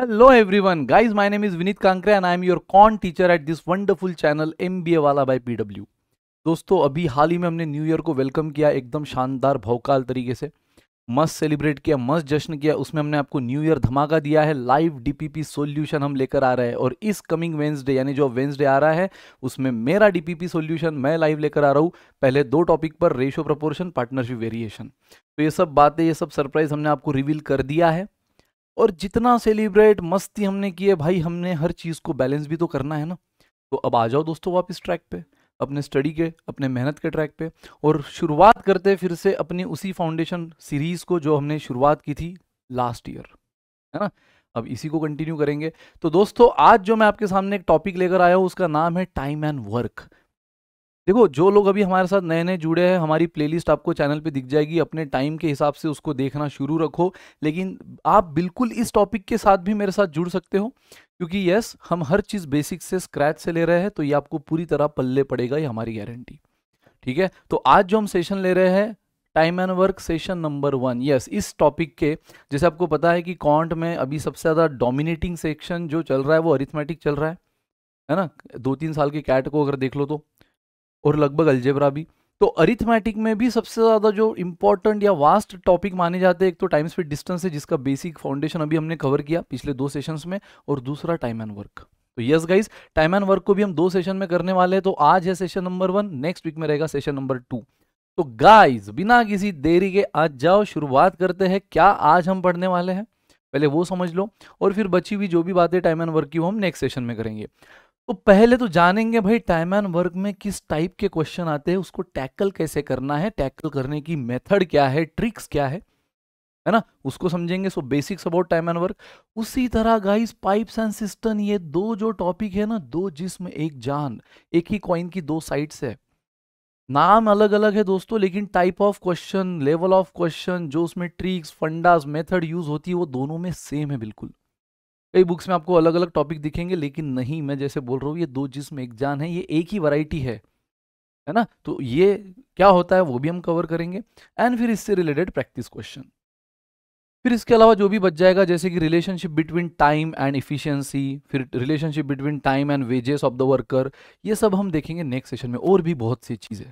Hello everyone, guys. My name is Vinit Kankre and I am your con teacher at this wonderful channel MBA वाला by PW. दोस्तों अभी हाल ही में हमने new year को welcome किया एकदम शानदार भौकाल तरीके से मस्त सेलिब्रेट किया मस्त जश्न किया उसमें हमने आपको न्यू ईयर धमाका दिया है लाइव डीपीपी सॉल्यूशन हम लेकर आ रहे हैं और इस कमिंग वेंसडे यानी जो वेंसडे आ रहा है उसमें मेरा डीपीपी सॉल्यूशन मैं लाइव लेकर आ रहा हूँ पहले दो टॉपिक पर रेशो प्रपोर्शन पार्टनरशिप वेरिएशन तो ये सब बातें ये सब सरप्राइज हमने आपको रिवील कर दिया है और जितना सेलिब्रेट मस्ती हमने की है भाई हमने हर चीज़ को बैलेंस भी तो करना है ना तो अब आ जाओ दोस्तों वापस ट्रैक पे अपने स्टडी के अपने मेहनत के ट्रैक पे और शुरुआत करते फिर से अपनी उसी फाउंडेशन सीरीज़ को जो हमने शुरुआत की थी लास्ट ईयर है ना अब इसी को कंटिन्यू करेंगे तो दोस्तों आज जो मैं आपके सामने एक टॉपिक लेकर आया हूँ उसका नाम है टाइम एंड वर्क देखो जो लोग अभी हमारे साथ नए नए जुड़े हैं हमारी प्लेलिस्ट आपको चैनल पे दिख जाएगी अपने टाइम के हिसाब से उसको देखना शुरू रखो लेकिन आप बिल्कुल इस टॉपिक के साथ भी मेरे साथ जुड़ सकते हो क्योंकि यस हम हर चीज़ बेसिक से स्क्रैच से ले रहे हैं तो ये आपको पूरी तरह पल्ले पड़ेगा ये हमारी गारंटी ठीक है तो आज जो हम सेशन ले रहे हैं time and work session number one yes इस टॉपिक के जैसे आपको पता है कि कॉन्ट में अभी सबसे ज़्यादा डोमिनेटिंग सेक्शन जो चल रहा है वो अरिथमेटिक चल रहा है है ना दो तीन साल के कैट को अगर देख लो तो और लगभग अल्जेब्रा भी तो अरिथमेटिक में भी सबसे ज़्यादा जो इंपॉर्टेंट या वास्ट टॉपिक माने जाते हैं एक तो टाइम स्पीड डिस्टेंस है जिसका बेसिक फाउंडेशन अभी हमने कवर किया पिछले दो सेशंस में और दूसरा टाइम एंड वर्क तो yes guys time and work को भी हम दो सेशन में करने वाले हैं तो आज है session number one next week में रहेगा सेशन नंबर टू तो गाइज बिना किसी देरी के आज जाओ शुरुआत करते हैं क्या आज हम पढ़ने वाले हैं पहले वो समझ लो और फिर बची हुई जो भी बातें टाइम एंड वर्क की वो हम नेक्स्ट सेशन में करेंगे तो पहले तो जानेंगे भाई टाइम एंड वर्क में किस टाइप के क्वेश्चन आते हैं उसको टैकल कैसे करना है टैकल करने की मेथड क्या है ट्रिक्स क्या है है ना उसको समझेंगे so basics about time and work उसी तरह गाइस पाइप्स एंड सिस्टम ये दो जो टॉपिक है ना दो जिसम एक जान एक ही कॉइन की दो साइड्स है नाम अलग अलग है दोस्तों लेकिन type of question level of question जो उसमें ट्रिक्स फंडास मेथड यूज होती है वो दोनों में सेम है बिल्कुल कई बुक्स में आपको अलग अलग टॉपिक दिखेंगे लेकिन नहीं मैं जैसे बोल रहा हूँ ये दो जिसम एक जान है ये एक ही वैरायटी है है ना तो ये क्या होता है वो भी हम कवर करेंगे एंड फिर इससे रिलेटेड प्रैक्टिस क्वेश्चन फिर इसके अलावा जो भी बच जाएगा जैसे कि relationship between time and efficiency फिर relationship between time and wages of the worker ये सब हम देखेंगे नेक्स्ट सेशन में और भी बहुत सी चीज़ें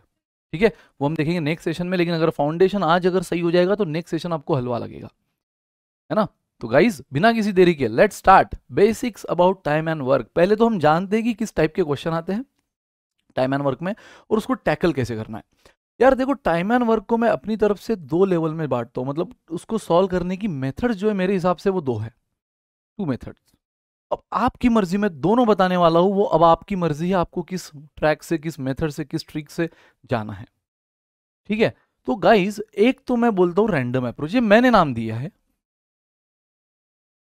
ठीक है वो हम देखेंगे नेक्स्ट सेशन में लेकिन अगर फाउंडेशन आज अगर सही हो जाएगा तो नेक्स्ट सेशन आपको हलवा लगेगा है ना तो गाइज बिना किसी देरी के let start basics about time and work पहले तो हम जानते हैं कि किस टाइप के क्वेश्चन आते हैं टाइम एंड वर्क में और उसको टैकल कैसे करना है यार देखो टाइम एंड वर्क को मैं अपनी तरफ से दो लेवल में बांटता हूँ मतलब उसको सॉल्व करने की मेथड जो है मेरे हिसाब से वो दो है टू मेथड अब आपकी मर्जी में दोनों बताने वाला हूँ वो अब आपकी मर्जी है आपको किस ट्रैक से किस मेथड से किस ट्रिक से जाना है ठीक है तो गाइज एक तो मैं बोलता हूँ रैंडम अप्रोच ये मैंने नाम दिया है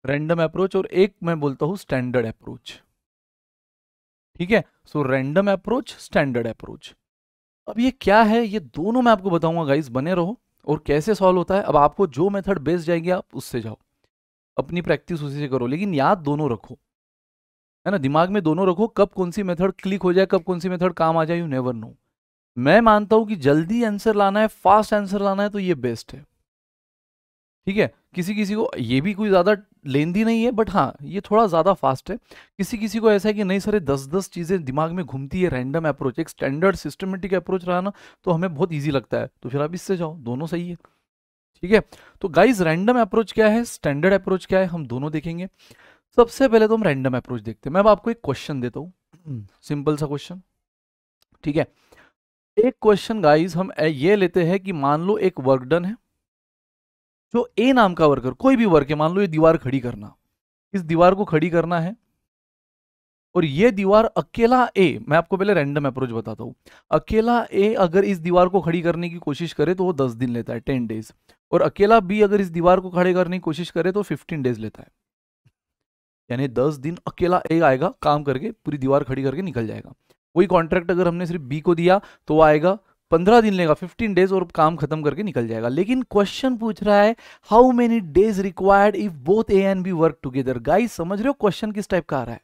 रैंडम अप्रोच और एक मैं बोलता हूं स्टैंडर्ड अप्रोच ठीक है so random approach standard approach अब ये क्या है ये दोनों मैं आपको बताऊंगा गाइस बने रहो और कैसे सॉल्व होता है अब आपको जो मेथड बेस्ट जाएगी आप उससे जाओ अपनी प्रैक्टिस उसी से करो लेकिन याद दोनों रखो है ना दिमाग में दोनों रखो कब कौन सी मेथड क्लिक हो जाए कब कौन सी मेथड काम आ जाए यू नेवर नो मैं मानता हूं कि जल्दी आंसर लाना है फास्ट आंसर लाना है तो ये बेस्ट है ठीक है किसी किसी को ये भी कोई ज़्यादा लेंदी नहीं है बट हाँ ये थोड़ा ज़्यादा फास्ट है किसी किसी को ऐसा है कि नहीं सर दस दस चीज़ें दिमाग में घूमती है रैंडम अप्रोच एक स्टैंडर्ड सिस्टमेटिक अप्रोच रहा ना तो हमें बहुत ईजी लगता है तो फिर आप इससे जाओ दोनों सही है ठीक है तो गाइज रैंडम अप्रोच क्या है स्टैंडर्ड अप्रोच क्या है हम दोनों देखेंगे सबसे पहले तो हम रैंडम अप्रोच देखते हैं मैं अब आपको एक क्वेश्चन देता हूँ सिंपल सा क्वेश्चन ठीक है एक क्वेश्चन गाइज हम ये लेते हैं कि मान लो एक वर्क डन है जो ए नाम का वर्कर कोई भी वर्क है मान लो ये दीवार खड़ी करना इस दीवार को खड़ी करना है और ये दीवार अकेला ए मैं आपको पहले रैंडम अप्रोच बताता हूँ अकेला ए अगर इस दीवार को खड़ी करने की कोशिश करे तो वो दस दिन लेता है टेन डेज और अकेला बी अगर इस दीवार को खड़े करने की कोशिश करे तो फिफ्टीन डेज लेता है यानी दस दिन अकेला ए आएगा काम करके पूरी दीवार खड़ी करके निकल जाएगा वही कॉन्ट्रैक्ट अगर हमने सिर्फ बी को दिया तो वो आएगा पंद्रह दिन लेगा फिफ्टीन डेज और काम खत्म करके निकल जाएगा लेकिन क्वेश्चन पूछ रहा है how many days required if both A and B work together guys समझ रहे हो क्वेश्चन किस टाइप का आ रहा है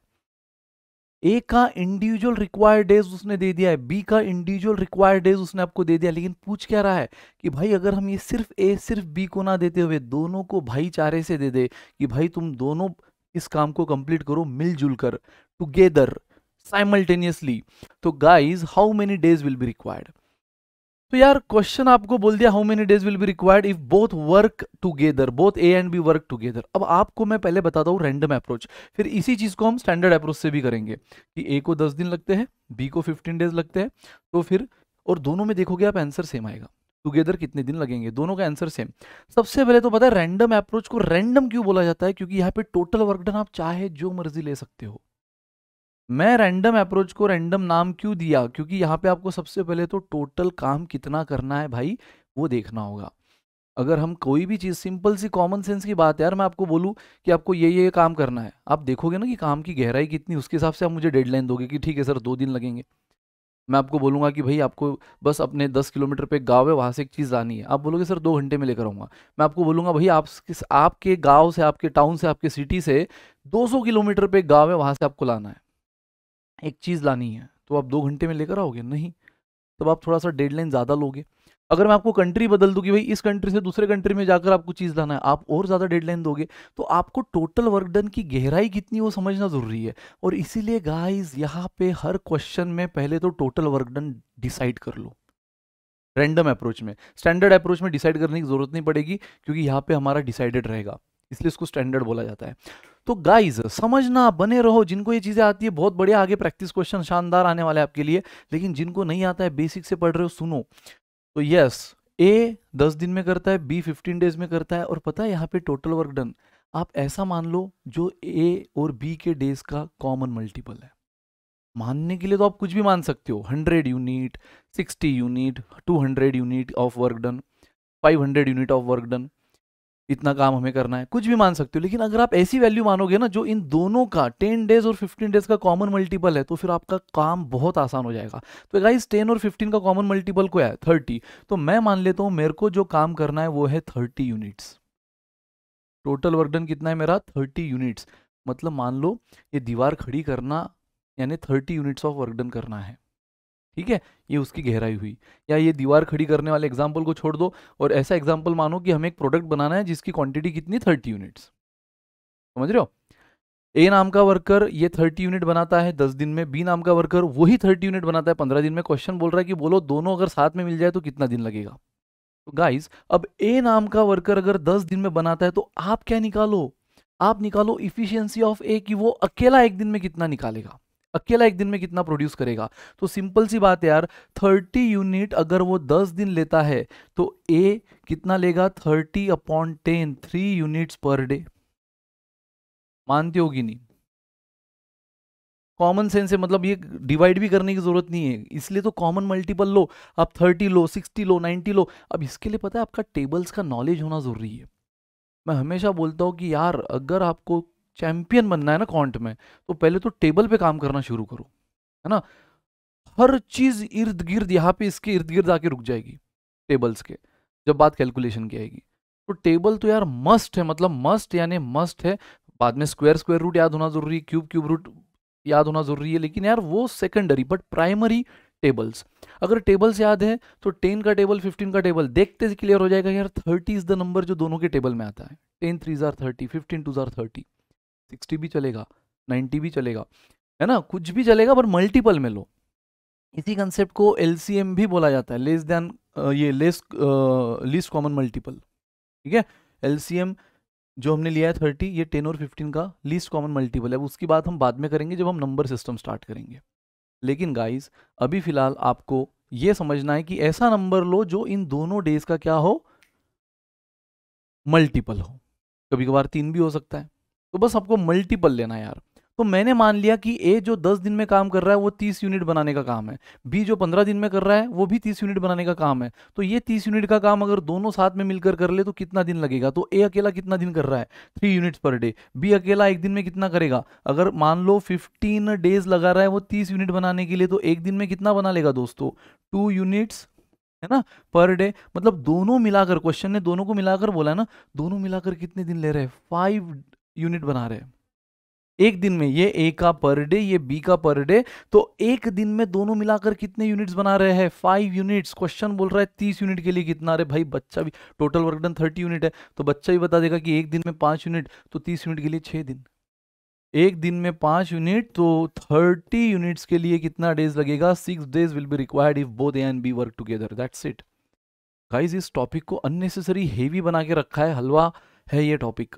ए का इंडिविजुअल रिक्वायर्ड डेज उसने दे दिया है बी का इंडिविजुअल रिक्वायर्ड डेज उसने आपको दे दिया लेकिन पूछ क्या रहा है कि भाई अगर हम ये सिर्फ ए सिर्फ बी को ना देते हुए दोनों को भाईचारे से दे दे कि भाई तुम दोनों इस काम को कंप्लीट करो मिलजुल कर टुगेदर साइमल्टेनियसली तो guys how many days will be required तो यार क्वेश्चन आपको बोल दिया how many days will be required if both work together both A and B work together अब आपको मैं पहले बताता हूँ रैंडम अप्रोच फिर इसी चीज़ को हम स्टैंडर्ड अप्रोच से भी करेंगे कि ए को दस दिन लगते हैं बी को फिफ्टीन डेज लगते हैं तो फिर और दोनों में देखोगे आप आंसर सेम आएगा टुगेदर कितने दिन लगेंगे दोनों का आंसर सेम सबसे पहले तो पता है रैंडम अप्रोच को रैंडम क्यों बोला जाता है क्योंकि यहाँ पे टोटल वर्कडन आप चाहे जो मर्जी ले सकते हो मैं रैंडम अप्रोच को रैंडम नाम क्यों दिया क्योंकि यहाँ पे आपको सबसे पहले तो टोटल काम कितना करना है भाई वो देखना होगा अगर हम कोई भी चीज़ सिंपल सी कॉमन सेंस की बात है यार मैं आपको बोलूँ कि आपको ये ये काम करना है आप देखोगे ना कि काम की गहराई कितनी उसके हिसाब से आप मुझे डेडलाइन दोगे कि ठीक है सर दो दिन लगेंगे मैं आपको बोलूँगा कि भाई आपको बस अपने दस किलोमीटर पे गाँव है वहाँ से एक चीज़ लानी है आप बोलोगे सर दो घंटे में लेकर आऊँगा मैं आपको बोलूँगा भाई आप किस आपके गाँव से आपके टाउन से आपके सिटी से 200 किलोमीटर पे गाँव है वहाँ से आपको लाना है एक चीज़ लानी है तो आप दो घंटे में लेकर आओगे नहीं तब आप थोड़ा सा डेडलाइन ज़्यादा लोगे अगर मैं आपको कंट्री बदल दूँ कि भाई इस कंट्री से दूसरे कंट्री में जाकर आपको चीज़ लाना है आप और ज़्यादा डेडलाइन दोगे तो आपको टोटल वर्क डन की गहराई कितनी वो समझना ज़रूरी है और इसीलिए गाइस यहाँ पे हर क्वेश्चन में पहले तो टोटल वर्क डन डिसाइड कर लो रैंडम अप्रोच में स्टैंडर्ड अप्रोच में डिसाइड करने की ज़रूरत नहीं पड़ेगी क्योंकि यहाँ पे हमारा डिसाइडेड रहेगा इसलिए उसको स्टैंडर्ड बोला जाता है तो गाइज समझना बने रहो जिनको ये चीज़ें आती है बहुत बढ़िया आगे प्रैक्टिस क्वेश्चन शानदार आने वाले आपके लिए लेकिन जिनको नहीं आता है बेसिक से पढ़ रहे हो सुनो तो यस ए दस दिन में करता है बी फिफ्टीन डेज में करता है और पता है यहाँ पे टोटल वर्क डन आप ऐसा मान लो जो ए और बी के डेज का कॉमन मल्टीपल है मानने के लिए तो आप कुछ भी मान सकते हो hundred unit sixty unit two hundred unit of work done five hundred unit of work done इतना काम हमें करना है कुछ भी मान सकते हो लेकिन अगर आप ऐसी वैल्यू मानोगे ना जो इन दोनों का टेन डेज और फिफ्टीन डेज का कॉमन मल्टीपल है तो फिर आपका काम बहुत आसान हो जाएगा तो गाइस 10 और फिफ्टीन का कॉमन मल्टीपल क्या है थर्टी तो मैं मान लेता हूं मेरे को जो काम करना है वो है थर्टी यूनिट्स टोटल वर्कडन कितना है मेरा थर्टी यूनिट्स मतलब मान लो ये दीवार खड़ी करना यानी थर्टी यूनिट्स ऑफ वर्कडन करना है ठीक है ये उसकी गहराई हुई या ये दीवार खड़ी करने वाले एग्जाम्पल को छोड़ दो और ऐसा एग्जाम्पल मानो कि हमें एक प्रोडक्ट बनाना है जिसकी क्वांटिटी कितनी थर्टी यूनिट्स समझ रहे हो ए नाम का वर्कर ये थर्टी यूनिट बनाता है दस दिन में बी नाम का वर्कर वही थर्टी यूनिट बनाता है पंद्रह दिन में क्वेश्चन बोल रहा है कि बोलो दोनों अगर साथ में मिल जाए तो कितना दिन लगेगा तो गाइस अब ए नाम का वर्कर अगर दस दिन में बनाता है तो आप क्या निकालो आप निकालो इफिशियंसी ऑफ ए कि वो अकेला एक दिन में कितना निकालेगा अकेला एक दिन में कितना प्रोड्यूस करेगा तो सिंपल सी बात है यार थर्टी यूनिट अगर वो दस दिन लेता है तो ए कितना लेगा thirty upon ten three units per day मानते होगी नहीं कॉमन सेंस है मतलब ये डिवाइड भी करने की ज़रूरत नहीं है इसलिए तो कॉमन मल्टीपल लो आप थर्टी लो सिक्सटी लो नाइनटी लो अब इसके लिए पता है आपका टेबल्स का नॉलेज होना ज़रूरी है मैं हमेशा बोलता हूँ कि यार अगर आपको चैंपियन बनना है ना कॉन्ट में तो पहले तो टेबल पे काम करना शुरू करो है ना हर चीज इर्द गिर्द यहाँ पे इसके इर्द गिर्द आके रुक जाएगी टेबल्स के जब बात कैलकुलेशन की आएगी तो टेबल तो यार मस्ट है मतलब मस्ट यानी मस्ट है बाद में स्क्वायर स्क्वायर रूट याद होना जरूरी है क्यूब क्यूब रूट याद होना जरूरी है लेकिन यार वो सेकेंडरी बट प्राइमरी टेबल्स अगर टेबल्स याद है तो टेन का टेबल फिफ्टीन का टेबल देखते क्लियर हो जाएगा यार थर्टी इज द नंबर जो दोनों के टेबल में आता है टेन थ्री जार थर्टी फिफ्टीन टू जार थर्टी सिक्सटी भी चलेगा नाइन्टी भी चलेगा है ना कुछ भी चलेगा पर मल्टीपल में लो इसी कंसेप्ट को एल भी बोला जाता है लेस देन ये लेस लीस्ट कॉमन मल्टीपल ठीक है एल जो हमने लिया है थर्टी ये टेन और फिफ्टीन का लीस्ट कॉमन मल्टीपल है उसकी बात हम बाद में करेंगे जब हम नंबर सिस्टम स्टार्ट करेंगे लेकिन गाइस अभी फ़िलहाल आपको ये समझना है कि ऐसा नंबर लो जो इन दोनों डेज का क्या हो मल्टीपल हो कभी कभार तीन भी हो सकता है तो बस आपको मल्टीपल लेना है यार तो मैंने मान लिया कि ए जो दस दिन में काम कर रहा है वो तीस यूनिट बनाने का काम है बी जो पंद्रह दिन में कर रहा है वो भी तीस यूनिट बनाने का काम है तो ये तीस यूनिट का काम अगर दोनों साथ में मिलकर कर ले तो कितना दिन लगेगा तो ए अकेला कितना दिन कर रहा है three units per day B अकेला एक दिन में कितना करेगा अगर मान लो फिफ्टीन डेज लगा रहा है वो तीस यूनिट बनाने के लिए तो एक दिन में कितना बना लेगा दोस्तों टू यूनिट्स है ना पर डे मतलब दोनों मिलाकर क्वेश्चन ने दोनों को मिलाकर बोला है ना दोनों मिलाकर कितने दिन ले रहे हैं फाइव यूनिट बना रहे एक दिन में ये ए का पर डे ये बी का पर डे तो एक दिन में दोनों मिलाकर कितने यूनिट्स बना रहे हैं फाइव यूनिट्स क्वेश्चन बोल रहा है तीस यूनिट के लिए कितना रहे भाई बच्चा भी total work done thirty unit है तो बच्चा भी बता देगा कि एक दिन में पांच यूनिट तो तीस यूनिट के लिए छह दिन एक दिन में पांच यूनिट तो थर्टी यूनिट्स के लिए कितना डेज लगेगा six days will be required if both A and B work together that's it guys इस टॉपिक को अननेसेसरी हेवी बना के रखा है हलवा है ये टॉपिक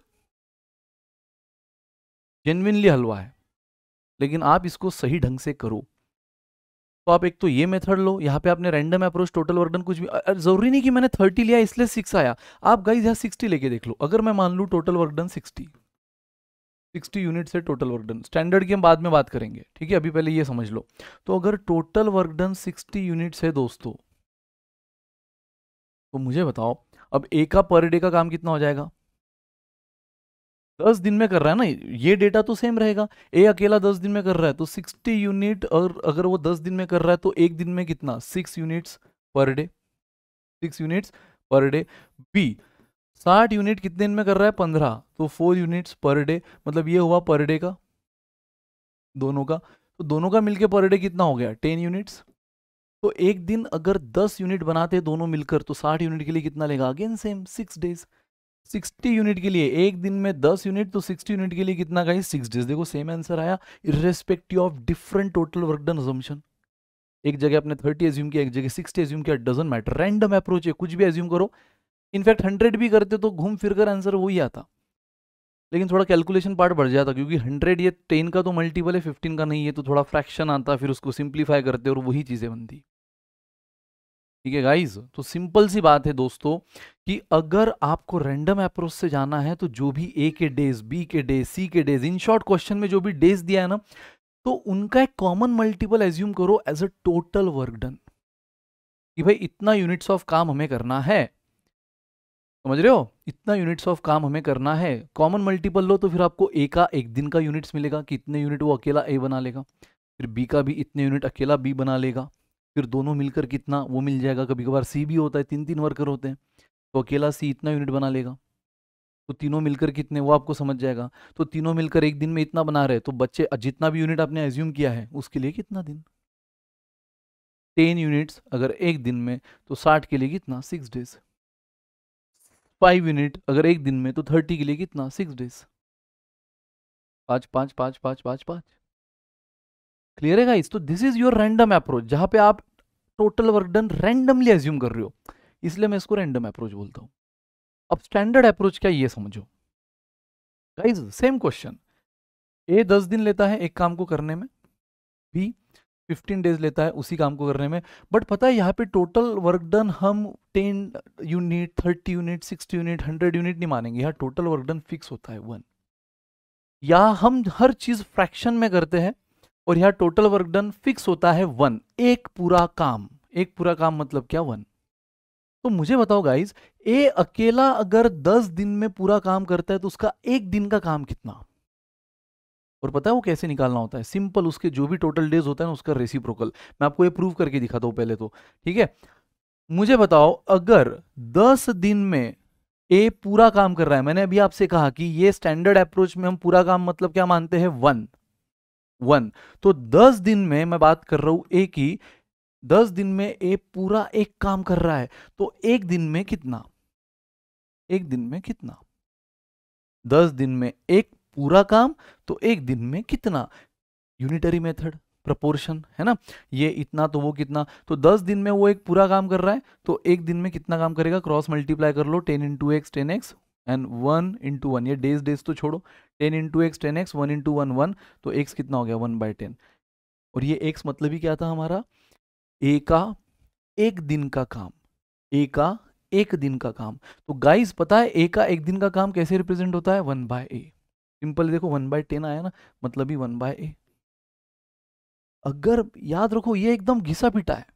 जेनविनली हलवा है लेकिन आप इसको सही ढंग से करो तो आप एक तो ये मेथड लो यहाँ पे आपने रैंडम अप्रोच टोटल वर्डन कुछ भी जरूरी नहीं कि मैंने थर्टी लिया इसलिए सिक्स आया आप गाइज यहाँ सिक्सटी लेके देख लो अगर मैं मान लू total work done sixty sixty unit से टोटल वर्क स्टैंडर्ड की हम बाद में बात करेंगे ठीक है अभी पहले ये समझ लो तो अगर टोटल वर्क सिक्सटी यूनिट्स है दोस्तों तो मुझे बताओ अब ए का पर डे का काम कितना हो जाएगा दस दिन में कर रहा है ना ये डेटा तो सेम रहेगा ए अकेला दस दिन में कर रहा है तो सिक्सटी यूनिट और अगर वो दस दिन में कर रहा है तो एक दिन में कितना six units per day six units per day B साठ यूनिट कितने दिन में कर रहा है पंद्रह तो फोर यूनिट्स पर डे मतलब ये हुआ पर डे का दोनों का तो दोनों का मिलके पर डे कितना हो गया टेन यूनिट्स तो एक दिन अगर दस यूनिट बनाते दोनों मिलकर तो साठ यूनिट के लिए कितना लेगा again same six days 60 unit के लिए एक दिन में 10 यूनिट तो 60 यूनिट के लिए कितना का ही सिक्स डेज देखो सेम आंसर आया irrespective of different total work done अजम्पन एक जगह आपने 30 एज्यूम किया एक जगह 60 एज्यूम किया डजेंट मैटर रैंडम अप्रोच है कुछ भी एज्यूम करो इनफैक्ट 100 भी करते तो घूम फिर कर आंसर वही आता लेकिन थोड़ा कैलकुलेशन पार्ट बढ़ जाता क्योंकि हंड्रेड ये टेन का तो मल्टीपल है फिफ्टीन का नहीं है तो थोड़ा फ्रैक्शन आता फिर उसको सिंप्लीफाई करते और वही चीज़ें बनती ठीक है गाइज तो सिंपल सी बात है दोस्तों कि अगर आपको रैंडम अप्रोच से जाना है तो जो भी ए के डेज बी के डेज सी के डेज इन शॉर्ट क्वेश्चन में जो भी डेज दिया है ना तो उनका एक कॉमन मल्टीपल एज्यूम करो as a total work done कि भाई इतना यूनिट्स ऑफ काम हमें करना है समझ रहे हो इतना यूनिट्स ऑफ काम हमें करना है कॉमन मल्टीपल लो तो फिर आपको ए का एक दिन का यूनिट्स मिलेगा कि इतने यूनिट वो अकेला ए बना लेगा फिर बी का भी इतने यूनिट अकेला बी बना लेगा फिर दोनों मिलकर कितना वो मिल जाएगा कभी कभार सी भी होता है तीन तीन वर्कर होते हैं तो अकेला सी इतना यूनिट बना लेगा तो तीनों मिलकर कितने वो आपको समझ जाएगा तो तीनों मिलकर एक दिन में इतना बना रहे तो बच्चे जितना भी यूनिट आपने एज्यूम किया है उसके लिए कितना दिन टेन यूनिट्स अगर एक दिन में तो साठ के लिए कितना सिक्स डेज फाइव यूनिट अगर एक दिन में तो थर्टी के लिए कितना सिक्स डेज पाँच पाँच पाँच पाँच पाँच पाँच क्लियर है गाइस तो this is your random approach जहां पे आप total work done randomly assume कर रहे हो इसलिए मैं इसको रैंडम अप्रोच बोलता हूं अब स्टैंडर्ड अप्रोच क्या ये समझो गाइज सेम क्वेश्चन ए दस दिन लेता है एक काम को करने में बी फिफ्टीन डेज लेता है उसी काम को करने में बट पता है यहाँ पे टोटल वर्क डन हम ten unit thirty unit sixty unit hundred unit नहीं मानेंगे यहाँ टोटल वर्क डन फिक्स होता है वन या हम हर चीज़ फ्रैक्शन में करते हैं और यहाँ टोटल वर्क डन फिक्स होता है वन एक पूरा काम एक पूरा काम मतलब क्या वन तो मुझे बताओ गाइज ए अकेला अगर दस दिन में पूरा काम करता है तो उसका एक दिन का काम कितना और पता है वो कैसे निकालना होता है सिंपल उसके जो भी टोटल डेज होता है ना उसका रेसिप्रोकल मैं आपको ये प्रूव करके दिखाता हूँ पहले तो ठीक है मुझे बताओ अगर दस दिन में ए पूरा काम कर रहा है मैंने अभी आपसे कहा कि ये स्टैंडर्ड अप्रोच में हम पूरा काम मतलब क्या मानते हैं वन वन तो दस दिन में मैं बात कर रहा हूं ए की दस दिन में ए पूरा एक काम कर रहा है तो एक दिन में कितना एक दिन में कितना दस दिन में एक पूरा काम तो एक दिन में कितना यूनिटरी मेथड प्रपोर्शन है ना ये इतना तो वो कितना तो दस दिन में वो एक पूरा काम कर रहा है तो एक दिन में कितना काम करेगा क्रॉस मल्टीप्लाई कर लो ten into X ten X and one into one ये डेज डेज तो छोड़ो ten into X ten X one into one one तो एक्स कितना हो गया वन बाई टेन और ये एक्स मतलब ही क्या था हमारा ए का एक दिन का काम ए का एक दिन का काम तो गाइस पता है ए का एक दिन का काम कैसे रिप्रेजेंट होता है वन बाय ए सिंपल देखो वन बाय टेन आया ना मतलब ही वन बाय ए अगर याद रखो ये एकदम घिसा पिटा है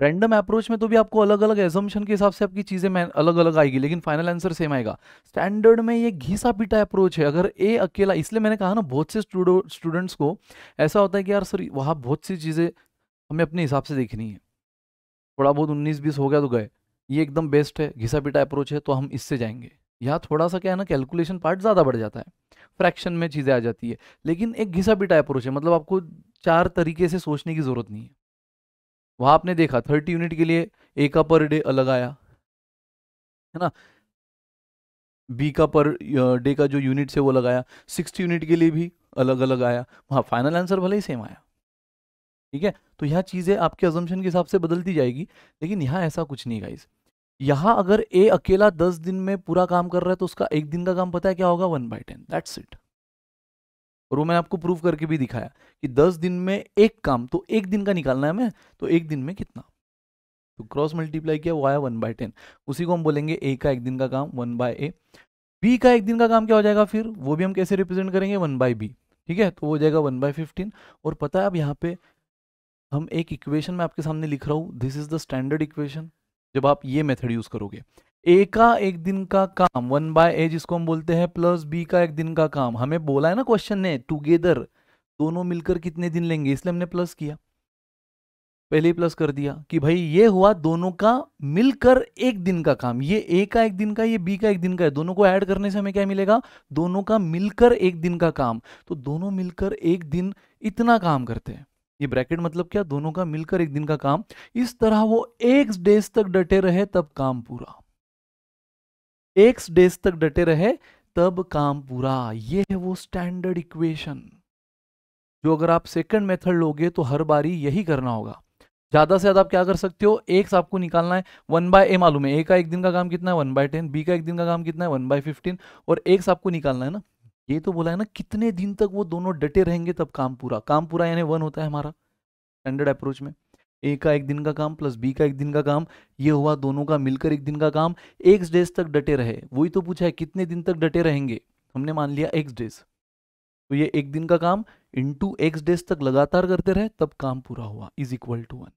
रैंडम अप्रोच में तो भी आपको अलग अलग एजम्पन के हिसाब से आपकी चीज़ें अलग अलग आएगी लेकिन फाइनल आंसर सेम आएगा स्टैंडर्ड में ये घिसा पीटा अप्रोच है अगर ए अकेला इसलिए मैंने कहा ना बहुत से स्टूडेंट्स को ऐसा होता है कि यार सर वहाँ बहुत सी चीज़ें हमें अपने हिसाब से देखनी है थोड़ा बहुत उन्नीस बीस हो गया तो गए ये एकदम बेस्ट है घिसा पीटा अप्रोच है तो हम इससे जाएंगे यहाँ थोड़ा सा क्या है ना कैलकुलेशन पार्ट ज़्यादा बढ़ जाता है फ्रैक्शन में चीज़ें आ जाती है लेकिन एक घिसा पीटा अप्रोच है मतलब आपको चार तरीके से सोचने की ज़रूरत नहीं है वहां आपने देखा थर्टी यूनिट के लिए ए का पर डे अलग आया है ना बी का पर डे का जो यूनिट है वो लगाया सिक्सटी यूनिट के लिए भी अलग अलग आया वहां फाइनल आंसर भले ही सेम आया ठीक है तो यह चीज़ें आपके अजम्पन के हिसाब से बदलती जाएगी लेकिन यहाँ ऐसा कुछ नहीं गाइज यहाँ अगर ए अकेला दस दिन में पूरा काम कर रहा है तो उसका एक दिन का काम पता है क्या होगा one by ten that's it और वो मैंने आपको प्रूव करके भी दिखाया कि दस दिन में एक काम तो एक दिन का निकालना है हमें तो एक दिन में कितना तो क्रॉस मल्टीप्लाई किया वो आया वन बाय टेन उसी को हम बोलेंगे ए का एक दिन का काम वन बाय ए बी का एक दिन का काम क्या हो जाएगा फिर वो भी हम कैसे रिप्रेजेंट करेंगे वन बाय बी ठीक है तो हो जाएगा वन बाय फिफ्टीन और पता है अब यहाँ पे हम एक इक्वेशन में आपके सामने लिख रहा हूँ this is the standard equation जब आप ये मेथड यूज़ करोगे ए का एक दिन का काम वन बाय ए जिसको हम बोलते हैं प्लस बी का एक दिन का काम हमें बोला है ना क्वेश्चन ने टूगेदर दोनों मिलकर कितने दिन लेंगे इसलिए हमने प्लस किया पहले ही प्लस कर दिया कि भाई ये हुआ दोनों का मिलकर एक दिन का काम ये ए का एक दिन का ये बी का एक दिन का है दोनों को ऐड करने से हमें क्या मिलेगा दोनों का मिलकर एक दिन का काम तो दोनों मिलकर एक दिन इतना काम करते हैं ये ब्रैकेट मतलब क्या दोनों का मिलकर एक दिन का काम इस तरह वो एक डेज तक डटे रहे तब काम पूरा एक्स डेज तक डटे रहे तब काम पूरा ये है वो स्टैंडर्ड इक्वेशन जो अगर आप सेकंड मेथड लोगे तो हर बारी यही करना होगा ज्यादा से ज्यादा आप क्या कर सकते हो एक आपको निकालना है वन बाय ए मालूम है ए का एक दिन का काम कितना है वन बाय टेन बी का एक दिन का काम कितना है वन बाय फिफ्टीन और एक आपको निकालना है ना ये तो बोला है ना कितने दिन तक वो दोनों डटे रहेंगे तब काम पूरा काम पूरा यानी वन होता है हमारा स्टैंडर्ड अप्रोच में ए का एक दिन का काम प्लस बी का एक दिन का काम ये हुआ दोनों का मिलकर एक दिन का काम एक्स डेज तक डटे रहे वही तो पूछा है कितने दिन तक डटे रहेंगे हमने मान लिया एक्स डेज तो ये एक दिन का काम इंटू एक्स डेज तक लगातार करते रहे तब काम पूरा हुआ इज इक्वल टू वन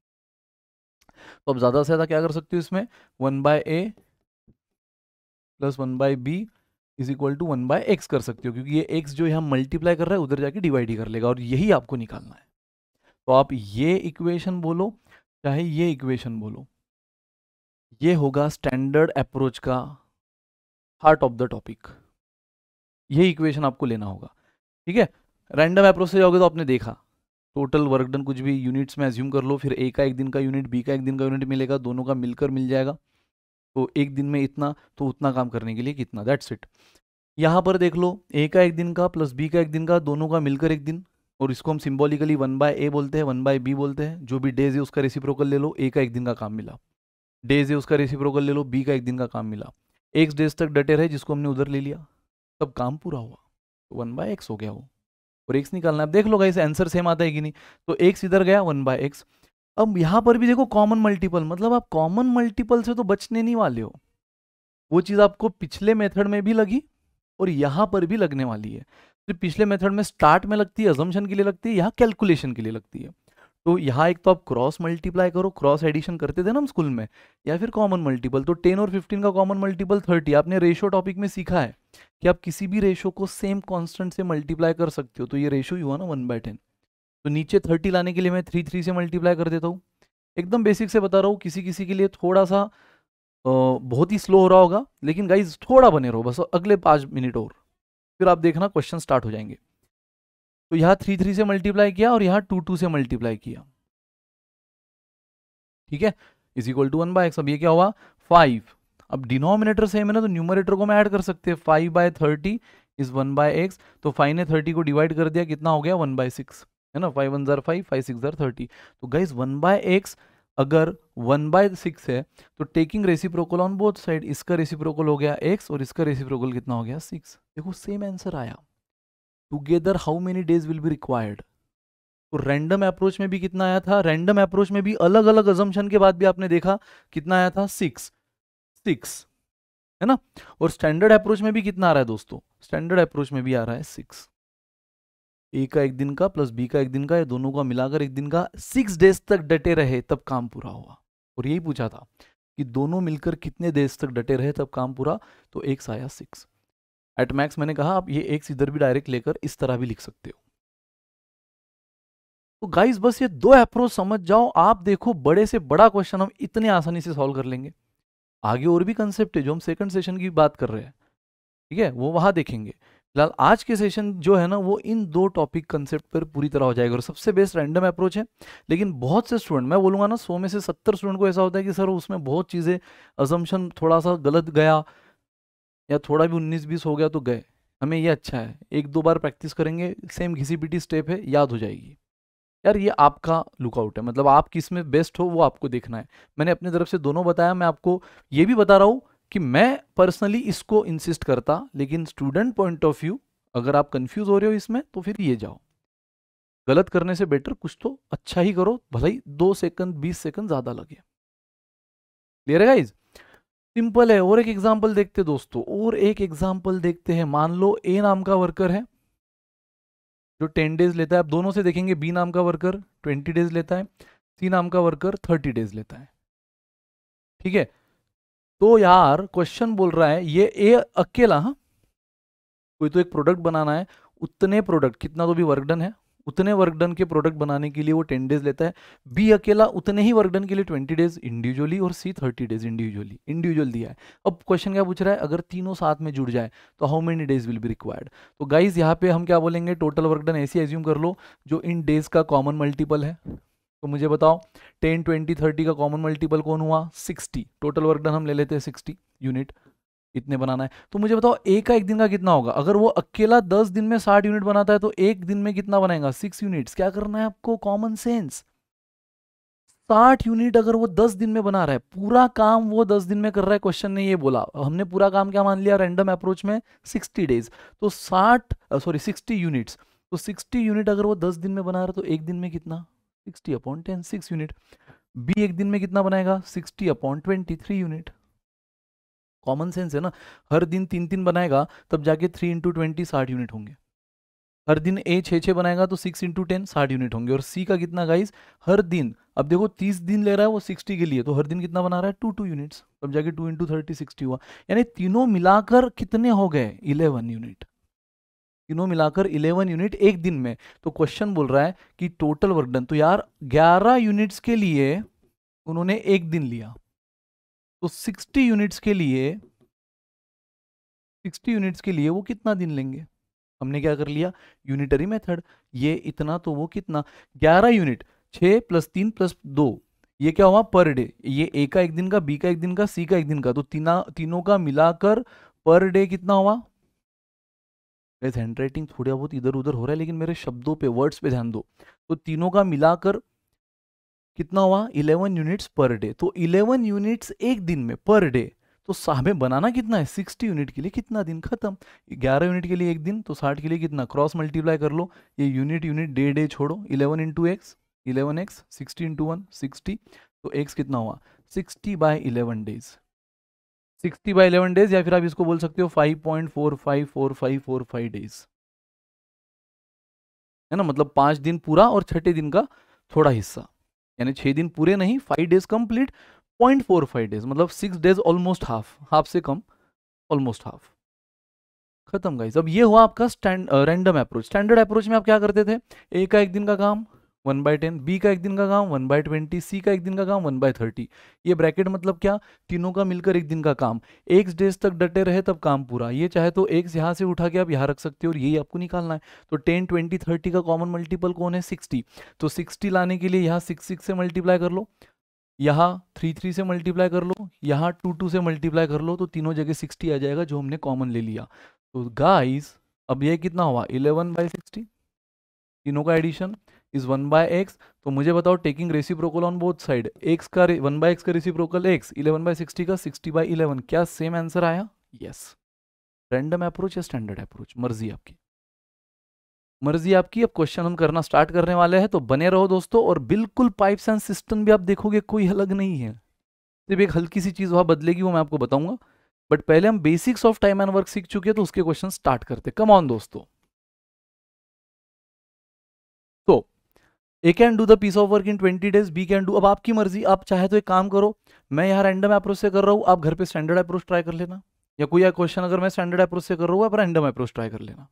तो अब ज़्यादा से ज़्यादा क्या कर सकते हो इसमें one by A plus one by B is equal to one by X कर सकते हो क्योंकि ये एक्स जो यहां मल्टीप्लाई कर रहा है उधर जाके डिवाइड ही कर लेगा और यही आपको निकालना है तो आप ये इक्वेशन बोलो चाहे ये इक्वेशन बोलो ये होगा स्टैंडर्ड अप्रोच का हार्ट ऑफ द टॉपिक ये इक्वेशन आपको लेना होगा ठीक है रैंडम अप्रोच से जाओगे तो आपने देखा टोटल वर्क डन कुछ भी यूनिट्स में एज्यूम कर लो फिर ए का एक दिन का यूनिट बी का एक दिन का यूनिट मिलेगा दोनों का मिलकर मिल जाएगा तो एक दिन में इतना तो उतना काम करने के लिए कितना दैट्स इट यहाँ पर देख लो ए का एक दिन का प्लस बी का एक दिन का दोनों का मिलकर एक दिन और इसको हम सिंबॉलिकली वन बाय ए बोलते हैं वन बाय बी बोलते हैं जो भी डेज है उसका रेसिप्रोकल ले लो ए का एक दिन का काम मिला डेज है उसका रेसिप्रोकल ले लो बी का एक दिन का काम मिला एक्स डेज तक डटे रहे जिसको हमने उधर ले लिया तब काम पूरा हुआ तो वन बाय एक्स हो गया वो और एक्स निकालना है देख लो गाइस आंसर सेम आता है कि नहीं तो एक्स इधर गया वन बाय एक्स अब यहाँ पर भी देखो कॉमन मल्टीपल मतलब आप कॉमन मल्टीपल से तो बचने नहीं वाले हो वो चीज़ आपको पिछले मेथड में भी लगी और यहाँ पर भी लगने वाली है जो पिछले मेथड में स्टार्ट में लगती है एजम्पन के लिए लगती है यहाँ कैलकुलेशन के लिए लगती है तो यहाँ एक तो आप क्रॉस मल्टीप्लाई करो क्रॉस एडिशन करते थे ना हम स्कूल में या फिर कॉमन मल्टीपल तो टेन और फिफ्टीन का कॉमन मल्टीपल थर्टी आपने रेशो टॉपिक में सीखा है कि आप किसी भी रेशो को सेम कॉन्स्टेंट से मल्टीप्लाई कर सकते हो तो ये रेशो ही हुआ ना वन बाई टेन तो नीचे थर्टी लाने के लिए मैं थ्री थ्री से मल्टीप्लाई कर देता हूँ एकदम बेसिक से बता रहा हूँ किसी किसी के लिए थोड़ा सा बहुत ही स्लो हो रहा होगा लेकिन गाइज थोड़ा बने रहो बस अगले पाँच मिनट और फिर आप देखना क्वेश्चन स्टार्ट हो जाएंगे तो यहां थ्री थ्री से मल्टीप्लाई किया और यहां टू टू से मल्टीप्लाई किया ठीक है is equal to one by X अब ये क्या हुआ फाइव अब डिनोमिनेटर सेम है ना तो न्यूमरेटर को मैं ऐड कर सकते हैं five by thirty is one by X तो फाइव ने थर्टी को डिवाइड कर दिया कितना हो गया वन बाय सिक्स है ना फाइव वन जार फाइव फाइव सिक्स जार थर्टी तो गाइज वन बाय एक्स अगर वन बाय सिक्स है तो taking reciprocal on both side इसका रेसिप्रोकल हो गया एक्स और इसका रेसिप्रोकल कितना हो गया सिक्स देखो सेम आंसर आया together how many days will be required तो रैंडम अप्रोच में भी कितना आया था रैंडम अप्रोच में भी अलग अलग अजम्पन के बाद भी आपने देखा कितना आया था सिक्स सिक्स है ना और स्टैंडर्ड अप्रोच में भी कितना आ रहा है दोस्तों स्टैंडर्ड अप्रोच में भी आ रहा है सिक्स ए का एक दिन का प्लस बी का एक दिन का ये दोनों का मिलाकर एक दिन का सिक्स डेज तक डटे रहे तब काम पूरा हुआ और यही पूछा था कि दोनों मिलकर कितने देश तक डटे रहे तब काम पूरा तो एक साया सिक्स एट मैक्स मैंने कहा आप ये एक इधर भी डायरेक्ट लेकर इस तरह भी लिख सकते हो तो गाइस बस ये दो अप्रोच समझ जाओ आप देखो बड़े से बड़ा क्वेश्चन हम इतने आसानी से सॉल्व कर लेंगे आगे और भी कंसेप्ट है जो हम सेकंड सेशन की बात कर रहे हैं ठीक है वो वहां देखेंगे फिलहाल आज के सेशन जो है ना वो इन दो टॉपिक कंसेप्ट पर पूरी तरह हो जाएगा और सबसे बेस्ट रैंडम अप्रोच है लेकिन बहुत से स्टूडेंट मैं बोलूँगा ना सौ में से सत्तर स्टूडेंट को ऐसा होता है कि सर उसमें बहुत चीज़ें अजम्पन थोड़ा सा गलत गया या थोड़ा भी उन्नीस बीस हो गया तो गए हमें ये अच्छा है एक दो बार प्रैक्टिस करेंगे सेम घिसी पिटी स्टेप है याद हो जाएगी यार ये आपका लुकआउट है मतलब आप किस में बेस्ट हो वो आपको देखना है मैंने अपनी तरफ से दोनों बताया मैं आपको ये भी बता रहा हूँ कि मैं पर्सनली इसको इंसिस्ट करता लेकिन स्टूडेंट पॉइंट ऑफ व्यू अगर आप कंफ्यूज हो रहे हो इसमें तो फिर ये जाओ गलत करने से बेटर कुछ तो अच्छा ही करो भले दो सेकंड बीस सेकंड ज़्यादा लगे क्लियर है गाइज सिंपल है और एक एग्जाम्पल देखते दोस्तों और एक एग्जाम्पल देखते हैं मान लो ए नाम का वर्कर है जो टेन डेज लेता है आप दोनों से देखेंगे बी नाम का वर्कर ट्वेंटी डेज लेता है सी नाम का वर्कर थर्टी डेज लेता है ठीक है तो यार क्वेश्चन बोल रहा है ये ए अकेला हा? कोई तो एक प्रोडक्ट बनाना है उतने प्रोडक्ट कितना तो भी वर्कडन है उतने वर्कडन के प्रोडक्ट बनाने के लिए वो टेन डेज लेता है बी अकेला उतने ही वर्कडन के लिए ट्वेंटी डेज इंडिविजुअली और C thirty days individually individual दिया है अब क्वेश्चन क्या पूछ रहा है अगर तीनों साथ में जुड़ जाए तो how many days will be required तो गाइज यहाँ पे हम क्या बोलेंगे टोटल वर्कडन ऐसी एज्यूम कर लो जो इन डेज का कॉमन मल्टीपल है तो मुझे बताओ टेन ट्वेंटी थर्टी का कॉमन मल्टीपल कौन हुआ सिक्सटी टोटल वर्क डन हम ले लेते हैं सिक्सटी यूनिट इतने बनाना है तो मुझे बताओ एक का एक दिन का कितना होगा अगर वो अकेला दस दिन में साठ यूनिट बनाता है तो एक दिन में कितना बनाएगा सिक्स यूनिट्स क्या करना है आपको कॉमन सेंस साठ यूनिट अगर वो दस दिन में बना रहा है पूरा काम वो दस दिन में कर रहा है क्वेश्चन ने ये बोला हमने पूरा काम क्या मान लिया रैंडम अप्रोच में सिक्सटी डेज तो साठ सॉरी सिक्सटी यूनिट्स तो सिक्सटी यूनिट अगर वो दस दिन में बना रहा है तो एक दिन में कितना sixty upon ten six unit B एक दिन में कितना बनाएगा sixty upon twenty three unit common sense है ना हर दिन तीन तीन बनाएगा तब जाके थ्री इंटू ट्वेंटी साठ यूनिट होंगे हर दिन ए छः छः बनाएगा तो सिक्स इंटू टेन साठ यूनिट होंगे और सी का कितना गाइस हर दिन अब देखो तीस दिन ले रहा है वो सिक्सटी के लिए तो हर दिन कितना बना रहा है टू टू यूनिट्स तब जाके टू इंटू थर्टी सिक्सटी हुआ यानी तीनों मिलाकर कितने हो गए इलेवन यूनिट तीनों मिलाकर 11 यूनिट एक दिन में तो क्वेश्चन बोल रहा है कि टोटल वर्क डन तो यार 11 यूनिट्स के लिए उन्होंने एक दिन लिया तो 60 यूनिट्स के लिए 60 यूनिट्स के लिए वो कितना दिन लेंगे हमने क्या कर लिया यूनिटरी मेथड ये इतना तो वो कितना 11 यूनिट 6 प्लस तीन प्लस दो ये क्या हुआ पर डे ये ए का एक दिन का बी का एक दिन का सी का एक दिन का तो तीनों का मिलाकर पर डे कितना हुआ मेरे हैंड राइटिंग थोड़ा बहुत इधर उधर हो रहा है लेकिन मेरे शब्दों पे वर्ड्स पे ध्यान दो तो तीनों का मिलाकर कितना हुआ इलेवन यूनिट्स पर डे तो इलेवन यूनिट्स एक दिन में पर डे तो हमें बनाना कितना है सिक्सटी यूनिट के लिए कितना दिन खत्म ग्यारह यूनिट के लिए एक दिन तो साठ के लिए कितना क्रॉस मल्टीप्लाई कर लो ये यूनिट यूनिट डे डे छोड़ो eleven into X eleven X sixty into one sixty तो एक्स कितना हुआ sixty by eleven days sixty by eleven days या फिर आप इसको बोल सकते हो five point four five four five four five days है ना मतलब पांच दिन पूरा और छठे दिन का थोड़ा हिस्सा यानी छह दिन पूरे नहीं five days complete point four five days मतलब six days almost half half से कम ऑलमोस्ट हाफ खत्म गाइस अब ये हुआ आपका stand random approach standard approach में आप क्या करते थे एक का एक दिन का काम वन बाय टेन बी का एक दिन का काम वन बाय ट्वेंटी सी का एक दिन का काम वन बाय थर्टी ये ब्रैकेट मतलब क्या तीनों का मिलकर एक दिन का काम एक डेज तक डटे रहे तब काम पूरा ये चाहे तो एक यहाँ से उठा के आप यहाँ रख सकते हो और यही आपको निकालना है तो टेन ट्वेंटी थर्टी का कॉमन मल्टीपल कौन है सिक्सटी तो सिक्सटी लाने के लिए यहाँ सिक्स सिक्स से मल्टीप्लाई कर लो यहाँ थ्री थ्री से मल्टीप्लाई कर लो यहाँ टू टू से मल्टीप्लाई कर लो तो तीनों जगह सिक्सटी आ जाएगा जो हमने कॉमन ले लिया तो गाइज अब ये कितना हुआ इलेवन बाय सिक्सटी तीनों का addition is one by X तो मुझे बताओ taking reciprocal on both side X का वन बाय एक्स का reciprocal X eleven by sixty का सिक्सटी बाय इलेवन क्या सेम आंसर आया यस रैंडम अप्रोच या स्टैंडर्ड अप्रोच मर्जी आपकी मर्जी आपकी अब क्वेश्चन हम करना स्टार्ट करने वाले हैं तो बने रहो दोस्तों और बिल्कुल पाइप्स एंड सिस्टम भी आप देखोगे कोई अलग नहीं है सिर्फ एक हल्की सी चीज़ वहां बदलेगी वो मैं आपको बताऊंगा बट पहले हम basics of time and work सीख चुके हैं तो उसके क्वेश्चन स्टार्ट करते कम ऑन दोस्तों तो A can do the piece of work in twenty days B can do अब आपकी मर्जी आप चाहे तो एक काम करो मैं यहाँ रैंडम अप्रोच से कर रहा हूँ आप घर पे स्टैंडर्ड अप्रोच ट्राई कर लेना या कोई क्वेश्चन अगर मैं स्टैंडर्ड अप्रोच से कर रहा हूँ आप रैंडम अप्रोच ट्राई कर लेना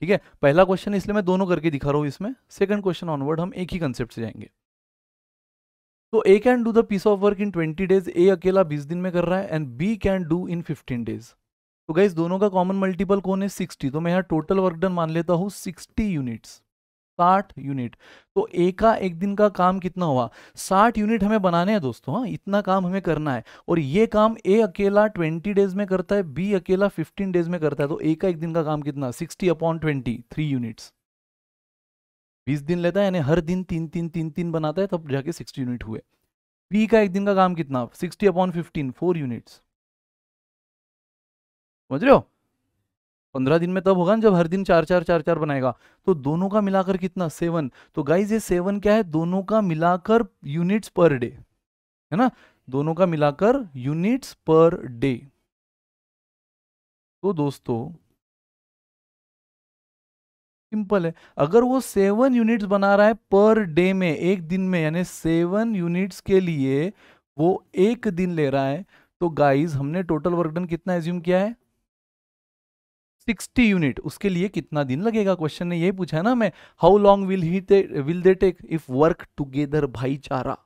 ठीक है पहला क्वेश्चन इसलिए मैं दोनों करके दिखा रहा हूँ इसमें सेकंड क्वेश्चन ऑनवर्ड हम एक ही कंसेप्ट से जाएंगे तो A can do the piece of work in twenty days A अकेला बीस दिन में कर रहा है and B can do in fifteen days तो गाइज दोनों का कॉमन मल्टीपल कौन है सिक्सटी तो मैं यहाँ टोटल वर्क डन मान लेता हूँ सिक्सटी यूनिट्स साठ यूनिट तो एका एक दिन का काम कितना हुआ साठ यूनिट हमें बनाने हैं दोस्तों हाँ इतना काम हमें करना है और ये काम ए अकेला ट्वेंटी डेज में करता है बी अकेला फिफ्टीन डेज में करता है तो ए का एक दिन का काम कितना sixty upon twenty three units बीस दिन लेता है यानी हर दिन तीन तीन तीन तीन बनाता है तब जाके सिक्सटी यूनिट हुए बी का एक दिन का काम कितना sixty upon fifteen four units समझ रहे हो पंद्रह दिन में तब होगा ना जब हर दिन चार चार चार चार बनाएगा तो दोनों का मिलाकर कितना सेवन तो गाइज ये सेवन क्या है दोनों का मिलाकर यूनिट्स पर डे है ना दोनों का मिलाकर यूनिट्स पर डे तो दोस्तों सिंपल है अगर वो सेवन यूनिट्स बना रहा है पर डे में एक दिन में यानी सेवन यूनिट्स के लिए वो एक दिन ले रहा है तो गाइज हमने टोटल वर्कडन कितना एज्यूम किया है सिक्सटी यूनिट उसके लिए कितना दिन लगेगा क्वेश्चन ने यही पूछा है ना मैं how long will he will they take if work together भाईचारा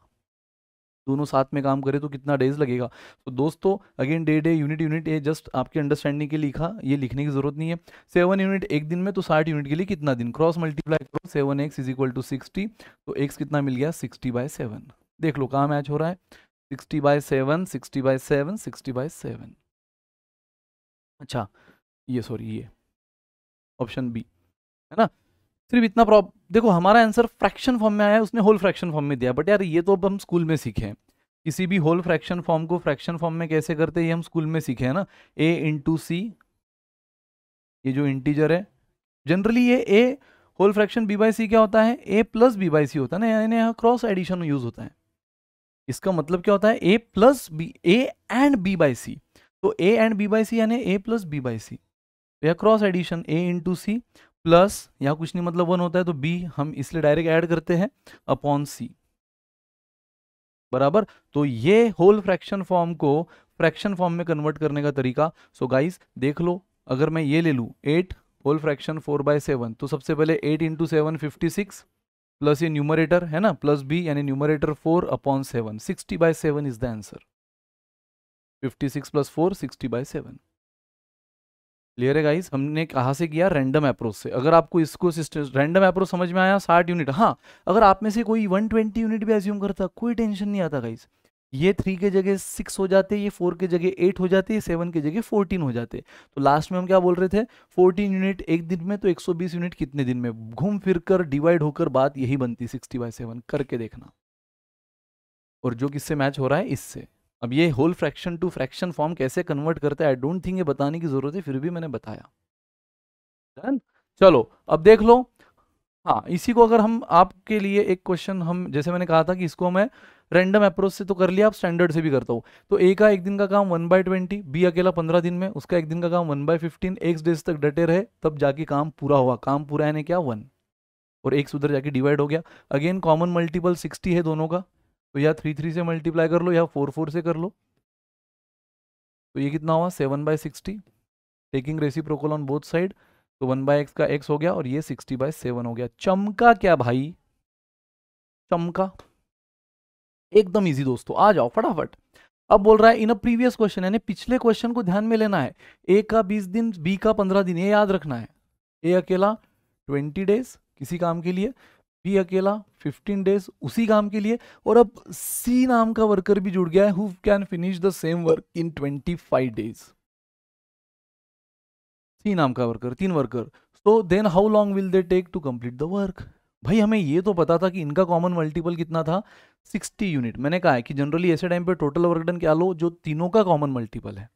दोनों साथ में काम करें तो कितना डेज लगेगा तो दोस्तों again day day unit unit ये जस्ट आपके अंडरस्टैंडिंग के लिखा ये लिखने की जरूरत नहीं है सेवन यूनिट एक दिन में तो साठ यूनिट के लिए कितना दिन क्रॉस मल्टीप्लाई करो seven X is equal to sixty तो एक्स कितना मिल गया सिक्सटी बाय सेवन देख लो कहाँ मैच हो रहा है sixty by seven sixty by seven sixty by seven अच्छा ये सॉरी ये ऑप्शन बी है ना सिर्फ इतना प्रॉब देखो हमारा आंसर फ्रैक्शन फॉर्म में आया उसने होल फ्रैक्शन फॉर्म में दिया बट यार ये तो अब हम स्कूल में सीखे हैं किसी भी होल फ्रैक्शन फॉर्म को फ्रैक्शन फॉर्म में कैसे करते हैं ये हम स्कूल में सीखे हैं ना ए इंटू सी ये जो इंटीजर है जनरली ये A whole fraction B by C क्या होता है A plus B by C होता है ना यानी यहाँ क्रॉस एडिशन यूज होता है इसका मतलब क्या होता है A plus B A and B by C तो A and B by C यानी A plus B by C या cross addition A into C plus यहाँ कुछ नहीं मतलब वन होता है तो बी हम इसलिए डायरेक्ट ऐड करते हैं अपॉन सी बराबर तो ये होल फ्रैक्शन फॉर्म को फ्रैक्शन फॉर्म में कन्वर्ट करने का तरीका सो so गाइस देख लो अगर मैं ये ले लूँ eight whole fraction four by seven तो सबसे पहले eight into seven fifty six plus ये न्यूमरेटर है ना प्लस बी यानी numerator four upon seven sixty by seven is the answer fifty six plus four sixty by seven clear है guys हमने कहा से किया रैंडम अप्रोच से अगर आपको इसको रैंडम अप्रोच समझ में आया साठ यूनिट हाँ अगर आप में से कोई वन ट्वेंटी यूनिट भी एज्यूम करता कोई टेंशन नहीं आता गाइस ये थ्री के जगह सिक्स हो जाते ये फोर के जगह एट हो जाते ये सेवन के जगह फोर्टीन हो जाते तो लास्ट में हम क्या बोल रहे थे फोर्टीन यूनिट एक दिन में तो एक सौ बीस यूनिट कितने दिन में घूम फिर कर डिवाइड होकर बात यही बनती सिक्सटी बाई सेवन करके देखना और जो किससे मैच हो रहा है इससे अब ये whole fraction to fraction form कैसे कन्वर्ट करते हैं आई डोंट थिंक ये बताने की जरूरत है फिर भी मैंने बताया डन चलो अब देख लो हाँ इसी को अगर हम आपके लिए एक क्वेश्चन हम जैसे मैंने कहा था कि इसको मैं रैंडम अप्रोच से तो कर लिया आप स्टैंडर्ड से भी करता हूँ तो ए का एक दिन का काम वन बाय ट्वेंटी बी अकेला पंद्रह दिन में उसका एक दिन का काम one by fifteen x days तक डटे रहे तब जाके काम पूरा हुआ काम पूरा है क्या वन और एक्स उधर जाके डिवाइड हो गया अगेन कॉमन मल्टीपल सिक्सटी है दोनों का तो या थ्री थ्री से मल्टीप्लाई कर लो या फोर फोर से कर लो तो ये कितना हुआ seven by sixty taking reciprocal on both side तो वन बाय एक्स का एक्स हो गया और ये सिक्सटी बाय सेवन हो गया चमका क्या भाई चमका एकदम इजी दोस्तों आ जाओ फटाफट अब बोल रहा है इन अ प्रीवियस क्वेश्चन यानी पिछले क्वेश्चन को ध्यान में लेना है ए का बीस दिन बी का पंद्रह दिन ये याद रखना है ए अकेला ट्वेंटी डेज किसी काम के लिए भी अकेला 15 डेज उसी काम के लिए और अब सी नाम का वर्कर भी जुड़ गया है who can finish the same work in 25 days C नाम का वर्कर तीन worker so then how long will they take to complete the work भाई हमें ये तो पता था कि इनका कॉमन मल्टीपल कितना था 60 यूनिट मैंने कहा है कि जनरली ऐसे टाइम पे टोटल वर्कडन क्या लो जो तीनों का कॉमन मल्टीपल है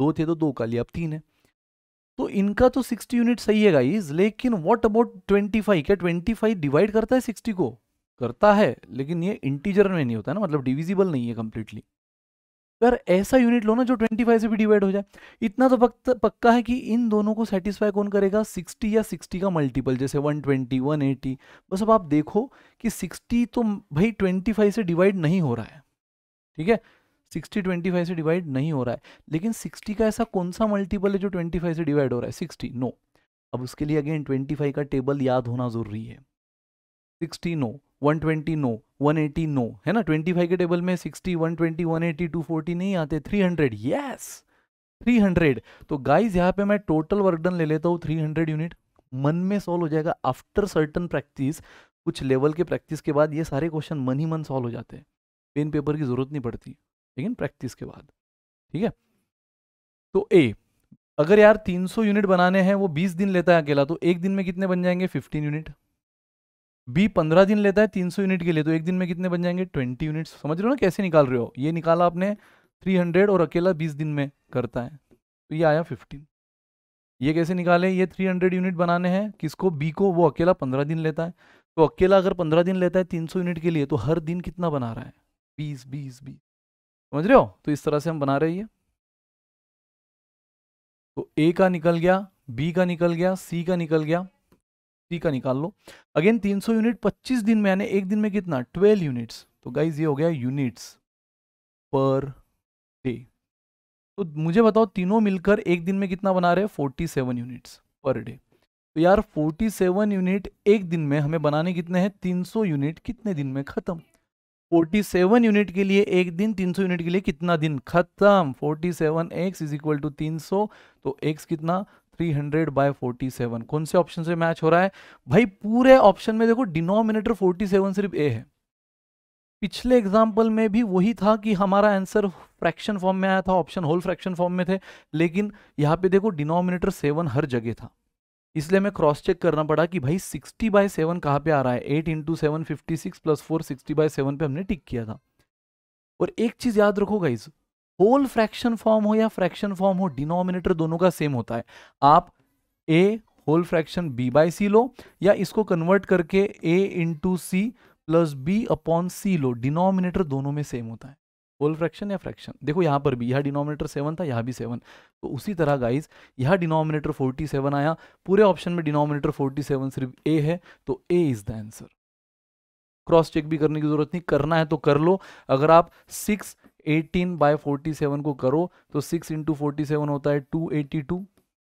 दो थे तो दो का लिया अब तीन है तो इनका तो 60 यूनिट सही है गाइज लेकिन व्हाट अबाउट 25 क्या 25 डिवाइड करता है 60 को करता है लेकिन ये इंटीजर में नहीं होता है ना मतलब डिविजिबल नहीं है कम्प्लीटली अगर ऐसा यूनिट लो ना जो 25 से भी डिवाइड हो जाए इतना तो पक्का है कि इन दोनों को सेटिस्फाई कौन करेगा 60 या 60 का मल्टीपल जैसे 120 180 बस अब आप देखो कि 60 तो भाई 25 से डिवाइड नहीं हो रहा है ठीक है सिक्सटी ट्वेंटी फाइव से डिवाइड नहीं हो रहा है लेकिन सिक्सटी का ऐसा कौन सा मल्टीपल है जो ट्वेंटी फाइव से डिवाइड हो रहा है सिक्सटी नो अब उसके लिए अगेन ट्वेंटी फाइव का टेबल याद होना ज़रूरी है sixty no one twenty no one eighty no है ना ट्वेंटी फाइव के टेबल में sixty one twenty one eighty two forty नहीं आते three hundred yes three hundred तो गाइज यहाँ पे मैं टोटल वर्कडन ले लेता हूँ थ्री हंड्रेड यूनिट मन में सॉल्व हो जाएगा आफ्टर सर्टन प्रैक्टिस कुछ लेवल के प्रैक्टिस के बाद ये सारे क्वेश्चन मन ही मन सॉल्व हो जाते हैं पेन पेपर की ज़रूरत नहीं पड़ती लेकिन प्रैक्टिस के बाद ठीक है तो ए अगर यार 300 यूनिट बनाने हैं वो 20 दिन लेता है अकेला तो एक दिन में कितने बन जाएंगे 15 यूनिट बी 15 दिन लेता है 300 यूनिट के लिए तो एक दिन में कितने बन जाएंगे 20 यूनिट्स समझ रहे हो ना कैसे निकाल रहे हो ये निकाला आपने 300 और अकेला 20 दिन में करता है तो ये आया 15 ये कैसे निकाले ये 300 यूनिट बनाने हैं किसको बी को वो अकेला पंद्रह दिन लेता है तो अकेला अगर पंद्रह दिन लेता है तीन यूनिट के लिए तो हर दिन कितना बना रहा है बीस बीस बीस समझ रहे हो तो इस तरह से हम बना रहे हैं तो ए का निकल गया बी का निकल गया सी का निकल गया सी का निकाल लो अगेन 300 यूनिट 25 दिन में यानी एक दिन में कितना 12 यूनिट्स तो गाइज ये हो गया यूनिट्स पर डे तो मुझे बताओ तीनों मिलकर एक दिन में कितना बना रहे forty seven units per day तो यार 47 यूनिट एक दिन में हमें बनाने कितने हैं 300 यूनिट कितने दिन में खत्म 47 यूनिट के लिए एक दिन 300 यूनिट के लिए कितना दिन खत्म 47 एक्स इज इक्वल टू 300 तो एक्स कितना 300 हंड्रेड बाय फोर्टी कौन से ऑप्शन से मैच हो रहा है भाई पूरे ऑप्शन में देखो डिनोमिनेटर 47 सिर्फ ए है पिछले एग्जाम्पल में भी वही था कि हमारा आंसर फ्रैक्शन फॉर्म में आया था ऑप्शन होल फ्रैक्शन फॉर्म में थे लेकिन यहाँ पे देखो डिनोमिनेटर सेवन हर जगह था इसलिए मैं क्रॉस चेक करना पड़ा कि भाई सिक्सटी बाय सेवन कहाँ पे आ रहा है eight into seven fifty six plus four sixty by seven पे हमने टिक किया था और एक चीज़ याद रखो गाइज होल फ्रैक्शन फॉर्म हो या फ्रैक्शन फॉर्म हो डिनोमिनेटर दोनों का सेम होता है आप A whole fraction B by C लो या इसको कन्वर्ट करके A into C plus B upon C लो डिनोमिनेटर दोनों में सेम होता है होल फ्रैक्शन या फ्रैक्शन देखो यहाँ पर भी यह डिनोमिनेटर सेवन था यहाँ भी सेवन तो उसी तरह गाइज यह डिनोमिनेटर फोर्टी सेवन आया पूरे ऑप्शन में डिनोमिनेटर फोर्टी सेवन सिर्फ ए है तो A is the answer cross check भी करने की ज़रूरत नहीं करना है तो कर लो अगर आप six eighteen by forty seven को करो तो सिक्स इंटू फोर्टी सेवन होता है two eighty two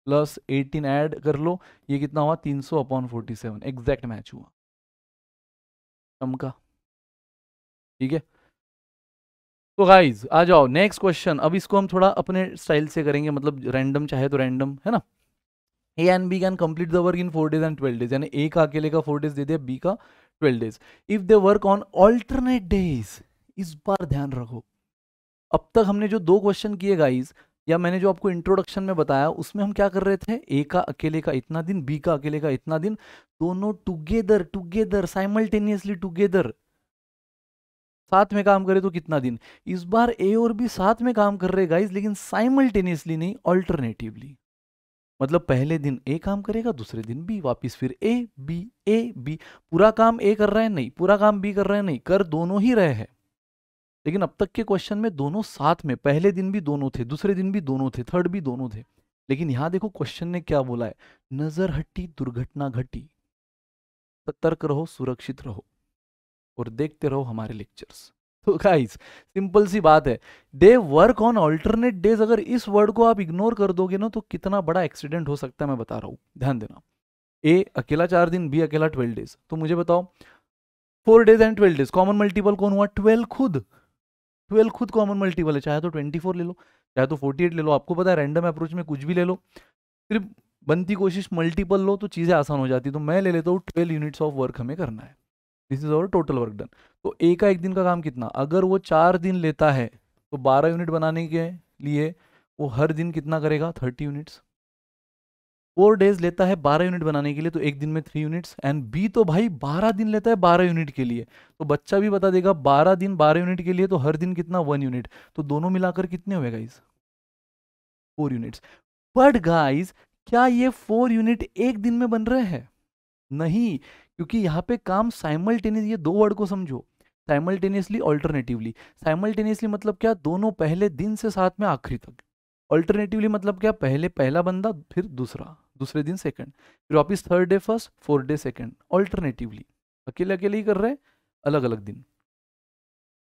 plus eighteen add कर लो ये कितना हुआ तीन सौ upon forty seven exact match हुआ चमका ठीक है तो गाइज आ जाओ नेक्स्ट क्वेश्चन अब इसको हम थोड़ा अपने स्टाइल से करेंगे मतलब रैंडम चाहे तो रैंडम है ना A and B can complete the work in four days and twelve days यानी ए का अकेले का फोर डेज दे दिया बी का twelve days if they work on alternate days इस बार ध्यान रखो अब तक हमने जो दो क्वेश्चन किए गाइज या मैंने जो आपको इंट्रोडक्शन में बताया उसमें हम क्या कर रहे थे ए का अकेले का इतना दिन बी का अकेले का इतना दिन दोनों टुगेदर टुगेदर साइमल्टेनियसली टुगेदर साथ में काम करे तो कितना दिन इस बार ए और बी साथ में काम कर रहे गाइज लेकिन साइमल्टेनियसली नहीं ऑल्टरनेटिवली मतलब पहले दिन ए काम करेगा दूसरे दिन बी वापस फिर ए बी ए बी पूरा काम ए कर रहे हैं नहीं पूरा काम बी कर रहे हैं नहीं कर दोनों ही रहे हैं लेकिन अब तक के क्वेश्चन में दोनों साथ में पहले दिन भी दोनों थे दूसरे दिन भी दोनों थे थर्ड भी दोनों थे लेकिन यहाँ देखो क्वेश्चन ने क्या बोला है नजर हट्टी दुर्घटना घटी सतर्क रहो सुरक्षित रहो और देखते रहो हमारे लेक्चर्स तो गाइस सिंपल सी बात है they work on alternate days अगर इस वर्ड को आप इग्नोर कर दोगे ना तो कितना बड़ा एक्सीडेंट हो सकता है मैं बता रहा हूँ ध्यान देना ए अकेला चार दिन बी अकेला ट्वेल्व डेज तो मुझे बताओ four days and twelve days common multiple कौन हुआ ट्वेल्व खुद ट्वेल्व खुद कॉमन मल्टीपल है चाहे तो ट्वेंटी फोर ले लो चाहे तो फोर्टी एट ले लो आपको पता है रैंडम अप्रोच में कुछ भी ले लो सिर्फ बनती कोशिश मल्टीपल लो तो चीज़ें आसान हो जाती तो मैं ले लेता हूँ ट्वेल्व यूनिट्स ऑफ वर्क हमें करना है this is our total work done तो ए का एक दिन का काम कितना अगर वो चार दिन लेता है तो बारह यूनिट बनाने के लिए वो हर दिन कितना करेगा थर्टी यूनिट्स फोर डेज लेता है बारह यूनिट बनाने के लिए तो एक दिन में थ्री यूनिट्स एंड बी तो भाई बारह दिन लेता है बारह यूनिट के लिए तो बच्चा भी बता देगा बारह दिन बारह यूनिट के लिए तो हर दिन कितना वन यूनिट तो दोनों मिलाकर कितने हुए guys four units but guys क्या ये फोर यूनिट एक दिन में बन रहे हैं नहीं क्योंकि यहाँ पे काम साइमल्टेनियस ये दो वर्ड को समझो साइमल्टेनियसली ऑल्टरनेटिवली साइमल्टेनियसली मतलब क्या दोनों पहले दिन से साथ में आखिरी तक ऑल्टरनेटिवली मतलब क्या पहले पहला बंदा फिर दूसरा दूसरे दिन सेकंड फिर वापिस third day first fourth day second alternatively अकेले अकेले ही कर रहे अलग अलग दिन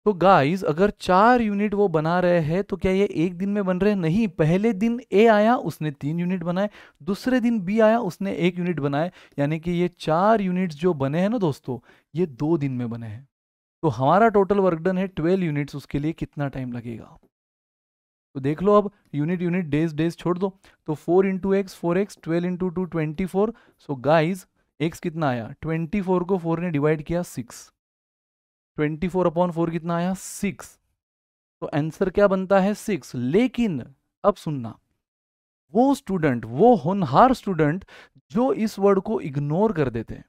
तो गाइस अगर चार यूनिट वो बना रहे हैं तो क्या ये एक दिन में बन रहे हैं नहीं पहले दिन ए आया उसने तीन यूनिट बनाए दूसरे दिन बी आया उसने एक यूनिट बनाए यानी कि ये चार यूनिट्स जो बने हैं ना दोस्तों ये दो दिन में बने हैं तो हमारा टोटल वर्क डन है ट्वेल्व यूनिट्स उसके लिए कितना टाइम लगेगा तो देख लो अब यूनिट यूनिट डेज डेज छोड़ दो तो four into x four x twelve into two twenty four so guys x कितना आया ट्वेंटी फोर को फोर ने डिवाइड किया six twenty four upon four कितना आया सिक्स तो आंसर क्या बनता है सिक्स लेकिन अब सुनना वो स्टूडेंट वो होनहार स्टूडेंट जो इस वर्ड को इग्नोर कर देते हैं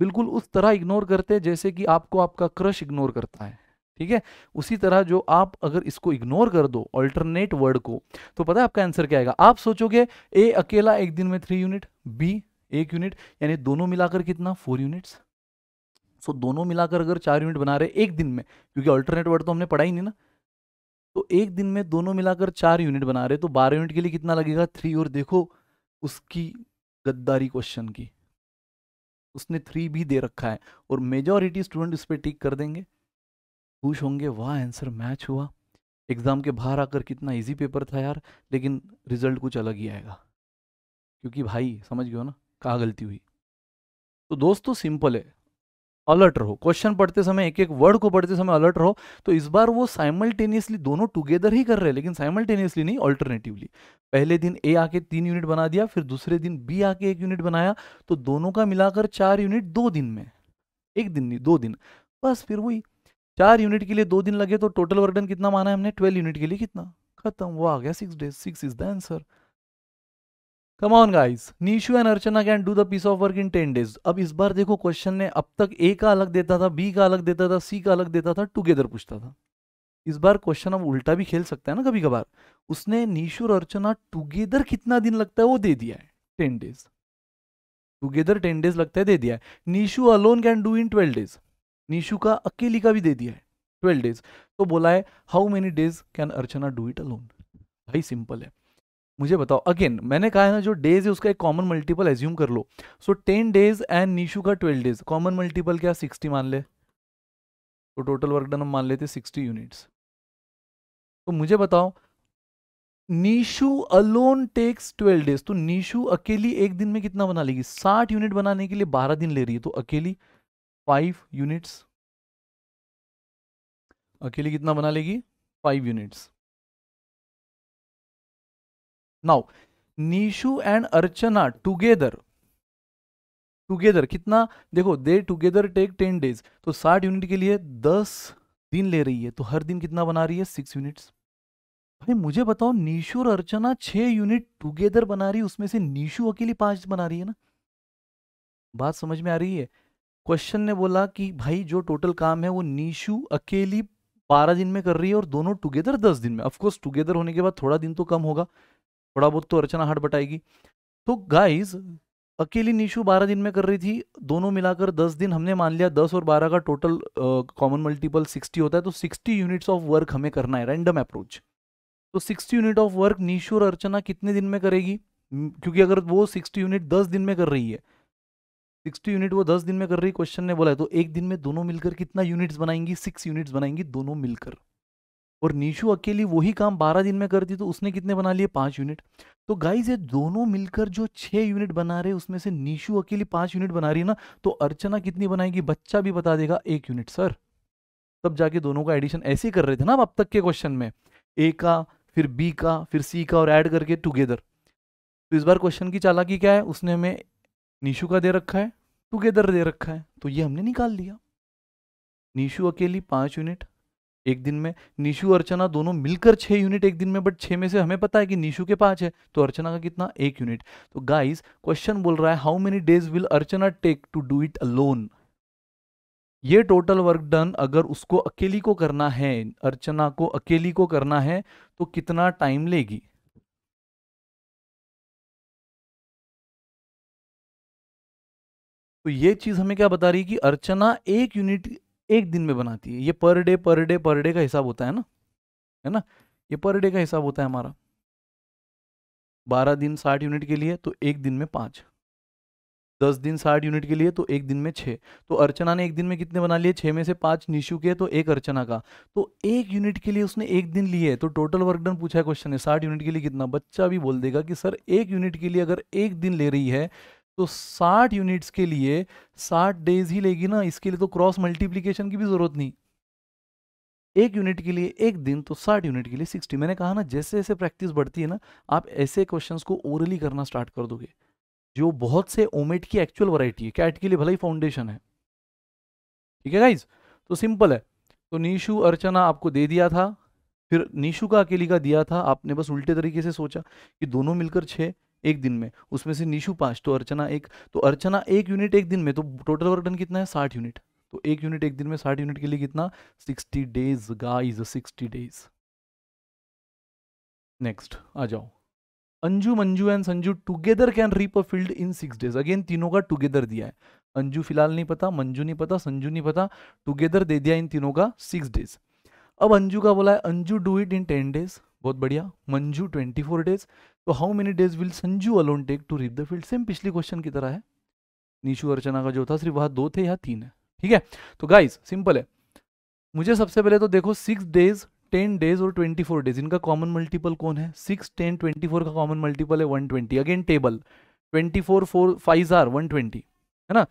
बिल्कुल उस तरह इग्नोर करते हैं जैसे कि आपको आपका क्रश इग्नोर करता है ठीक है उसी तरह जो आप अगर इसको इग्नोर कर दो अल्टरनेट वर्ड को तो पता है आपका आंसर क्या आएगा आप सोचोगे ए अकेला एक दिन में थ्री यूनिट बी एक यूनिट यानी दोनों मिलाकर कितना फोर यूनिट्स सो दोनों मिलाकर अगर चार यूनिट बना रहे एक दिन में क्योंकि अल्टरनेट वर्ड तो हमने पढ़ा ही नहीं ना तो एक दिन में दोनों मिलाकर चार यूनिट बना रहे तो बारह यूनिट के लिए कितना लगेगा थ्री और देखो उसकी गद्दारी क्वेश्चन की उसने थ्री भी दे रखा है और मेजोरिटी स्टूडेंट इस पर टिक कर देंगे खुश होंगे वाह आंसर मैच हुआ एग्ज़ाम के बाहर आकर कितना इजी पेपर था यार लेकिन रिजल्ट कुछ अलग ही आएगा क्योंकि भाई समझ गए ना कहा गलती हुई तो दोस्तों सिंपल है अलर्ट रहो क्वेश्चन पढ़ते समय एक एक वर्ड को पढ़ते समय अलर्ट रहो तो इस बार वो साइमल्टेनियसली दोनों टुगेदर ही कर रहे हैं लेकिन साइमल्टेनियसली नहीं अल्टरनेटिवली पहले दिन ए आके तीन यूनिट बना दिया फिर दूसरे दिन बी आके एक यूनिट बनाया तो दोनों का मिलाकर चार यूनिट दो दिन में एक दिन नहीं दो दिन बस फिर वही चार यूनिट के लिए दो दिन लगे तो टोटल वर्कडन कितना माना है हमने ट्वेल्व यूनिट के लिए कितना खत्म वो आ गया six days six is the answer come guys Nishu and Archana can do the piece of work in ten days अब इस बार देखो क्वेश्चन ने अब तक ए का अलग देता था बी का अलग देता था सी का अलग देता था टुगेदर पूछता था इस बार क्वेश्चन अब उल्टा भी खेल सकता है ना कभी कभार उसने नीशु और अर्चना टुगेदर कितना दिन लगता है वो दे दिया है ten days together ten days लगता है दे दिया है Nishu alone can do in twelve days Nishu का अकेली का भी दे दिया है ट्वेल्व डेज तो बोला है how many days can Archana do it alone भाई सिंपल है मुझे बताओ अगेन मैंने कहा है ना जो डेज है उसका एक कॉमन मल्टीपल एज्यूम कर लो so ten days and Nishu का ट्वेल्व डेज कॉमन मल्टीपल क्या सिक्सटी मान ले तो टोटल वर्क डन हम मान लेते सिक्सटी यूनिट्स तो मुझे बताओ Nishu alone takes twelve days तो नीशु अकेली एक दिन में कितना बना लेगी साठ यूनिट बनाने के लिए बारह दिन ले रही है तो अकेली फाइव यूनिट्स अकेली कितना बना लेगी five units now Nishu and Archana together together कितना देखो they together take ten days तो साठ यूनिट के लिए दस दिन ले रही है तो हर दिन कितना बना रही है सिक्स यूनिट्स भाई मुझे बताओ नीशु और अर्चना छह यूनिट टुगेदर बना रही है उसमें से नीशु अकेली पांच बना रही है ना बात समझ में आ रही है क्वेश्चन ने बोला कि भाई जो टोटल काम है वो नीशु अकेली बारह दिन में कर रही है और दोनों टुगेदर दस दिन में ऑफकोर्स टुगेदर होने के बाद थोड़ा दिन तो कम होगा थोड़ा बहुत तो अर्चना हट बटाएगी तो गाइज अकेली निशु बारह दिन में कर रही थी दोनों मिलाकर दस दिन हमने मान लिया दस और बारह का टोटल कॉमन मल्टीपल सिक्सटी होता है तो सिक्सटी यूनिट्स ऑफ वर्क हमें करना है रैंडम अप्रोच तो sixty unit of work Nishu और अर्चना कितने दिन में करेगी क्योंकि अगर वो सिक्सटी यूनिट दस दिन में कर रही है सिक्सटी यूनिट वो दस दिन में कर रही क्वेश्चन ने बोला है तो एक दिन में दोनों मिलकर कितना यूनिट्स बनाएंगी सिक्स यूनिट्स बनाएंगी दोनों मिलकर और नीशू अकेली वही काम बारह दिन में करती तो उसने कितने बना लिए पाँच यूनिट तो गाइज ये दोनों मिलकर जो छः यूनिट बना रहे उसमें से नीशू अकेली पाँच यूनिट बना रही है ना तो अर्चना कितनी बनाएगी बच्चा भी बता देगा एक यूनिट सर तब जाके दोनों का एडिशन ऐसे कर रहे थे ना अब तक के क्वेश्चन में ए का फिर बी का फिर सी का और ऐड करके टुगेदर तो इस बार क्वेश्चन की चालाकी क्या है उसने हमें नीशू का दे रखा है टुगेदर दे रखा है तो ये हमने निकाल लिया नीशू अकेली पाँच यूनिट एक दिन में निशु अर्चना दोनों मिलकर छह यूनिट एक दिन में बट छह में से हमें पता है कि निशु के पांच है तो अर्चना का कितना एक यूनिट तो गाइस क्वेश्चन बोल रहा है how many days will Archana take to do it alone ये टोटल वर्क डन अगर उसको अकेली को करना है अर्चना को अकेली को करना है तो कितना टाइम लेगी तो ये चीज हमें क्या बता रही है कि अर्चना एक यूनिट एक दिन में बनाती है ये पर डे पर डे पर डे का हिसाब होता है ना है ना ये पर डे का हिसाब होता है हमारा बारह दिन साठ यूनिट के लिए तो एक दिन में पाँच दस दिन साठ यूनिट के लिए तो एक दिन में छः तो अर्चना ने एक दिन में कितने बना लिए छः में से पाँच निशु के तो एक अर्चना का तो एक यूनिट के लिए उसने एक दिन लिए तो टोटल वर्क डन पूछा है क्वेश्चन है साठ यूनिट के लिए कितना बच्चा भी बोल देगा कि सर एक यूनिट के लिए अगर एक दिन ले रही है तो 60 यूनिट्स के लिए 60 डेज ही लेगी ना इसके लिए तो क्रॉस मल्टीप्लीकेशन की भी ज़रूरत नहीं एक यूनिट के लिए एक दिन तो 60 यूनिट के लिए 60 मैंने कहा ना जैसे जैसे प्रैक्टिस बढ़ती है ना आप ऐसे क्वेश्चंस को ओरली करना स्टार्ट कर दोगे जो बहुत से ओमेट की एक्चुअल वैरायटी है कैट के लिए भला ही फाउंडेशन है ठीक है गाइज तो सिंपल है तो निशु अर्चना आपको दे दिया था फिर निशु का अकेली का दिया था आपने बस उल्टे तरीके से सोचा कि दोनों मिलकर छः एक दिन में उसमें से निशु पांच तो अर्चना एक तो अर्चना एक यूनिट एक दिन में तो टोटल वर्क डन कितना है साठ यूनिट तो एक यूनिट एक दिन में साठ यूनिट के लिए कितना sixty days guys sixty days next आ जाओ Anju Manju and Sanju together can reap a field in six days again तीनों का टुगेदर दिया है अंजू फिलहाल नहीं पता मंजू नहीं पता संजू नहीं पता टुगेदर दे दिया इन तीनों का सिक्स डेज अब अंजू का बोला है Anju do it in ten days बहुत बढ़िया मंजू ट्वेंटी फोर डेज तो how many days will Sanju alone take to reap the field same पिछले क्वेश्चन की तरह है नीशू अर्चना का जो था सिर्फ वहाँ दो थे या तीन है ठीक है तो गाइज सिंपल है मुझे सबसे पहले तो देखो सिक्स डेज टेन डेज और ट्वेंटी फोर डेज इनका कॉमन मल्टीपल कौन है सिक्स टेन ट्वेंटी फोर का कॉमन मल्टीपल है one twenty again table twenty four four five are one twenty है ना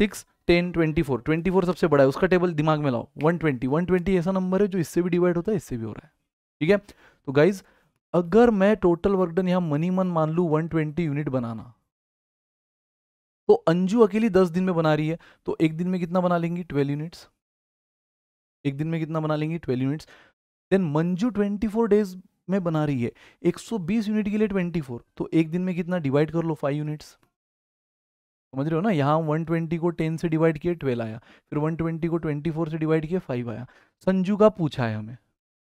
six ten twenty four twenty four सबसे बड़ा है उसका टेबल दिमाग में लाओ वन ट्वेंटी वन ट्वेंटी ऐसा नंबर है जो इससे भी डिवाइड होता है इससे भी हो रहा है ठीक है तो गाइज अगर मैं टोटल वर्कडन यहां यहाँ मनी मन मान लू 120 यूनिट बनाना तो अंजू अकेली दस दिन में बना रही है तो एक दिन में कितना बना लेंगी ट्वेल्व यूनिट्स एक दिन में कितना बना लेंगी twelve units then Manju twenty four days में बना रही है 120 यूनिट के लिए 24 तो एक दिन में कितना डिवाइड कर लो फाइव यूनिट्स समझ रहे हो ना यहाँ वन ट्वेंटी को टेन से डिवाइड किए ट्वेल्व आया फिर वन ट्वेंटी को ट्वेंटी फोर से डिवाइड किए फाइव आया संजू का पूछा है हमें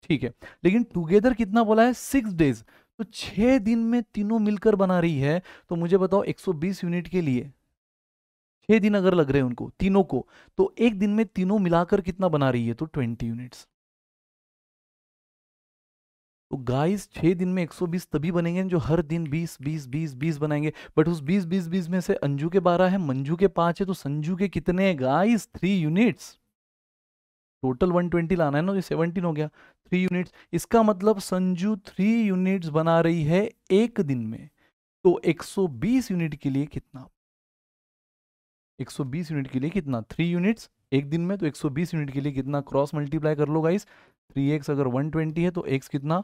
ठीक है लेकिन टुगेदर कितना बोला है सिक्स डेज तो छह दिन में तीनों मिलकर बना रही है तो मुझे बताओ 120 यूनिट के लिए छह दिन अगर लग रहे हैं उनको तीनों को तो एक दिन में तीनों मिलाकर कितना बना रही है तो 20 यूनिट्स तो गाइस छह दिन में 120 तभी बनेंगे जो हर दिन 20 20 20 20 बनाएंगे बट उस 20 20 20 में से अंजू के 12 है मंजू के 5 है तो संजू के कितने गाइस थ्री यूनिट्स टोटल 120 लाना है ना तो ये 17 हो गया थ्री यूनिट्स इसका मतलब संजू थ्री यूनिट्स बना रही है एक दिन में तो 120 यूनिट के लिए कितना 120 यूनिट के लिए कितना थ्री यूनिट्स एक दिन में तो 120 यूनिट के लिए कितना क्रॉस मल्टीप्लाई कर लो गाइस थ्री एक्स अगर 120 है तो एक्स कितना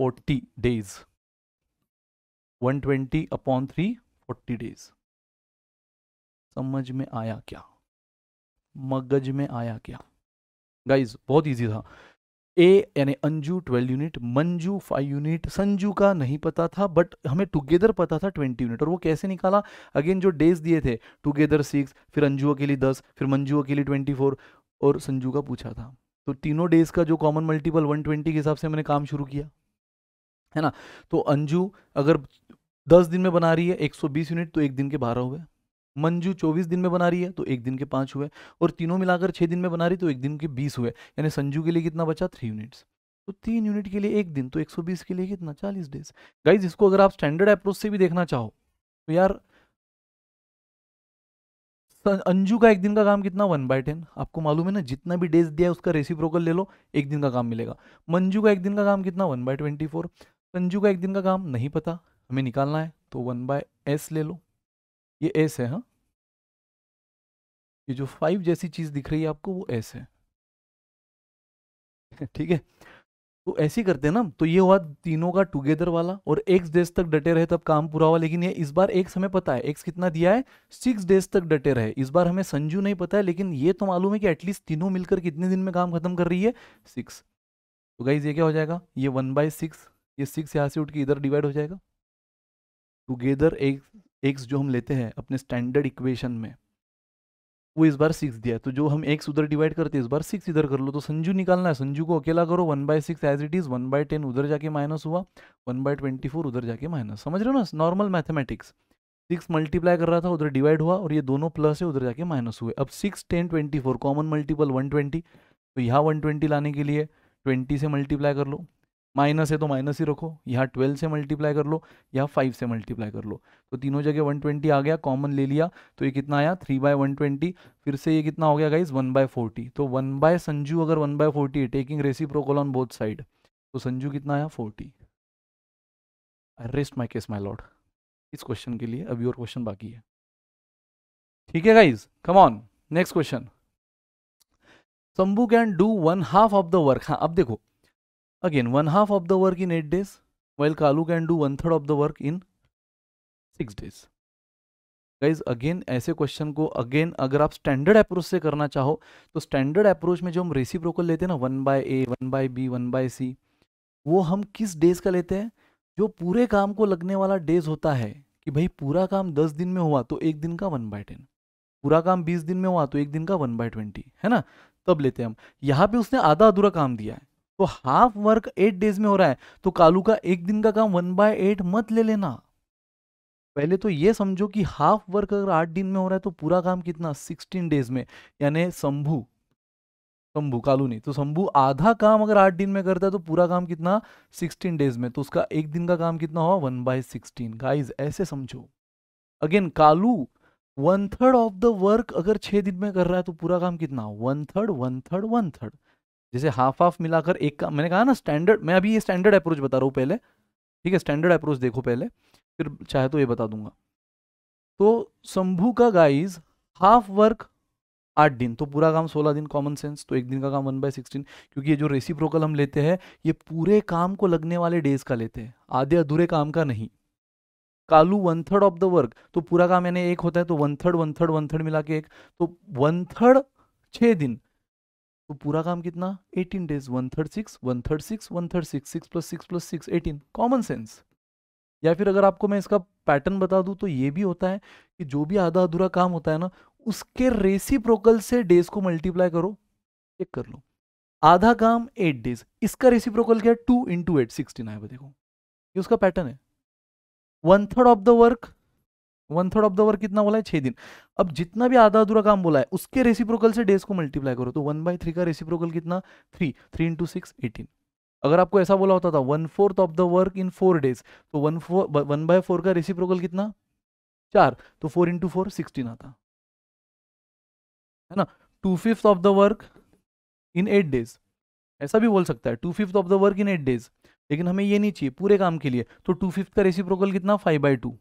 40 days 120 upon three forty days समझ में आया क्या मगज में आया क्या गाइज बहुत ईजी था ए यानी Anju twelve unit Manju five unit Sanju का नहीं पता था बट हमें टुगेदर पता था ट्वेंटी यूनिट और वो कैसे निकाला अगेन जो डेज दिए थे टुगेदर सिक्स फिर अंजू के दस फिर मंजू के ट्वेंटी फोर और संजू का पूछा था तो तीनों डेज का जो कॉमन मल्टीपल वन ट्वेंटी के हिसाब से मैंने काम शुरू किया है ना तो अंजू अगर दस दिन में बना रही है एक सौ बीस यूनिट तो एक दिन के बारह हुए मंजू चौबीस दिन में बना रही है तो एक दिन के पांच हुए और तीनों मिलाकर छह दिन में बना रही तो एक दिन के बीस हुए यानी संजू के लिए कितना बचा थ्री यूनिट्स तो तीन यूनिट के लिए एक दिन तो 120 के लिए कितना चालीस डेज गाइज इसको अगर आप स्टैंडर्ड अप्रोच से भी देखना चाहो तो यार अंजू का एक दिन का काम कितना वन बाय टेन आपको मालूम है ना जितना भी डेज दिया है उसका रेसिप्रोकल ले लो एक दिन का काम मिलेगा मंजू का एक दिन का काम कितना one by twenty four Sanju का एक दिन का काम नहीं पता हमें निकालना है तो वन बाय एस ले लो ये एस है हाँ ये जो फाइव जैसी चीज़ दिख रही है आपको वो एस है ठीक है तो ऐसी करते हैं ना तो ये हुआ तीनों का टुगेदर वाला और एक्स डेज तक डटे रहे तब काम पूरा हुआ लेकिन ये इस बार एक हमें पता है एक्स कितना दिया है सिक्स डेज तक डटे रहे इस बार हमें संजू नहीं पता है लेकिन ये तो मालूम है कि एटलीस्ट तीनों मिलकर कितने दिन में काम खत्म कर रही है सिक्स तो गाइज ये क्या हो जाएगा ये वन बाय ये सिक्स यहाँ से उठ के इधर डिवाइड हो जाएगा टुगेदर एक एक्स जो हम लेते हैं अपने स्टैंडर्ड इक्वेशन में वो इस बार सिक्स दिया है तो जो हम एक्स उधर डिवाइड करते हैं इस बार सिक्स इधर कर लो तो संजू निकालना है संजू को अकेला करो one by six as it is one by ten उधर जाके माइनस हुआ वन बाय ट्वेंटी फोर उधर जाके माइनस समझ रहे हो ना नॉर्मल मैथमेटिक्स सिक्स मल्टीप्लाई कर रहा था उधर डिवाइड हुआ और ये दोनों प्लस है उधर जाके माइनस हुए अब six ten twenty four common multiple one twenty तो यहाँ वन ट्वेंटी लाने के लिए ट्वेंटी से मल्टीप्लाई कर लो माइनस है तो माइनस ही रखो यहाँ ट्वेल्व से मल्टीप्लाई कर लो या फाइव से मल्टीप्लाई कर लो तो तीनों जगह वन ट्वेंटी आ गया कॉमन ले लिया तो ये कितना आया थ्री बाय वन ट्वेंटी फिर से ये कितना हो गया गाइज वन बाय फोर्टी तो वन बाय संजू अगर one by forty taking reciprocal on both side तो संजू कितना आया forty I rest my case my lord इस क्वेश्चन के लिए अभी और क्वेश्चन बाकी है ठीक है guys come on next question Shambhu can do one half of the work हाँ अब देखो again one half of the work in 8 days while Kalu can do one third of the work in 6 days guys again ऐसे question को again अगर आप standard approach से करना चाहो तो स्टैंडर्ड अप्रोच में जो हम रेसी ब्रोकल लेते हैं ना one by A one by B one by C वो हम किस डेज का लेते हैं जो पूरे काम को लगने वाला डेज होता है कि भाई पूरा काम दस दिन में हुआ तो एक दिन का वन बाय टेन पूरा काम बीस दिन में हुआ तो एक दिन का वन बाय ट्वेंटी है ना तब लेते हैं हम यहाँ पे उसने आधा अधूरा काम दिया है तो हाफ वर्क एट डेज में हो रहा है तो कालू का एक दिन का काम वन बाय एट मत ले लेना पहले तो ये समझो कि हाफ वर्क अगर आठ दिन में हो रहा है तो पूरा काम कितना सिक्सटीन डेज में यानी शंभु शंभु कालू नहीं तो शंभु आधा काम अगर आठ दिन में करता है तो पूरा काम कितना सिक्सटीन डेज में तो उसका एक दिन का काम कितना हुआ वन बाय सिक्सटीन गाइज ऐसे समझो again Kalu one third of the work अगर छह दिन में कर रहा है तो पूरा काम कितना one third one third one third जैसे हाफ हाफ मिलाकर एक का मैंने कहा ना स्टैंडर्ड मैं अभी ये स्टैंडर्ड अप्रोच बता रहा हूँ पहले ठीक है स्टैंडर्ड अप्रोच देखो पहले फिर चाहे तो ये बता दूंगा तो शंभू का गाइज हाफ वर्क आठ दिन तो पूरा काम सोलह दिन कॉमन सेंस तो एक दिन का काम वन बाय सिक्सटीन क्योंकि ये जो रेसिप्रोकल हम लेते हैं ये पूरे काम को लगने वाले डेज का लेते हैं आधे अधूरे काम का नहीं Kalu one third of the work तो पूरा काम यानी एक होता है तो one third one third one third मिला के एक तो वन थर्ड छः दिन तो पूरा काम कितना 18 days 136 136 136 6 plus six plus six eighteen common sense या फिर अगर आपको मैं इसका पैटर्न बता दूं तो ये भी होता है कि जो भी आधा अधूरा काम होता है ना उसके रेसी प्रोकल से डेज को मल्टीप्लाई करो चेक कर लो आधा काम एट डेज इसका रेसी प्रोकल क्या है टू इंटू एट सिक्सटीन आएगा देखो ये उसका पैटर्न है one third of the work one third of the work कितना बोला है छह दिन अब जितना भी आधा अधूरा काम बोला है उसके रेसिप्रोकल से डेज को मल्टीप्लाई करो तो वन बाई थ्री का रेसिप्रोकल कितना three three into six eighteen अगर आपको ऐसा बोला होता था one fourth of the work in four days तो one four one by four का रेसिप्रोकल कितना चार तो फोर इंटू फोर सिक्सटीन आता है ना two fifth of the work in eight days ऐसा भी बोल सकता है two fifth of the work in eight days लेकिन हमें ये नहीं चाहिए पूरे काम के लिए तो टू फिफ्थ का रेसिप्रोकल कितना five by two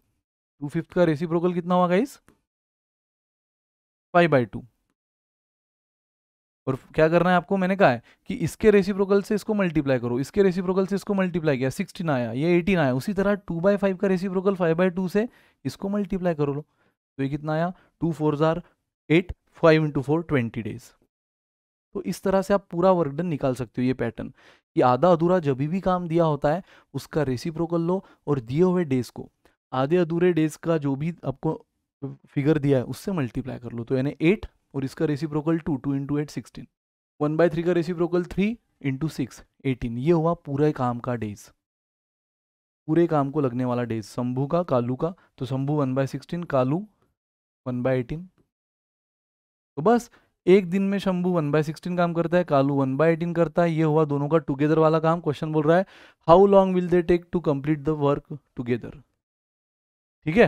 two fifth का रेसिप्रोकल कितना हुआ गाइस फाइव बाई टू और क्या करना है आपको मैंने कहा है कि इसके रेसिप्रोकल से इसको मल्टीप्लाई करो इसके रेसिप्रोकल से इसको मल्टीप्लाई किया सिक्सटीन आया ये एटीन आया उसी तरह टू बाई फाइव का रेसिप्रोकल फाइव बाई टू से इसको मल्टीप्लाई करो लो तो ये कितना आया टू फोर जार eight five into four twenty days तो इस तरह से आप पूरा वर्कडन निकाल सकते हो ये पैटर्न कि आधा अधूरा जब भी काम दिया होता है उसका रेसिप्रोकल लो और दिए हुए डेज को आधे अधूरे डेज का जो भी आपको फिगर दिया है उससे मल्टीप्लाई कर लो तो यानी एट और इसका reciprocal two two into eight sixteen one by three का reciprocal three into six eighteen ये हुआ पूरे काम का डेज पूरे काम को लगने वाला डेज शंभू का कालू का तो Shambhu one by sixteen Kalu one by eighteen तो बस एक दिन में शंभू वन बाय सिक्सटीन काम करता है कालू वन बाय एटीन करता है ये हुआ दोनों का टुगेदर वाला काम क्वेश्चन बोल रहा है how long will they take to complete the work together ठीक है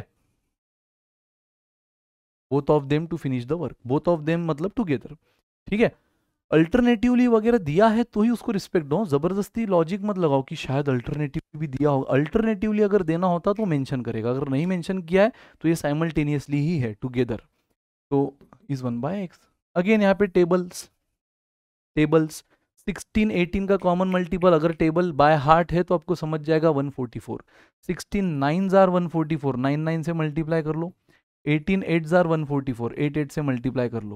both of them to finish the work both of them मतलब टूगेदर ठीक है अल्टरनेटिवली वगैरह दिया है तो ही उसको रिस्पेक्ट दो जबरदस्ती लॉजिक मत लगाओ कि शायद अल्टरनेटिव भी दिया होगा अल्टरनेटिवली अगर देना होता तो मेंशन करेगा अगर नहीं मेंशन किया है तो ये साइमल्टेनियसली ही है टुगेदर तो is one by x again यहाँ पे टेबल्स टेबल्स सिक्सटीन एटीन का कॉमन मल्टीपल अगर टेबल बाय हार्ट है तो आपको समझ जाएगा one forty four sixteen nine जार one forty four nine nine से मल्टीप्लाई कर लो eighteen eight jar one forty four eight eight से मल्टीप्लाई कर लो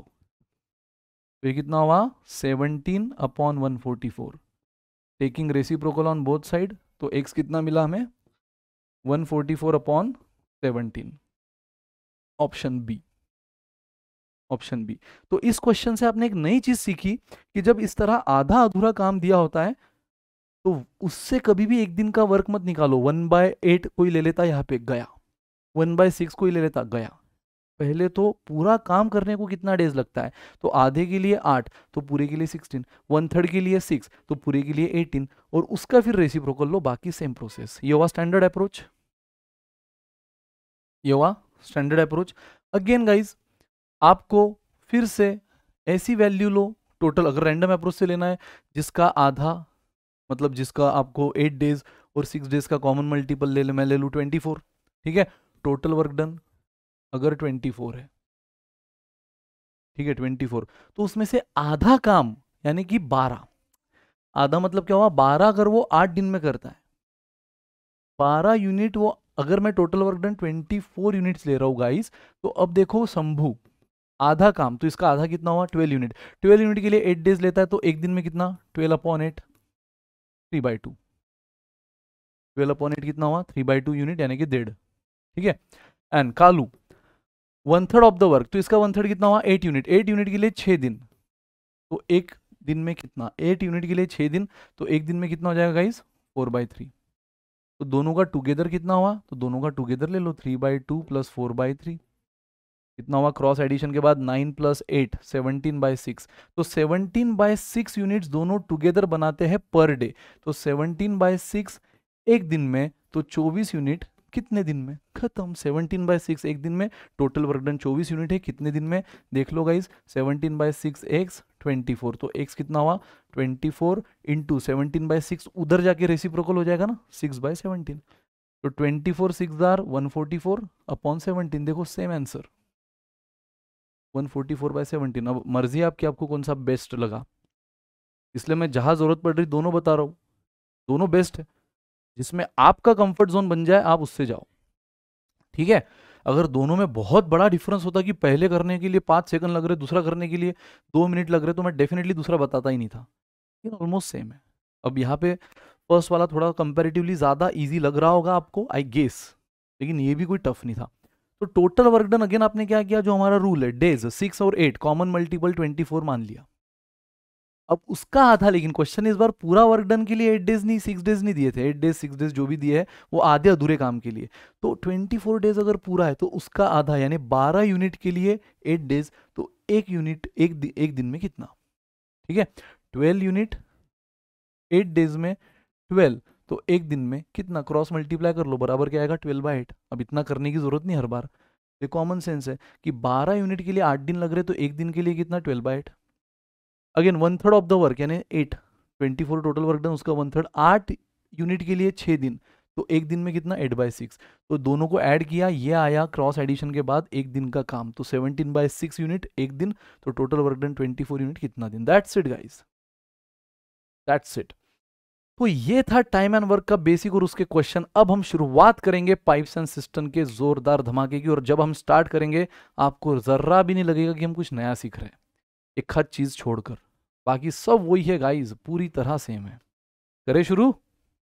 तो ये कितना हुआ seventeen upon one forty four taking reciprocal on both side तो एक्स कितना मिला हमें one forty four upon seventeen option B option B तो इस क्वेश्चन से आपने एक नई चीज सीखी कि जब इस तरह आधा अधूरा काम दिया होता है तो उससे कभी भी एक दिन का वर्क मत निकालो वन बाय एट कोई ले लेता यहाँ पे गया वन बाय सिक्स कोई ले लेता गया पहले तो पूरा काम करने को कितना डेज लगता है तो आधे के लिए आठ तो पूरे के लिए सिक्सटीन वन थर्ड के लिए सिक्स तो पूरे के लिए एटीन और उसका फिर रेसिप्रोकल लो बाकी सेम प्रोसेस ये स्टैंडर्ड अप्रोच ये स्टैंडर्ड अप्रोच अगेन गाइज आपको फिर से ऐसी वैल्यू लो टोटल अगर रैंडम अप्रोच से लेना है जिसका आधा मतलब जिसका आपको एट डेज और सिक्स डेज का कॉमन मल्टीपल ले ले मैं ले लूँ ट्वेंटी फोर ठीक है टोटल वर्क डन अगर ट्वेंटी फोर है ठीक है ट्वेंटी फोर तो उसमें से आधा काम यानी कि बारह आधा मतलब क्या हुआ बारह अगर वो आठ दिन में करता है बारह यूनिट वो अगर मैं total work done twenty four units ले रहा हूँ गाइस तो अब देखो शंभू आधा काम तो इसका आधा कितना हुआ ट्वेल्व यूनिट ट्वेल्व यूनिट के लिए एट डेज लेता है तो एक दिन में कितना twelve upon eight three by two twelve upon eight कितना हुआ थ्री बाई टू यूनिट यानी कि डेढ़ ठीक है एंड कालू one third of the work तो इसका वन थर्ड कितना हुआ एट यूनिट एट यूनिट के लिए छः दिन तो एक दिन में कितना एट यूनिट के लिए छः दिन तो एक दिन में कितना हो जाएगा गाइज फोर बाई थ्री तो दोनों का टुगेदर कितना हुआ तो दोनों का टुगेदर ले लो three by two plus four by three कितना हुआ क्रॉस एडिशन के बाद nine plus eight seventeen by six तो सेवनटीन बाय सिक्स यूनिट्स दोनों टुगेदर बनाते हैं पर डे तो सेवनटीन बाय सिक्स एक दिन में तो चौबीस यूनिट कितने दिन में खत्म सेवनटीन बाय सिक्स एक दिन में टोटल वर्कडन डन चौबीस यूनिट है कितने दिन में देख लो guys seventeen by six x twenty four तो एक्स कितना हुआ twenty four into seventeen by six उधर जाके रेसिप्रोकल हो जाएगा ना सिक्स बाय सेवनटीन तो twenty four six are one forty four upon seventeen देखो same answer one forty four by seventeen अब मर्जी आपकी आपको कौन सा बेस्ट लगा इसलिए मैं जहाँ ज़रूरत पड़ रही दोनों बता रहा हूँ दोनों बेस्ट है जिसमें आपका कंफर्ट जोन बन जाए आप उससे जाओ ठीक है अगर दोनों में बहुत बड़ा डिफरेंस होता कि पहले करने के लिए पाँच सेकंड लग रहे दूसरा करने के लिए दो मिनट लग रहे तो मैं डेफिनेटली दूसरा बताता ही नहीं था लेकिन ऑलमोस्ट सेम है अब यहाँ पे फर्स्ट वाला थोड़ा कंपेरेटिवली ज़्यादा ईजी लग रहा होगा आपको आई गेस लेकिन ये भी कोई टफ नहीं था तो टोटल वर्क डन अगेन आपने क्या किया जो हमारा रूल है डेज सिक्स और eight common multiple twenty four मान लिया अब उसका आधा लेकिन क्वेश्चन इस बार पूरा वर्क डन के लिए एट डेज नहीं सिक्स डेज नहीं दिए थे एट डेज सिक्स डेज जो भी दिए है वो आधे अधूरे काम के लिए तो ट्वेंटी फोर डेज अगर पूरा है तो उसका आधा यानी बारह यूनिट के लिए एट डेज तो एक यूनिट एक दि, एक दिन में कितना ठीक है ट्वेल्व यूनिट एट डेज में ट्वेल्व तो एक दिन में कितना क्रॉस मल्टीप्लाई कर लो बराबर क्या आएगा ट्वेल्व बाई एट अब इतना करने की जरूरत नहीं हर बार ये कॉमन सेंस है कि बारह यूनिट के लिए आठ दिन लग रहे तो एक दिन के लिए कितना twelve by eight again one third of the work यानी eight twenty four total work done उसका वन थर्ड आठ यूनिट के लिए छः दिन तो एक दिन में कितना एट बाई सिक्स तो दोनों को ऐड किया ये आया क्रॉस एडिशन के बाद एक दिन का काम तो सेवनटीन बाय सिक्स यूनिट एक दिन तो total work done twenty four unit कितना दिन that's it guys that's it तो ये था टाइम एंड वर्क का बेसिक और उसके क्वेश्चन अब हम शुरुआत करेंगे पाइप्स एंड सिस्टम के जोरदार धमाके की और जब हम स्टार्ट करेंगे आपको जर्रा भी नहीं लगेगा कि हम कुछ नया सीख रहे हैं एक हद चीज़ छोड़कर बाकी सब वही है गाइज पूरी तरह सेम है करे शुरू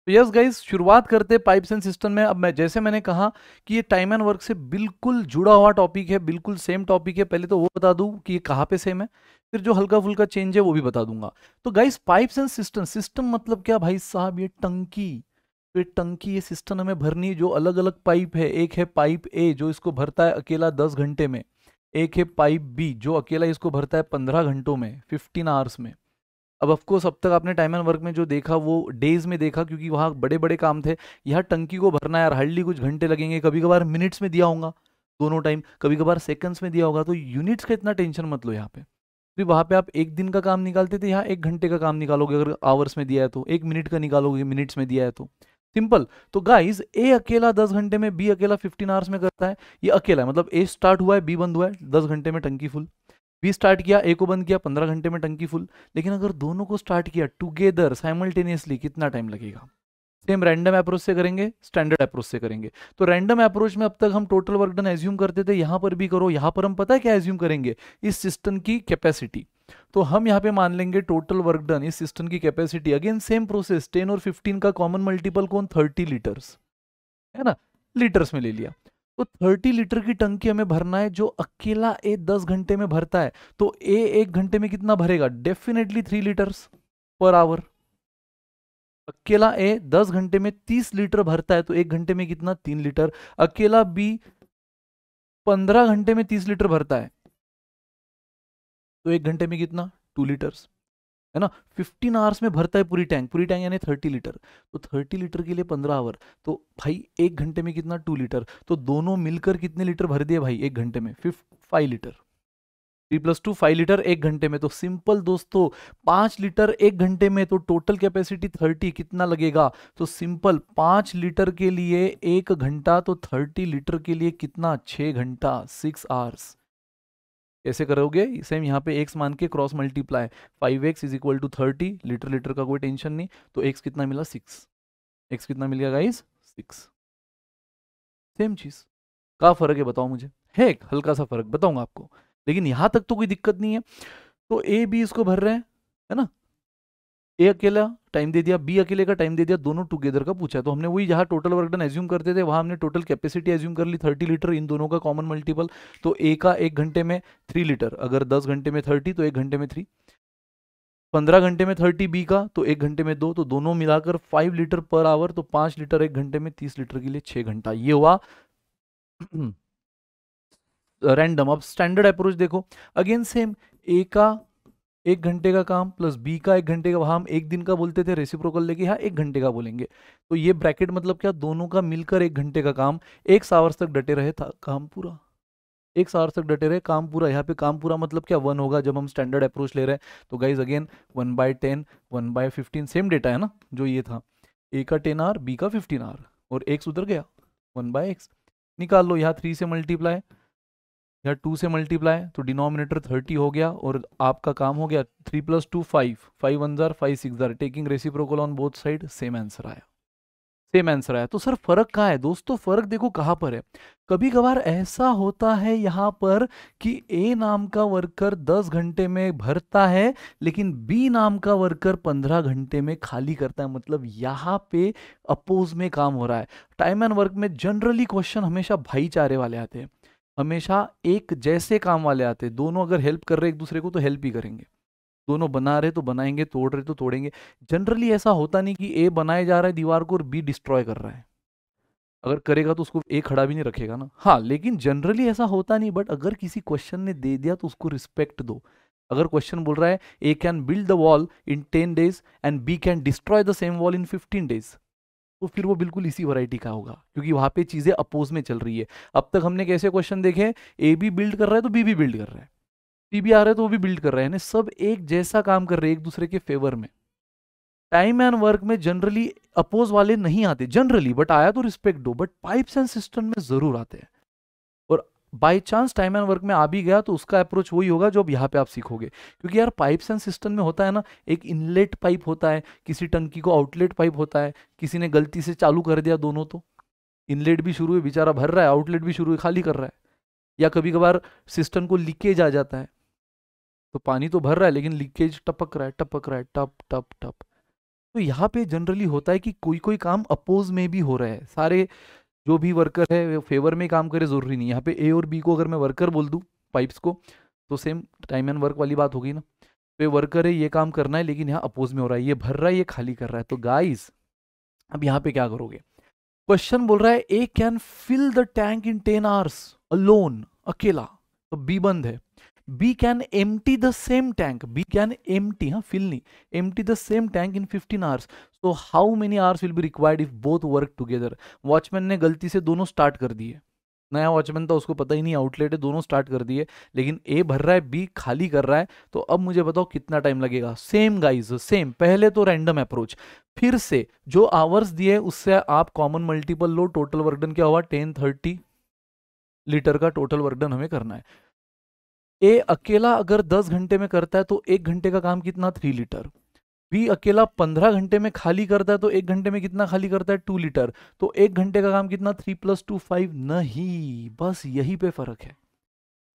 तो यस गाइज शुरुआत करते पाइप्स एंड सिस्टम में अब मैं जैसे मैंने कहा कि ये टाइम एंड वर्क से बिल्कुल जुड़ा हुआ टॉपिक है बिल्कुल सेम टॉपिक है पहले तो वो बता दूं कि ये कहाँ पे सेम है फिर जो हल्का फुल्का चेंज है वो भी बता दूंगा तो guys pipes and system system मतलब क्या भाई साहब ये टंकी तो ये टंकी ये सिस्टम हमें भरनी है जो अलग अलग पाइप है एक है पाइप ए जो इसको भरता है अकेला दस घंटे में एक है पाइप बी जो अकेला इसको भरता है पंद्रह घंटों में फिफ्टीन आवर्स में अब ऑफकोर्स अब तक आपने टाइम एंड वर्क में जो देखा वो डेज में देखा क्योंकि वहाँ बड़े बड़े काम थे यहाँ टंकी को भरना यार हार्डली कुछ घंटे लगेंगे कभी कभार मिनट्स में दिया होगा दोनों टाइम कभी कभार सेकंड्स में दिया होगा तो यूनिट्स का इतना टेंशन मत लो यहाँ पे तो वहाँ पे आप एक दिन का काम निकालते थे यहाँ एक घंटे का काम निकालोगे अगर आवर्स में दिया है तो एक मिनट का निकालोगे मिनट्स में दिया है तो सिंपल तो गाइज ए अकेला दस घंटे में बी अकेला फिफ्टीन आवर्स में करता है ये अकेला है मतलब ए स्टार्ट हुआ है बी बंद हुआ है दस घंटे में टंकी फुल भी स्टार्ट किया एक को बंद किया पंद्रह घंटे में टंकी फुल लेकिन अगर दोनों को स्टार्ट किया टुगेदर साइमल्टेनियसली कितना टाइम लगेगा सेम रैंडम अप्रोच से करेंगे स्टैंडर्ड अप्रोच से करेंगे तो रैंडम अप्रोच में अब तक हम टोटल वर्क डन एज्यूम करते थे यहाँ पर भी करो यहाँ पर हम पता है क्या एज्यूम करेंगे इस सिस्टम की कैपेसिटी तो हम यहाँ पे मान लेंगे टोटल वर्क डन इस सिस्टम की capacity again same process ten और फिफ्टीन का कॉमन मल्टीपल कौन थर्टी लीटर्स है ना लीटर्स में ले लिया तो 30 लीटर की टंकी हमें भरना है जो अकेला ए 10 घंटे में भरता है तो ए एक घंटे में कितना भरेगा definitely three litres per hour अकेला ए 10 घंटे में 30 लीटर भरता है तो एक घंटे में कितना तीन लीटर अकेला बी 15 घंटे में 30 लीटर भरता है तो एक घंटे में कितना टू लीटर्स है ना 15 आवर्स में भरता है पूरी टैंक पूरी टैंक यानी 30 लीटर तो 30 लीटर के लिए 15 आवर तो भाई एक घंटे में कितना 2 लीटर तो दोनों मिलकर कितने लीटर भर दिए भाई एक घंटे में फिफ five litre three plus two five litre एक घंटे में तो सिंपल दोस्तों पाँच लीटर एक घंटे में तो टोटल कैपेसिटी थर्टी कितना लगेगा तो सिंपल पाँच लीटर के लिए एक घंटा तो थर्टी लीटर के लिए कितना छः घंटा सिक्स आवर्स कैसे करोगे सेम यहाँ पे एक्स मान के cross multiply five x is equal to thirty litre litre का कोई टेंशन नहीं तो एक्स कितना मिला सिक्स एक्स कितना मिल गया गाइस सिक्स सेम चीज़ का फ़र्क है बताओ मुझे है एक हल्का सा फ़र्क बताऊंगा आपको लेकिन यहां तक तो कोई दिक्कत नहीं है तो ए बी इसको भर रहे हैं है ना ए अकेला टाइम दे दिया बी अकेले का टाइम दे दिया दोनों टुगेदर का पूछा तो हमने वही जहाँ टोटल वर्कडन एज्यूम करते थे वहाँ हमने टोटल कैपेसिटी एज्यूम कर ली थर्टी लीटर इन दोनों का कॉमन मल्टीपल तो ए का एक घंटे में थ्री लीटर अगर दस घंटे में थर्टी तो एक घंटे में थ्री पंद्रह घंटे में थर्टी बी का तो एक घंटे में दो तो दोनों मिलाकर फाइव लीटर पर आवर तो पाँच लीटर एक घंटे में तीस लीटर के लिए छः घंटा ये हुआ रैंडम अब स्टैंडर्ड अप्रोच देखो अगेन सेम ए का एक घंटे का काम प्लस बी का एक घंटे का हम एक दिन का बोलते थे रेसिप्रोकल लेके यहाँ एक घंटे का बोलेंगे तो ये ब्रैकेट मतलब क्या दोनों का मिलकर एक घंटे का काम एक सावर्स तक डटे रहे था काम पूरा एक सावर्स तक डटे रहे काम पूरा यहाँ पे काम पूरा मतलब क्या वन होगा जब हम स्टैंडर्ड अप्रोच ले रहे हैं तो guys again one by ten one by fifteen same data है ना जो ये था ए का टेन आर बी का फिफ्टीन आर और एक्स उधर गया वन बाय एक्स निकाल लो यहाँ थ्री से मल्टीप्लाई यहाँ टू से मल्टीप्लाई तो डिनोमिनेटर थर्टी हो गया और आपका काम हो गया three plus two five five one जार फाइव सिक्स जार taking reciprocal on both side same answer आया सेम आंसर आया तो सर फर्क कहाँ है दोस्तों फर्क देखो कहाँ पर है कभी कभार ऐसा होता है यहाँ पर कि ए नाम का वर्कर दस घंटे में भरता है लेकिन बी नाम का वर्कर पंद्रह घंटे में खाली करता है मतलब यहाँ पे अपोज में काम हो रहा है टाइम एंड वर्क में जनरली क्वेश्चन हमेशा भाईचारे वाले आते हैं हमेशा एक जैसे काम वाले आते दोनों अगर हेल्प कर रहे एक दूसरे को तो हेल्प ही करेंगे दोनों बना रहे तो बनाएंगे तोड़ रहे तो तोड़ेंगे जनरली ऐसा होता नहीं कि ए बनाए जा रहा है दीवार को और बी डिस्ट्रॉय कर रहा है अगर करेगा तो उसको ए खड़ा भी नहीं रखेगा ना हाँ लेकिन जनरली ऐसा होता नहीं बट अगर किसी क्वेश्चन ने दे दिया तो उसको रिस्पेक्ट दो अगर क्वेश्चन बोल रहा है A can build the wall in ten days and B can destroy the same wall in fifteen days तो फिर वो बिल्कुल इसी वैरायटी का होगा क्योंकि वहां पे चीज़ें अपोज में चल रही है अब तक हमने कैसे क्वेश्चन देखे ए बी बिल्ड कर रहा है तो बी भी बिल्ड कर रहा है टी भी आ रहा है तो वो भी बिल्ड कर रहा है सब एक जैसा काम कर रहे हैं एक दूसरे के फेवर में टाइम एंड वर्क में जनरली अपोज वाले नहीं आते जनरली बट आया तो रिस्पेक्ट दो बट पाइप्स एंड सिस्टम में जरूर आते हैं by chance time and work में आ भी गया तो उसका अप्रोच वही होगा जो अब यहाँ पे आप सीखोगे क्योंकि यार पाइप्स एंड सिस्टम में होता है ना एक इनलेट पाइप होता है किसी टंकी को आउटलेट पाइप होता है किसी ने गलती से चालू कर दिया दोनों तो इनलेट भी शुरू है बेचारा भर रहा है आउटलेट भी शुरू है खाली कर रहा है या कभी कभार सिस्टम को लीकेज आ जाता है तो पानी तो भर रहा है लेकिन लीकेज टपक रहा है टपक रहा है टप टप टप तो यहाँ पे जनरली होता है कि कोई कोई काम अपोज में भी हो रहा है सारे जो भी वर्कर है फेवर में काम करे ज़रूरी नहीं यहाँ पे ए और बी को अगर मैं वर्कर बोल दूँ पाइप्स को तो सेम टाइम एंड वर्क वाली बात होगी ना तो ये वर्कर है ये काम करना है लेकिन यहाँ अपोज में हो रहा है ये भर रहा है ये खाली कर रहा है तो गाइज अब यहाँ पे क्या करोगे क्वेश्चन बोल रहा है A can fill the tank in ten hours alone अकेला तो बी बंद है B can am the same tank B can M हाँ फिल नहीं am the same tank in 15 hours so how many hours will be required if both work together watchman ने गलती से दोनों स्टार्ट कर दिए नया वॉचमैन था उसको पता ही नहीं आउटलेट है दोनों स्टार्ट कर दिए लेकिन ए भर रहा है बी खाली कर रहा है तो अब मुझे बताओ कितना टाइम लगेगा सेम गाइज सेम पहले तो रैंडम अप्रोच फिर से जो आवर्स दिए उससे आप कॉमन मल्टीपल लो टोटल वर्कडन क्या हुआ टेन थर्टी लीटर का टोटल वर्कडन हमें करना है ए अकेला अगर दस घंटे में करता है तो एक घंटे का काम कितना थ्री लीटर बी अकेला पंद्रह घंटे में खाली करता है तो एक घंटे में कितना खाली करता है टू लीटर तो एक घंटे का काम कितना थ्री प्लस टू फाइव नहीं बस यही पे फर्क है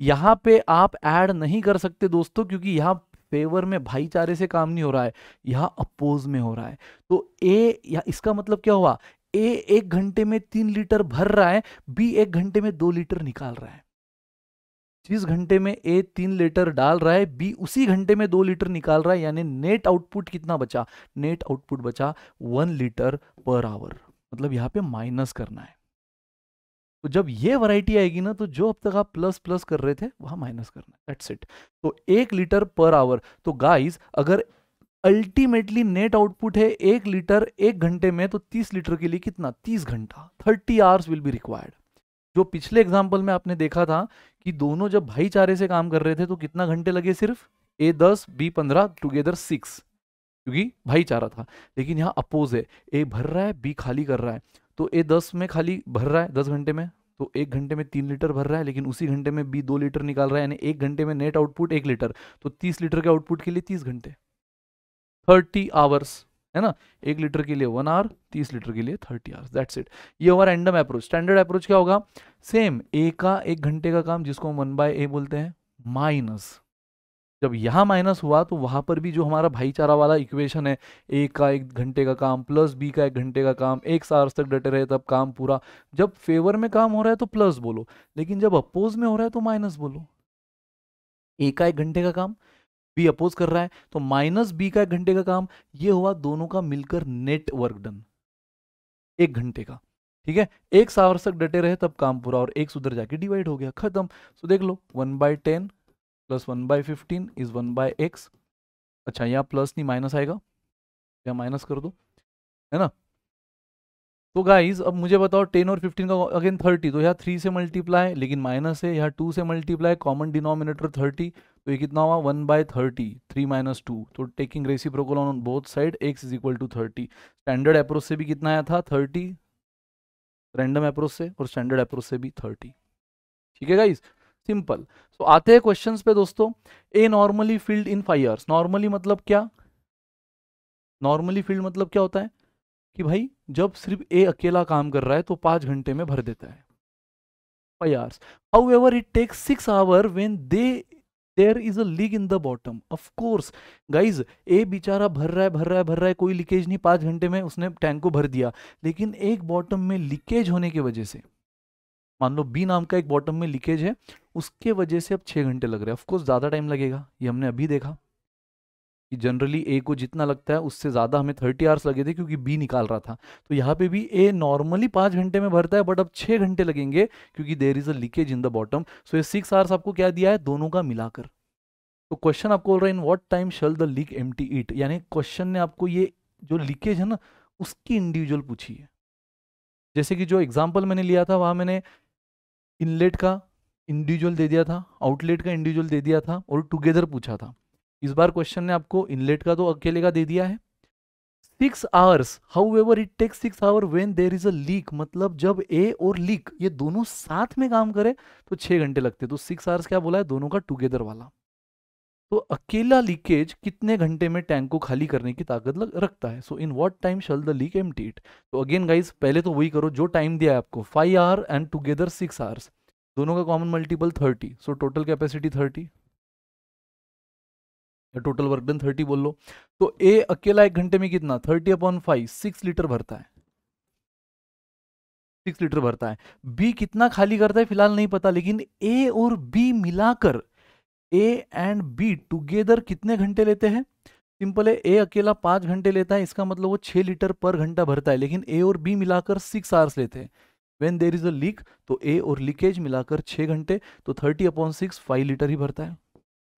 यहाँ पे आप ऐड नहीं कर सकते दोस्तों क्योंकि यहाँ फेवर में भाईचारे से काम नहीं हो रहा है यहाँ अपोज में हो रहा है तो ए या इसका मतलब क्या हुआ ए एक घंटे में तीन लीटर भर रहा है बी एक घंटे में दो लीटर निकाल रहा है जिस घंटे में ए तीन लीटर डाल रहा है बी उसी घंटे में दो लीटर निकाल रहा है यानी नेट आउटपुट कितना बचा नेट आउटपुट बचा वन लीटर पर आवर मतलब यहाँ पे माइनस करना है तो जब ये वैरायटी आएगी ना तो जो अब तक आप प्लस प्लस कर रहे थे वहां माइनस करना है दैट्स इट तो एक लीटर पर आवर तो गाइस अगर अल्टीमेटली नेट आउटपुट है एक लीटर एक घंटे में तो तीस लीटर के लिए कितना तीस घंटा thirty hours will be required जो पिछले एग्जाम्पल में आपने देखा था कि दोनों जब भाईचारे से काम कर रहे थे तो कितना घंटे लगे सिर्फ ए दस बी पंद्रह टूगेदर सिक्स क्योंकि भाईचारा था लेकिन यहाँ अपोज है ए भर रहा है बी खाली कर रहा है तो ए दस में खाली भर रहा है दस घंटे में तो एक घंटे में तीन लीटर भर रहा है लेकिन उसी घंटे में बी दो लीटर निकाल रहा है यानी एक घंटे में नेट आउटपुट एक लीटर तो तीस लीटर के आउटपुट के लिए तीस घंटे थर्टी आवर्स है ना एक लीटर के लिए वन आवर तीस लीटर के लिए थर्टी आवर्स दैट्स इट ये होगा रैंडम अप्रोच स्टैंडर्ड अप्रोच क्या होगा सेम ए का एक घंटे का काम जिसको हम वन बाय ए बोलते हैं माइनस जब यहाँ माइनस हुआ तो वहाँ पर भी जो हमारा भाईचारा वाला इक्वेशन है ए का एक घंटे का काम प्लस बी का एक घंटे का काम एक सार्स तक डटे रहे तब काम पूरा जब फेवर में काम हो रहा है तो प्लस बोलो लेकिन जब अपोज में हो रहा है तो माइनस बोलो ए का एक घंटे का काम बी अपोज कर रहा है तो माइनस बी का एक घंटे का काम ये हुआ दोनों का मिलकर नेट वर्क डन एक घंटे का ठीक है एक सावर्स डटे रहे तब काम पूरा और एक उधर जाके डिवाइड हो गया खत्म सो देख लो one by ten plus one by fifteen is one by x अच्छा यहाँ प्लस नहीं माइनस आएगा या माइनस कर दो है ना तो गाइज अब मुझे बताओ टेन और फिफ्टीन का अगेन थर्टी तो यहाँ थ्री से मल्टीप्लाई लेकिन माइनस है यहाँ टू से मल्टीप्लाई कॉमन डिनोमिनेटर थर्टी तो ये कितना हुआ one by thirty three minus two तो taking reciprocal on both side x is equal to thirty standard approach से भी कितना आया था थर्टी रैंडम अप्रोच से और स्टैंडर्ड अप्रोच से भी थर्टी ठीक है गाइज सिंपल सो आते हैं क्वेश्चन पे दोस्तों A normally filled in five years normally मतलब क्या नॉर्मली फील्ड मतलब क्या होता है कि भाई जब सिर्फ ए अकेला काम कर रहा है तो पांच घंटे में भर देता है five hours however it takes six hour when they there is a leak in the bottom of course guys A बेचारा भर रहा है भर रहा है भर रहा है कोई लीकेज नहीं पांच घंटे में उसने टैंक को भर दिया लेकिन एक बॉटम में लीकेज होने की वजह से मान लो बी नाम का एक बॉटम में लीकेज है उसके वजह से अब छह घंटे लग रहे हैं ऑफकोर्स ज़्यादा टाइम लगेगा ये हमने अभी देखा कि जनरली ए को जितना लगता है उससे ज़्यादा हमें थर्टी आवर्स लगे थे क्योंकि बी निकाल रहा था तो यहाँ पे भी ए नॉर्मली पांच घंटे में भरता है बट अब छह घंटे लगेंगे क्योंकि there is a leakage in the bottom so ये सिक्स आवर्स आपको क्या दिया है दोनों का मिलाकर तो क्वेश्चन आपको बोल रहा है in what time shall the leak empty यानी क्वेश्चन ने आपको ये जो लीकेज है ना उसकी इंडिविजुअल पूछी है जैसे कि जो एग्जाम्पल मैंने लिया था वहां मैंने इनलेट का इंडिविजुअल दे दिया था आउटलेट का इंडिविजुअल दे दिया था और टुगेदर पूछा था इस बार क्वेश्चन ने आपको इनलेट का तो अकेले का दे दिया है six hours however it takes six hour when there is a leak मतलब जब ए और लीक ये दोनों साथ में काम करे तो छह घंटे लगते तो सिक्स आवर्स क्या बोला है दोनों का टुगेदर वाला तो अकेला लीकेज कितने घंटे में टैंक को खाली करने की ताकत लग रखता है so in what time shall the leak empty तो अगेन गाइज पहले तो वही करो जो टाइम दिया है आपको five hour and together six hours दोनों का common multiple thirty so total capacity thirty या टोटल वर्क डन थर्टी बोल लो तो ए अकेला एक घंटे में कितना thirty upon five six litre भरता है सिक्स लीटर भरता है बी कितना खाली करता है फिलहाल नहीं पता लेकिन ए और बी मिलाकर ए एंड बी टुगेदर कितने घंटे लेते हैं सिंपल है ए अकेला पांच घंटे लेता है इसका मतलब वो छह लीटर पर घंटा भरता है लेकिन ए और बी मिलाकर सिक्स आवर्स लेते हैं when there is a leak तो ए और लीकेज मिलाकर छह घंटे तो thirty upon six five litre ही भरता है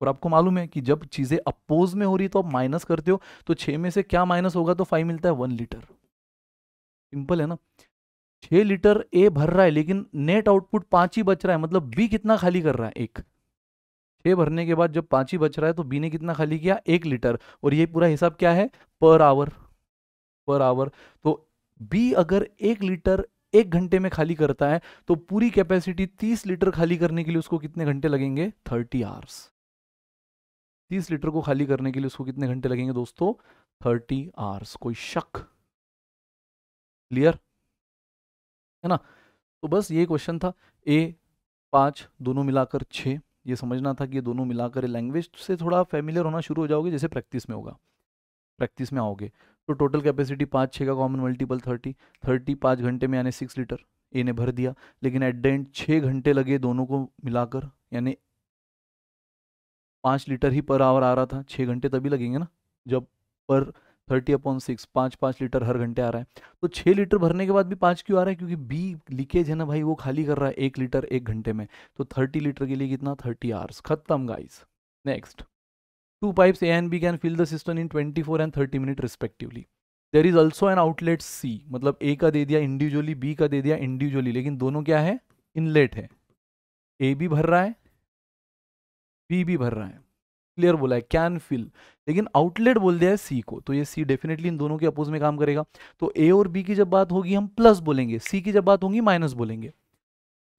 और आपको मालूम है कि जब चीज़ें अपोज में हो रही तो आप माइनस करते हो तो छह में से क्या माइनस होगा तो फाइव मिलता है वन लीटर सिंपल है ना छह लीटर ए भर रहा है लेकिन नेट आउटपुट पांच ही बच रहा है मतलब बी कितना खाली कर रहा है एक छह भरने के बाद जब पांच ही बच रहा है तो बी ने कितना खाली किया एक लीटर और ये पूरा हिसाब क्या है पर आवर पर आवर तो बी अगर एक लीटर एक घंटे में खाली करता है तो पूरी कैपेसिटी तीस लीटर खाली करने के लिए उसको कितने घंटे लगेंगे थर्टी आवर्स तीस लीटर को खाली करने के लिए उसको कितने घंटे लगेंगे दोस्तों थर्टी आवर्स कोई शक क्लियर है ना तो बस ये क्वेश्चन था ए पाँच दोनों मिलाकर छः ये समझना था कि ये दोनों मिलाकर लैंग्वेज से थोड़ा फेमिलियर होना शुरू हो जाओगे जैसे प्रैक्टिस में होगा प्रैक्टिस में आओगे तो टोटल कैपेसिटी पाँच छः का कॉमन मल्टीपल थर्टी थर्टी पाँच घंटे में यानी सिक्स लीटर ए ने भर दिया लेकिन एट द एंड छः घंटे लगे दोनों को मिलाकर यानी पाँच लीटर ही पर आवर आ रहा था छः घंटे तभी लगेंगे ना जब पर थर्टी अपॉन सिक्स पाँच पाँच लीटर हर घंटे आ रहा है तो छः लीटर भरने के बाद भी पाँच क्यों आ रहा है क्योंकि बी लीकेज है ना भाई वो खाली कर रहा है एक लीटर एक घंटे में तो थर्टी लीटर के लिए कितना थर्टी आवर्स खत्म guys next two pipes A and B can fill the system in twenty four and thirty minute respectively there is also an outlet C मतलब ए का दे दिया इंडिविजुअली बी का दे दिया इंडिविजुअली लेकिन दोनों क्या है इनलेट है ए भी भर रहा है बी भी भर रहा है क्लियर बोला है कैन फिल लेकिन आउटलेट बोल दिया है सी को तो ये सी डेफिनेटली इन दोनों के अपोज में काम करेगा तो ए और बी की जब बात होगी हम प्लस बोलेंगे सी की जब बात होगी माइनस बोलेंगे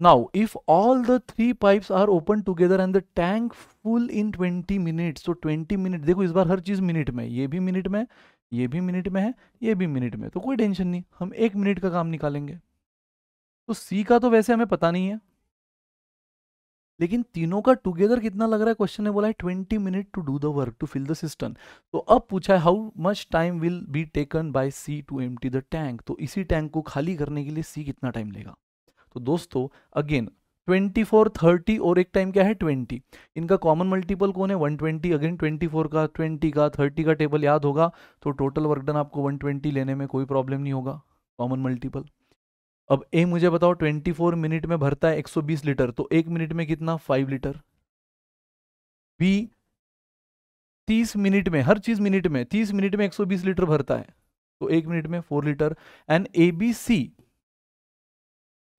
now if all the three pipes are open together and the tank full in twenty minute तो ट्वेंटी मिनट देखो इस बार हर चीज़ मिनट में ये भी मिनट में ये भी मिनट में है ये भी मिनट में तो कोई टेंशन नहीं हम एक मिनट का काम निकालेंगे तो सी का तो वैसे हमें पता नहीं है लेकिन तीनों का टुगेदर कितना लग रहा है क्वेश्चन ने बोला है twenty minute to do the work to fill the system तो अब पूछा है how much time will be taken by C to एम द टैंक तो इसी टैंक को खाली करने के लिए सी कितना टाइम लेगा तो दोस्तों अगेन 24, 30 और एक टाइम क्या है 20 इनका कॉमन मल्टीपल कौन है 120 अगेन 24 का 20 का 30 का टेबल याद होगा तो टोटल वर्कडन आपको 120 लेने में कोई प्रॉब्लम नहीं होगा कॉमन मल्टीपल अब ए मुझे बताओ ट्वेंटी फोर मिनट में भरता है एक सौ बीस लीटर तो एक मिनट में कितना फाइव लीटर बी तीस मिनट में हर चीज मिनट में तीस मिनट में एक सौ बीस लीटर भरता है तो एक मिनट में four litre and A B C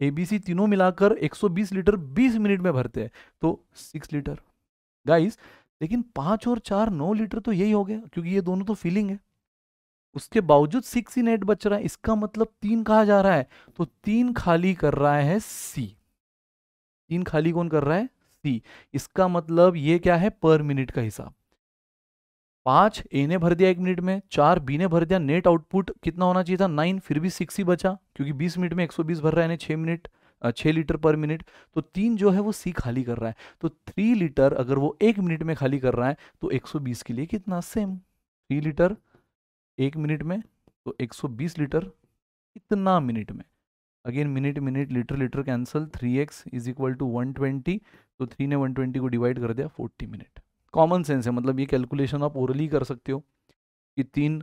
A B C तीनों मिलाकर 120 लीटर 20 मिनट में भरते हैं तो 6 लीटर गाइस लेकिन पांच और चार नौ लीटर तो यही हो गया क्योंकि ये दोनों तो फीलिंग है उसके बावजूद सिक्स इन एट बच रहा है इसका मतलब तीन कहा जा रहा है तो तीन खाली कर रहा है सी तीन खाली कौन कर रहा है सी इसका मतलब ये क्या है पर मिनट का हिसाब पांच ए ने भर दिया एक मिनट में चार बी ने भर दिया नेट आउटपुट कितना होना चाहिए था नाइन फिर भी सिक्स ही बचा क्योंकि बीस मिनट में एक सौ बीस भर रहा है छह मिनट छह लीटर पर मिनट तो तीन जो है वो सी खाली कर रहा है तो थ्री लीटर अगर वो एक मिनट में खाली कर रहा है तो एक सौ बीस के लिए कितना सेम थ्री लीटर एक मिनट में तो 120 लीटर इतना मिनट में again minute minute litre litre cancel 3x x is equal to one तो 3 ने 120 को डिवाइड कर दिया 40 मिनट कॉमन सेंस है मतलब ये कैलकुलेशन आप ओरली कर सकते हो कि तीन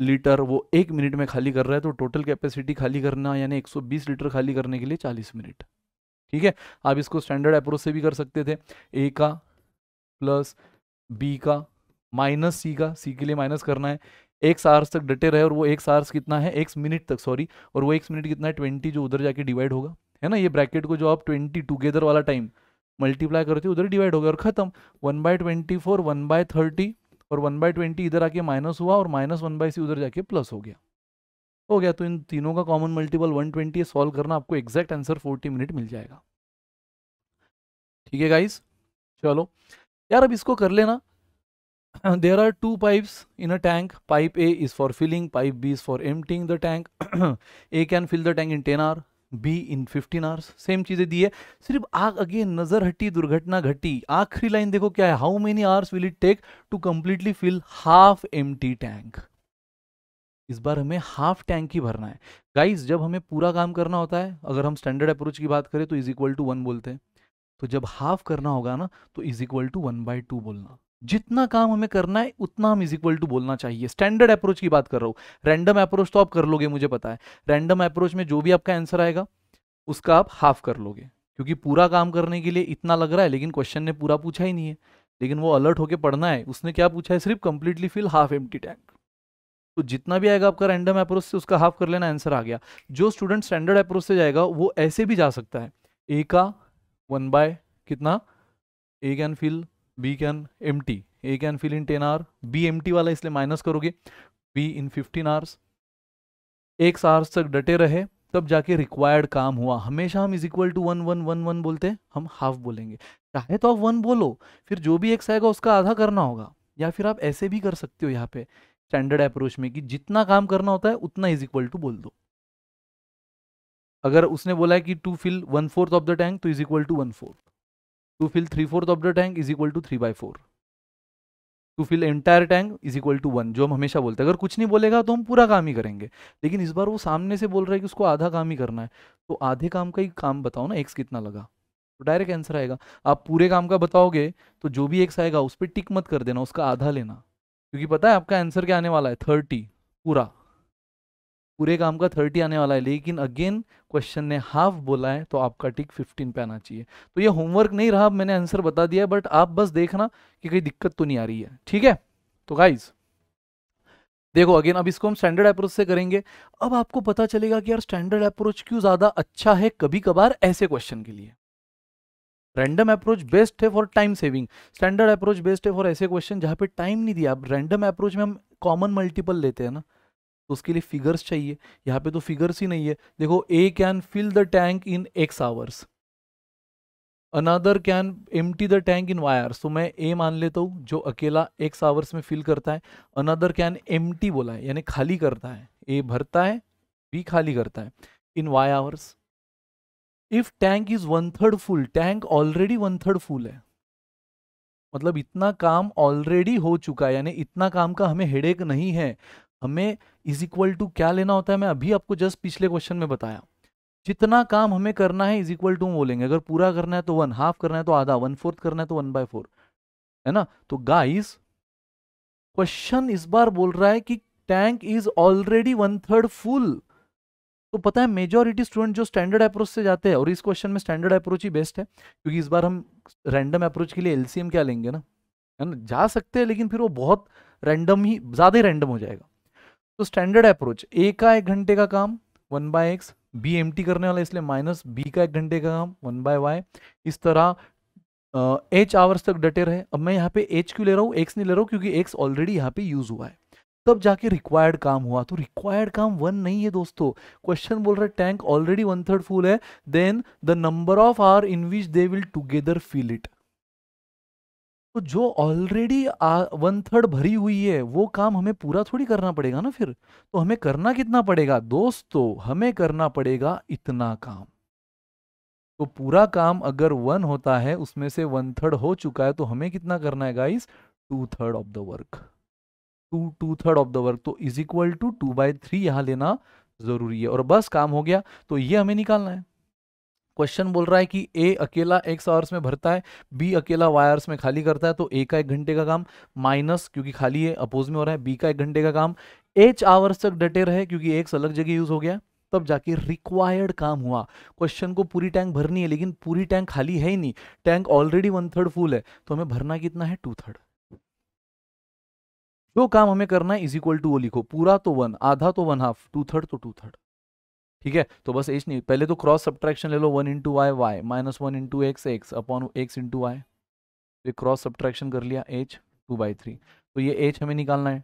लीटर वो एक मिनट में खाली कर रहा है तो टोटल कैपेसिटी खाली करना यानी 120 लीटर खाली करने के लिए 40 मिनट ठीक है आप इसको स्टैंडर्ड अप्रोच से भी कर सकते थे ए का प्लस बी का माइनस सी का सी के लिए माइनस करना है एक सार्स तक डटे रहे और वो एक सार्स कितना है एक मिनट तक सॉरी और वो एक मिनट कितना है ट्वेंटी जो उधर जाके डिवाइड होगा है ना ये ब्रैकेट को जो आप ट्वेंटी टुगेदर वाला टाइम मल्टीप्लाई करते हो उधर डिवाइड हो गया और खत्म one by twenty four one by thirty और वन बाय ट्वेंटी इधर आके माइनस हुआ और माइनस वन बाय सी उधर जाके प्लस हो गया हो गया तो इन तीनों का common multiple one twenty solve करना आपको एग्जैक्ट आंसर फोर्टी मिनट मिल जाएगा ठीक है गाइस चलो यार अब इसको कर लेना and there are two pipes in a tank. Pipe A is for filling, pipe B is for emptying the tank. A can fill the tank in 10 hour, B in 15 hours. same cheeze di hai sirf aag again nazar हटी durghatna ghati aakhri line dekho kya hai how many hours will it take to completely fill half empty tank इस बार हमें half tank ही भरना है guys जब हमें पूरा काम करना होता है अगर हम स्टैंडर्ड अप्रोच की बात करें तो इज इक्वल टू वन बोलते हैं तो जब हाफ करना होगा ना तो is equal to one by two बोलना जितना काम हमें करना है उतना हम इज इक्वल टू बोलना चाहिए स्टैंडर्ड अप्रोच की बात कर रहा हूं रैंडम अप्रोच तो आप कर लोगे मुझे पता है रैंडम अप्रोच में जो भी आपका आंसर आएगा उसका आप हाफ कर लोगे क्योंकि पूरा काम करने के लिए इतना लग रहा है लेकिन क्वेश्चन ने पूरा पूछा ही नहीं है लेकिन वो अलर्ट होकर पढ़ना है उसने क्या पूछा है सिर्फ कंप्लीटली फिल हाफ एम टैंक तो जितना भी आएगा आपका रैंडम अप्रोच से उसका हाफ कर लेना आंसर आ गया जो स्टूडेंट स्टैंडर्ड अप्रोच से जाएगा वो ऐसे भी जा सकता है ए का वन बाय कितना A can fill B can empty A can fill in ten hour B empty वाला इसलिए माइनस करोगे बी इन फिफ्टीन आवर्स एक आवर्स तक डटे रहे तब जाके रिक्वायर्ड काम हुआ हमेशा हम is equal to one one one one बोलते हैं हम हाफ बोलेंगे चाहे तो आप वन बोलो फिर जो भी एक्स आएगा उसका आधा करना होगा या फिर आप ऐसे भी कर सकते हो यहाँ पे स्टैंडर्ड अप्रोच में कि जितना काम करना होता है उतना इज इक्वल टू बोल दो अगर उसने बोला है कि to fill one fourth of the tank तो is equal to one fourth to fill three fourth of the tank is equal to three by four to fill entire tank is equal to one जो हम हमेशा बोलते हैं अगर कुछ नहीं बोलेगा तो हम पूरा काम ही करेंगे लेकिन इस बार वो सामने से बोल रहा है कि उसको आधा काम ही करना है तो आधे काम का ही काम बताओ ना एक्स कितना लगा तो डायरेक्ट आंसर आएगा आप पूरे काम का बताओगे तो जो भी एक्स आएगा उस पर टिक मत कर देना उसका आधा लेना क्योंकि पता है आपका आंसर क्या आने वाला है थर्टी पूरा पूरे काम का थर्टी आने वाला है लेकिन अगेन क्वेश्चन ने हाफ बोला है तो आपका टिक फिफ्टीन पे आना चाहिए तो ये होमवर्क नहीं रहा मैंने आंसर बता दिया बट आप बस देखना कि कहीं दिक्कत तो नहीं आ रही है ठीक है तो गाइज देखो अगेन अब इसको हम स्टैंडर्ड अप्रोच से करेंगे अब आपको पता चलेगा कि यार स्टैंडर्ड अप्रोच क्यों ज़्यादा अच्छा है कभी कभार ऐसे क्वेश्चन के लिए रैंडम अप्रोच बेस्ट है for time saving standard approach best है फॉर ऐसे क्वेश्चन जहां पे टाइम नहीं दिया अब रैंडम अप्रोच में हम कॉमन मल्टीपल लेते हैं ना तो उसके लिए फिगर्स चाहिए यहाँ पे तो फिगर्स ही नहीं है देखो A can fill the tank in X hours another can empty the tank in Y so मैं ए मान लेता हूँ जो अकेला एक्स आवर्स में फिल करता है अनदर कैन एम टी बोला है यानी खाली करता है ए भरता है बी खाली करता है in Y hours if tank is one third full tank already one third full है मतलब इतना काम ऑलरेडी हो चुका है यानी इतना काम का हमें हेडेक नहीं है हमें इज इक्वल टू क्या लेना होता है मैं अभी आपको जस्ट पिछले क्वेश्चन में बताया जितना काम हमें करना है इज इक्वल टू बोलेंगे अगर पूरा करना है तो वन हाफ करना है तो आधा वन फोर्थ करना है तो वन बाय फोर है ना तो गाइस क्वेश्चन इस बार बोल रहा है कि tank is already one third full तो पता है मेजोरिटी स्टूडेंट जो स्टैंडर्ड अप्रोच से जाते हैं और इस क्वेश्चन में स्टैंडर्ड अप्रोच ही बेस्ट है क्योंकि इस बार हम रैंडम अप्रोच के लिए एलसीएम क्या लेंगे ना है ना जा सकते हैं लेकिन फिर वो बहुत रैंडम ही ज़्यादा ही रैंडम हो जाएगा तो स्टैंडर्ड अप्रोच ए का एक घंटे का काम one by X B empty करने वाला इसलिए माइनस बी का एक घंटे का काम वन बाय वाई इस तरह एच आवर्स तक डटे रहे अब मैं यहाँ पे एच क्यों ले रहा हूँ एक्स नहीं ले रहा हूँ क्योंकि एक्स ऑलरेडी यहाँ पे यूज हुआ है तब जाके रिक्वायर्ड काम हुआ तो रिक्वायर्ड काम वन नहीं है दोस्तों क्वेश्चन बोल रहा है tank already one third full है then the number of hours in which they will together fill it तो जो ऑलरेडी वन थर्ड भरी हुई है वो काम हमें पूरा थोड़ी करना पड़ेगा ना फिर तो हमें करना कितना पड़ेगा दोस्तों हमें करना पड़ेगा इतना काम तो पूरा काम अगर वन होता है उसमें से वन थर्ड हो चुका है तो हमें कितना करना है guys two third of the work to two third of the work तो is equal to two by three यहां लेना जरूरी है और बस काम हो गया तो ये हमें निकालना है क्वेश्चन बोल रहा है कि ए अकेला एक्स आवर्स में भरता है बी अकेला वाई आवर्स में खाली करता है तो ए का एक घंटे का काम माइनस क्योंकि खाली है अपोज में हो रहा है बी का एक घंटे का काम एच आवर्स तक डटे रहे क्योंकि एक्स अलग जगह यूज हो गया तब जाके रिक्वायर्ड काम हुआ क्वेश्चन को पूरी टैंक भरनी है लेकिन पूरी टैंक खाली है ही नहीं tank already one third full है तो हमें भरना कितना है टू थर्ड जो काम हमें करना है इज इक्वल टू वो लिखो पूरा तो वन आधा तो वन हाफ टू थर्ड तो टू थर्ड ठीक है तो बस एच नहीं पहले तो क्रॉस सब्ट्रैक्शन ले लो one into Y Y minus one into X X upon X into Y तो क्रॉस सब्ट्रैक्शन कर लिया एच टू बाई थ्री तो ये एच हमें निकालना है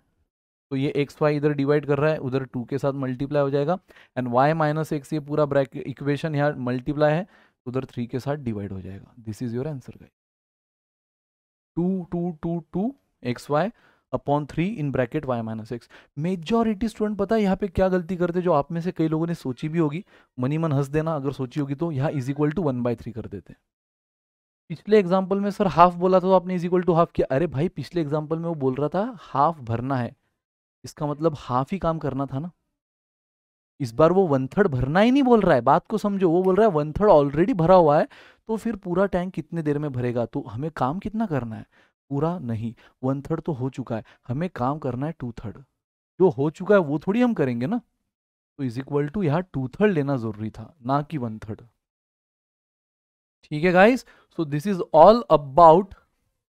तो ये एक्स वाई इधर डिवाइड कर रहा है उधर टू के साथ मल्टीप्लाई हो जाएगा एंड वाई माइनस एक्स ये पूरा ब्रैक इक्वेशन यहाँ मल्टीप्लाई है तो उधर थ्री के साथ डिवाइड हो जाएगा this is your answer guys two two two two X Y upon three in bracket Y minus X majority student पता है यहाँ पे क्या गलती करते जो आप में से कई लोगों ने सोची भी होगी मनी मन हंस देना अगर सोची होगी तो यहाँ is equal to one by three कर देते पिछले एग्जाम्पल में सर हाफ बोला था तो आपने इज इक्वल टू हाफ किया अरे भाई पिछले एग्जाम्पल में वो बोल रहा था हाफ भरना है इसका मतलब हाफ ही काम करना था ना इस बार वो वन थर्ड भरना ही नहीं बोल रहा है बात को समझो वो बोल रहा है वन थर्ड ऑलरेडी भरा हुआ है तो फिर पूरा टैंक कितने देर में भरेगा तो हमें काम कितना करना है पूरा नहीं वन थर्ड तो हो चुका है हमें काम करना है टू थर्ड जो हो चुका है वो थोड़ी हम करेंगे ना तो इज इक्वल टू यहाँ टू थर्ड लेना जरूरी था ना कि वन थर्ड ठीक है guys so this is all about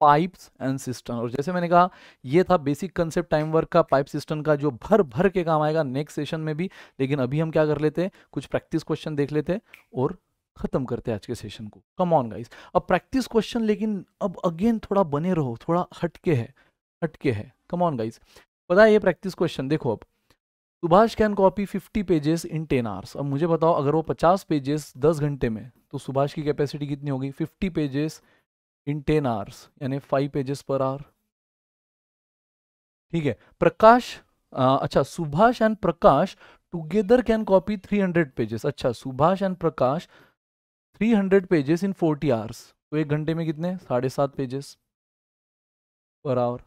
pipes and system और जैसे मैंने कहा ये था बेसिक कंसेप्ट टाइम वर्क का पाइप सिस्टम का जो भर भर के काम आएगा नेक्स्ट सेशन में भी लेकिन अभी हम क्या कर लेते हैं कुछ प्रैक्टिस क्वेश्चन देख लेते हैं और खत्म करते हैं आज के सेशन को कम ऑन गाइस अब प्रैक्टिस क्वेश्चन लेकिन अब अगेन थोड़ा बने रहो थोड़ा हटके है हटके है कम ऑन गाइस पता है ये प्रैक्टिस क्वेश्चन देखो अब Subhash can copy 50 pages in 10 hours अब मुझे बताओ अगर वो 50 पेजेस 10 घंटे में तो सुभाष की कैपेसिटी कितनी होगी 50 पेजेस इन 10 आवर्स यानी 5 पेजेस पर आवर ठीक है प्रकाश आ, अच्छा Subhash and Prakash together can copy 300 pages अच्छा Subhash and Prakash three hundred pages in forty hours तो एक घंटे में कितने साढ़े सात पेजेस पर आवर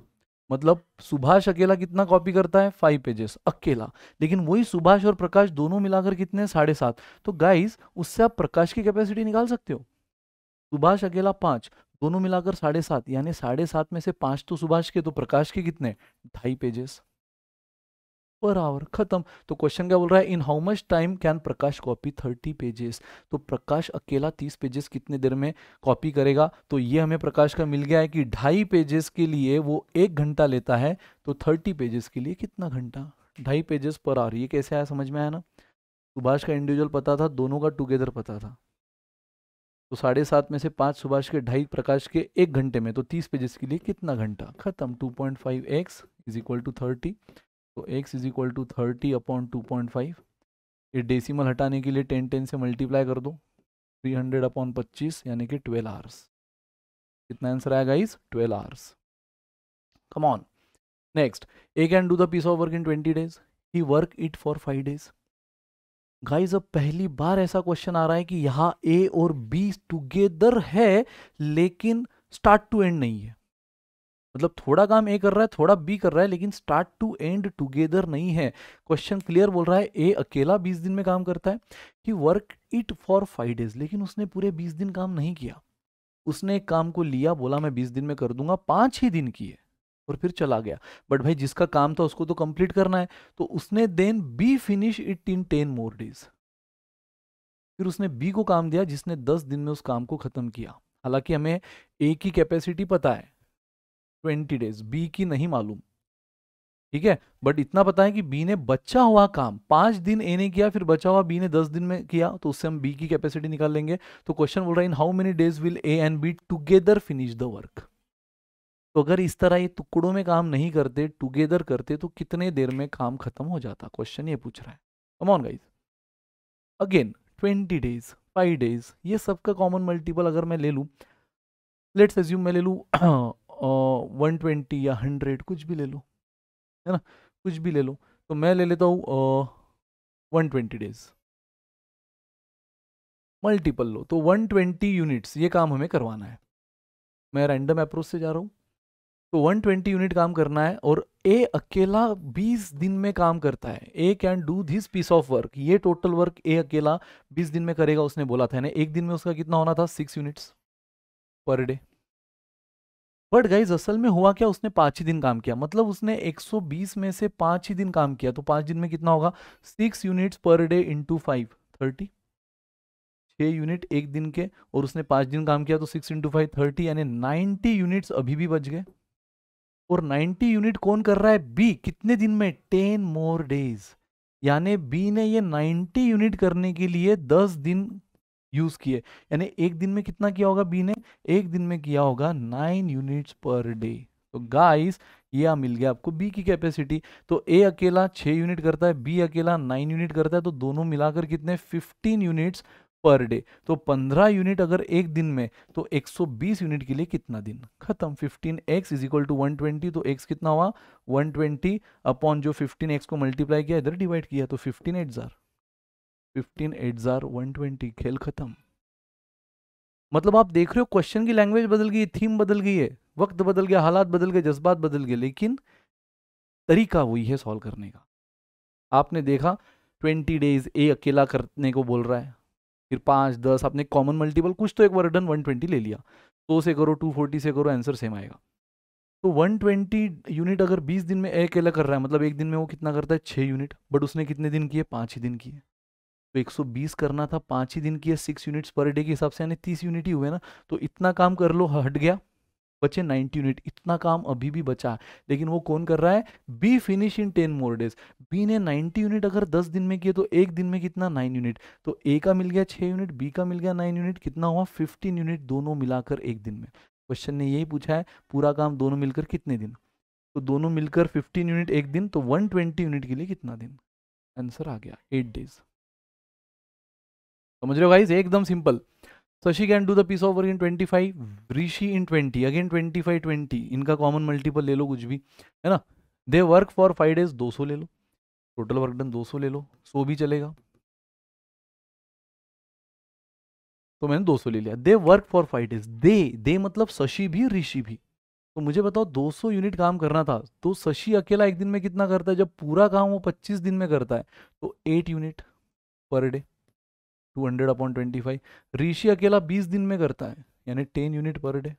मतलब सुभाष अकेला कितना कॉपी करता है फाइव पेजेस अकेला लेकिन वही सुभाष और प्रकाश दोनों मिलाकर कितने साढ़े सात तो गाइस उससे आप प्रकाश की कैपेसिटी निकाल सकते हो सुभाष अकेला पाँच दोनों मिलाकर साढ़े सात यानी साढ़े सात में से पाँच तो सुभाष के तो प्रकाश के कितने ढाई पेजेस पर आवर खत्म तो क्वेश्चन क्या बोल रहा है in how much time can Prakash copy thirty pages तो प्रकाश अकेला तीस पेजेस कितने देर में कॉपी करेगा तो ये हमें प्रकाश का मिल गया है कि ढाई पेजेस के लिए वो एक घंटा लेता है तो थर्टी पेजेस के लिए कितना घंटा ढाई पेजेस पर आवर ये कैसे आया समझ में आया ना सुभाष का इंडिविजुअल पता था दोनों का टुगेदर पता था तो साढ़े सात में से पाँच सुभाष के ढाई प्रकाश के एक घंटे में तो तीस पेजेस के लिए कितना घंटा खत्म two point five x is equal to thirty तो x is equal to thirty upon two point five ये डेसीमल हटाने के लिए टेन टेन से मल्टीप्लाई कर दो थ्री हंड्रेड अपॉन पच्चीस यानी कि ट्वेल्व आवर्स कितना आंसर आएगा इस twelve hours come on next A can do the piece of work in twenty days he worked for five days guys अब पहली बार ऐसा क्वेश्चन आ रहा है कि यहाँ ए और बी टुगेदर है लेकिन स्टार्ट टू एंड नहीं है मतलब थोड़ा काम ए कर रहा है थोड़ा बी कर रहा है लेकिन स्टार्ट टू एंड टुगेदर नहीं है क्वेश्चन क्लियर बोल रहा है ए अकेला बीस दिन में काम करता है कि worked for five days लेकिन उसने पूरे बीस दिन काम नहीं किया उसने एक काम को लिया बोला मैं बीस दिन में कर दूंगा पांच ही दिन किए और फिर चला गया बट भाई जिसका काम था उसको तो कंप्लीट करना है तो उसने then B finish it in ten more days फिर उसने बी को काम दिया जिसने दस दिन में उस काम को खत्म किया हालांकि हमें ए की कैपेसिटी पता है ट्वेंटी डेज बी की नहीं मालूम ठीक है बट इतना पता है कि बी ने बचा हुआ काम पांच दिन ए ने किया फिर बचा हुआ बी ने दस दिन में किया तो उससे हम बी की कैपेसिटी निकाल लेंगे तो क्वेश्चन बोल रहा है in how many days will A and B together finish the work तो अगर इस तरह ये टुकड़ों में काम नहीं करते टुगेदर करते तो कितने देर में काम खत्म हो जाता क्वेश्चन ये पूछ रहा है come on guys again twenty days five days ये सबका कॉमन मल्टीपल अगर मैं ले लू लेट्स एज्यूम मैं ले लू वन ट्वेंटी या हंड्रेड कुछ भी ले लो है ना कुछ भी ले लो तो मैं ले लेता हूँ वन ट्वेंटी डेज मल्टीपल लो तो वन ट्वेंटी यूनिट्स ये काम हमें करवाना है मैं रैंडम अप्रोच से जा रहा हूँ तो 120 यूनिट काम करना है और ए अकेला 20 दिन में काम करता है A can do this piece of work ये टोटल वर्क ए अकेला 20 दिन में करेगा उसने बोला था ना एक दिन में उसका कितना होना था six units per day but guys असल में हुआ क्या उसने पांच ही दिन काम किया मतलब उसने 120 में से पांच ही दिन काम किया तो पांच दिन में कितना होगा six units per day into five thirty छः यूनिट एक दिन के और उसने पांच दिन काम किया तो सिक्स इंटू फाइव थर्टी यानी नाइनटी यूनिट्स अभी भी बच गए और नाइनटी यूनिट कौन कर रहा है बी कितने दिन में टेन मोर डेज यानी बी ने ये नाइनटी यूनिट करने के लिए दस दिन यूज किए यानी एक दिन में कितना किया होगा बी ने एक दिन में किया होगा नाइन यूनिट्स पर डे तो गाइस ये मिल गया आपको बी की कैपेसिटी तो ए अकेला छह यूनिट करता है बी अकेला नाइन यूनिट करता है तो दोनों मिलाकर कितने फिफ्टीन यूनिट्स पर डे तो 15 यूनिट अगर एक दिन में तो 120 यूनिट के लिए कितना दिन खत्म fifteen X is equal to one तो x कितना हुआ 120 अपॉन जो फिफ्टीन एक्स को मल्टीप्लाई किया इधर डिवाइड किया तो 15 eights are fifteen eights jar one twenty खेल खत्म मतलब आप देख रहे हो क्वेश्चन की लैंग्वेज बदल गई थीम बदल गई है वक्त बदल गया हालात बदल गए जज्बात बदल गए लेकिन तरीका वही है सॉल्व करने का आपने देखा ट्वेंटी डेज ए अकेला करने को बोल रहा है फिर पाँच दस आपने कॉमन मल्टीपल कुछ तो एक वर्डन वन ट्वेंटी ले लिया सौ तो से करो टू फोर्टी से करो आंसर सेम आएगा तो वन ट्वेंटी यूनिट अगर बीस दिन में ए अकेला कर रहा है मतलब एक दिन में वो कितना करता है छः यूनिट बट उसने कितने दिन किए पाँच ही दिन किए तो 120 करना था पांच ही दिन की सिक्स यूनिट्स पर डे के हिसाब से यानी 30 यूनिट ही हुए ना तो इतना काम कर लो हट गया बचे 90 यूनिट इतना काम अभी भी बचा है लेकिन वो कौन कर रहा है B finish in ten more days B ने 90 यूनिट अगर 10 दिन में किए तो एक दिन में कितना 9 यूनिट तो ए का मिल गया 6 यूनिट बी का मिल गया 9 यूनिट कितना हुआ 15 यूनिट दोनों मिलाकर एक दिन में क्वेश्चन ने यही पूछा है पूरा काम दोनों मिलकर कितने दिन तो दोनों मिलकर फिफ्टीन यूनिट एक दिन तो वन यूनिट के लिए कितना दिन आंसर आ गया एट डेज समझ तो रहे हो गाइज एकदम simple Shashi can do the piece of work in twenty five Rishi in twenty again twenty five twenty इनका कॉमन मल्टीपल ले लो कुछ भी है ना they work for five days दो सौ ले लो टोटल वर्क डन दो सौ ले लो सो भी चलेगा तो मैंने दो सौ ले लिया they work for five days they they मतलब शशि भी ऋषि भी तो मुझे बताओ दो सौ यूनिट काम करना था तो शशि अकेला एक दिन में कितना करता है जब पूरा काम वो पच्चीस दिन में करता है तो eight unit per day two hundred upon twenty five Rishi अकेला बीस दिन में करता है यानी ten unit per day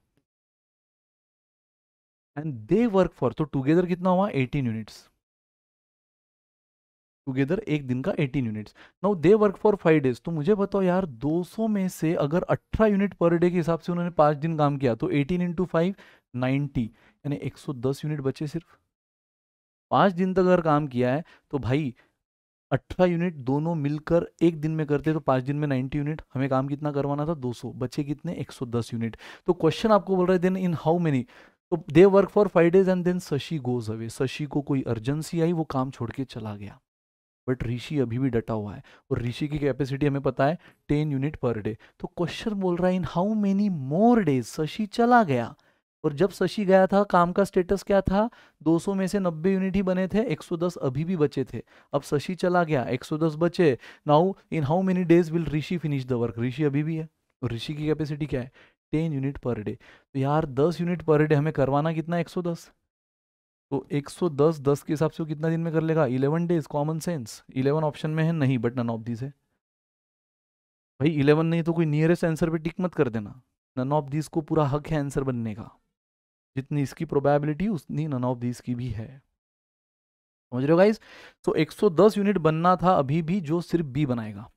and they work for तो टुगेदर कितना हुआ एटीन यूनिट्स टुगेदर एक दिन का eighteen units now they work for five days तो मुझे बताओ यार दो सौ में से अगर अठारह यूनिट पर डे के हिसाब से उन्होंने पांच दिन काम किया तो एटीन इंटू फाइव नाइनटी यानी एक सौ दस यूनिट बचे सिर्फ पांच दिन तक अगर काम किया है तो भाई अट्ठारह यूनिट दोनों मिलकर एक दिन में करते तो पाँच दिन में नाइन्टी यूनिट हमें काम कितना करवाना था दो सौ बचे कितने एक सौ दस यूनिट तो क्वेश्चन आपको बोल रहे देन इन हाउ मेनी तो they work for five days and then Shashi goes away Shashi को कोई अर्जेंसी आई वो काम छोड़ के चला गया बट ऋषि अभी भी डटा हुआ है और ऋषि की कैपेसिटी हमें पता है टेन यूनिट पर डे तो क्वेश्चन बोल रहा है in how many more days Shashi चला गया और जब शशि गया था काम का स्टेटस क्या था 200 में से 90 यूनिट ही बने थे 110 अभी भी बचे थे अब शशि चला गया 110 बचे now in how many days will Rishi finish the work Rishi अभी भी है और ऋषि की कैपेसिटी क्या है 10 यूनिट पर डे तो यार 10 यूनिट पर डे हमें करवाना कितना 110 तो 110 10 के हिसाब से कितना दिन में कर लेगा eleven days common sense eleven option में है नहीं बट नन ऑफ दीज है भाई इलेवन नहीं तो कोई नियरेस्ट आंसर पे टिक मत कर देना नन ऑफ दीज को पूरा हक है आंसर बनने का जितनी इसकी प्रोबेबिलिटी उतनी नन ऑफ दीज की भी है समझ रहे हो गाइस तो 110 यूनिट बनना था अभी भी जो सिर्फ बी बनाएगा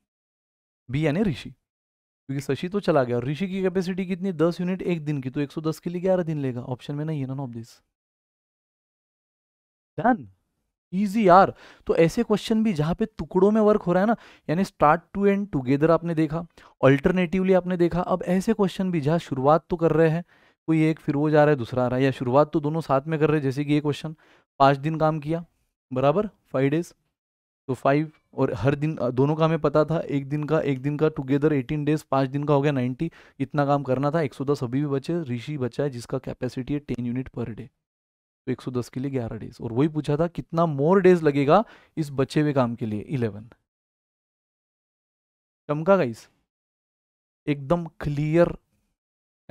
बी यानी ऋषि क्योंकि शशि तो चला गया और ऋषि की कैपेसिटी कितनी 10 यूनिट एक दिन की तो 110 के लिए ग्यारह दिन लेगा ऑप्शन में नहीं है none of this done easy यार तो ऐसे क्वेश्चन भी जहां पे टुकड़ों में वर्क हो रहा है ना यानी स्टार्ट टू एंड टुगेदर आपने देखा ऑल्टरनेटिवली आपने देखा अब ऐसे क्वेश्चन भी जहां शुरुआत तो कर रहे हैं कोई एक फिर वो जा रहा है दूसरा आ रहा है या शुरुआत तो दोनों साथ में कर रहे हैं जैसे कि ये क्वेश्चन पाँच दिन काम किया बराबर फाइव डेज तो फाइव और हर दिन दोनों का हमें पता था एक दिन का एक दिन का टुगेदर एटीन डेज पाँच दिन का हो गया नाइन्टी इतना काम करना था एक सौ दस अभी भी बचे ऋषि बचा है जिसका कैपेसिटी है टेन यूनिट पर डे तो एक सौ दस के लिए ग्यारह डेज और वही पूछा था कितना मोर डेज लगेगा इस बचे हुए काम के लिए इलेवन चमका गाइस एकदम क्लियर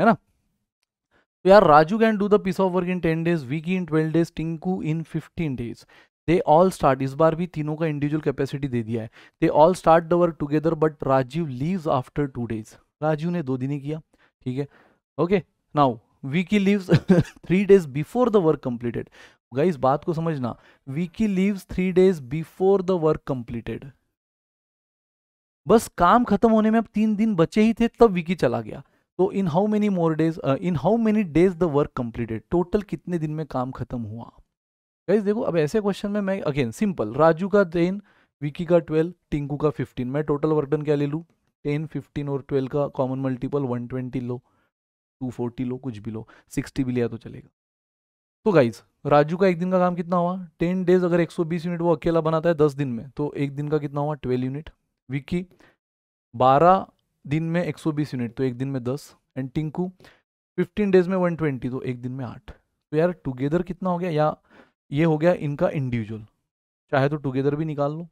है ना तो यार Raju can do the piece of work in ten days Vicky in twelve days Tinku in fifteen days they all start इस बार भी तीनों का इंडिविजुअल कैपेसिटी दे दिया है they all start the work together but Rajeev leaves after two days Rajeev ने दो दिन ही किया ठीक है okay now Vicky leaves three days before the work completed guys बात को समझना Vicky leaves three days before the work completed बस काम खत्म होने में अब तीन दिन बचे ही थे तब विकी चला गया तो in how many more days in how many days the work completed total कितने दिन में काम खत्म हुआ गाइज देखो अब ऐसे क्वेश्चन में मैं अगेन सिंपल राजू का टेन विकी का ट्वेल्व टिंकू का फिफ्टीन मैं टोटल वर्क डन क्या ले लूँ टेन फिफ्टीन और ट्वेल्व का कॉमन मल्टीपल वन ट्वेंटी लो टू फोर्टी लो कुछ भी लो सिक्सटी भी लिया तो चलेगा तो गाइज राजू का एक दिन का काम कितना हुआ टेन डेज अगर एक सौ बीस यूनिट वो अकेला बनाता है दस दिन में तो एक दिन का कितना हुआ ट्वेल्व यूनिट विकी बारह दिन में 120 यूनिट तो एक दिन में 10 एंड टिंकू 15 डेज में 120 तो एक दिन में आठ तो यार टुगेदर कितना हो गया या ये हो गया इनका इंडिविजुअल चाहे तो टुगेदर भी निकाल लो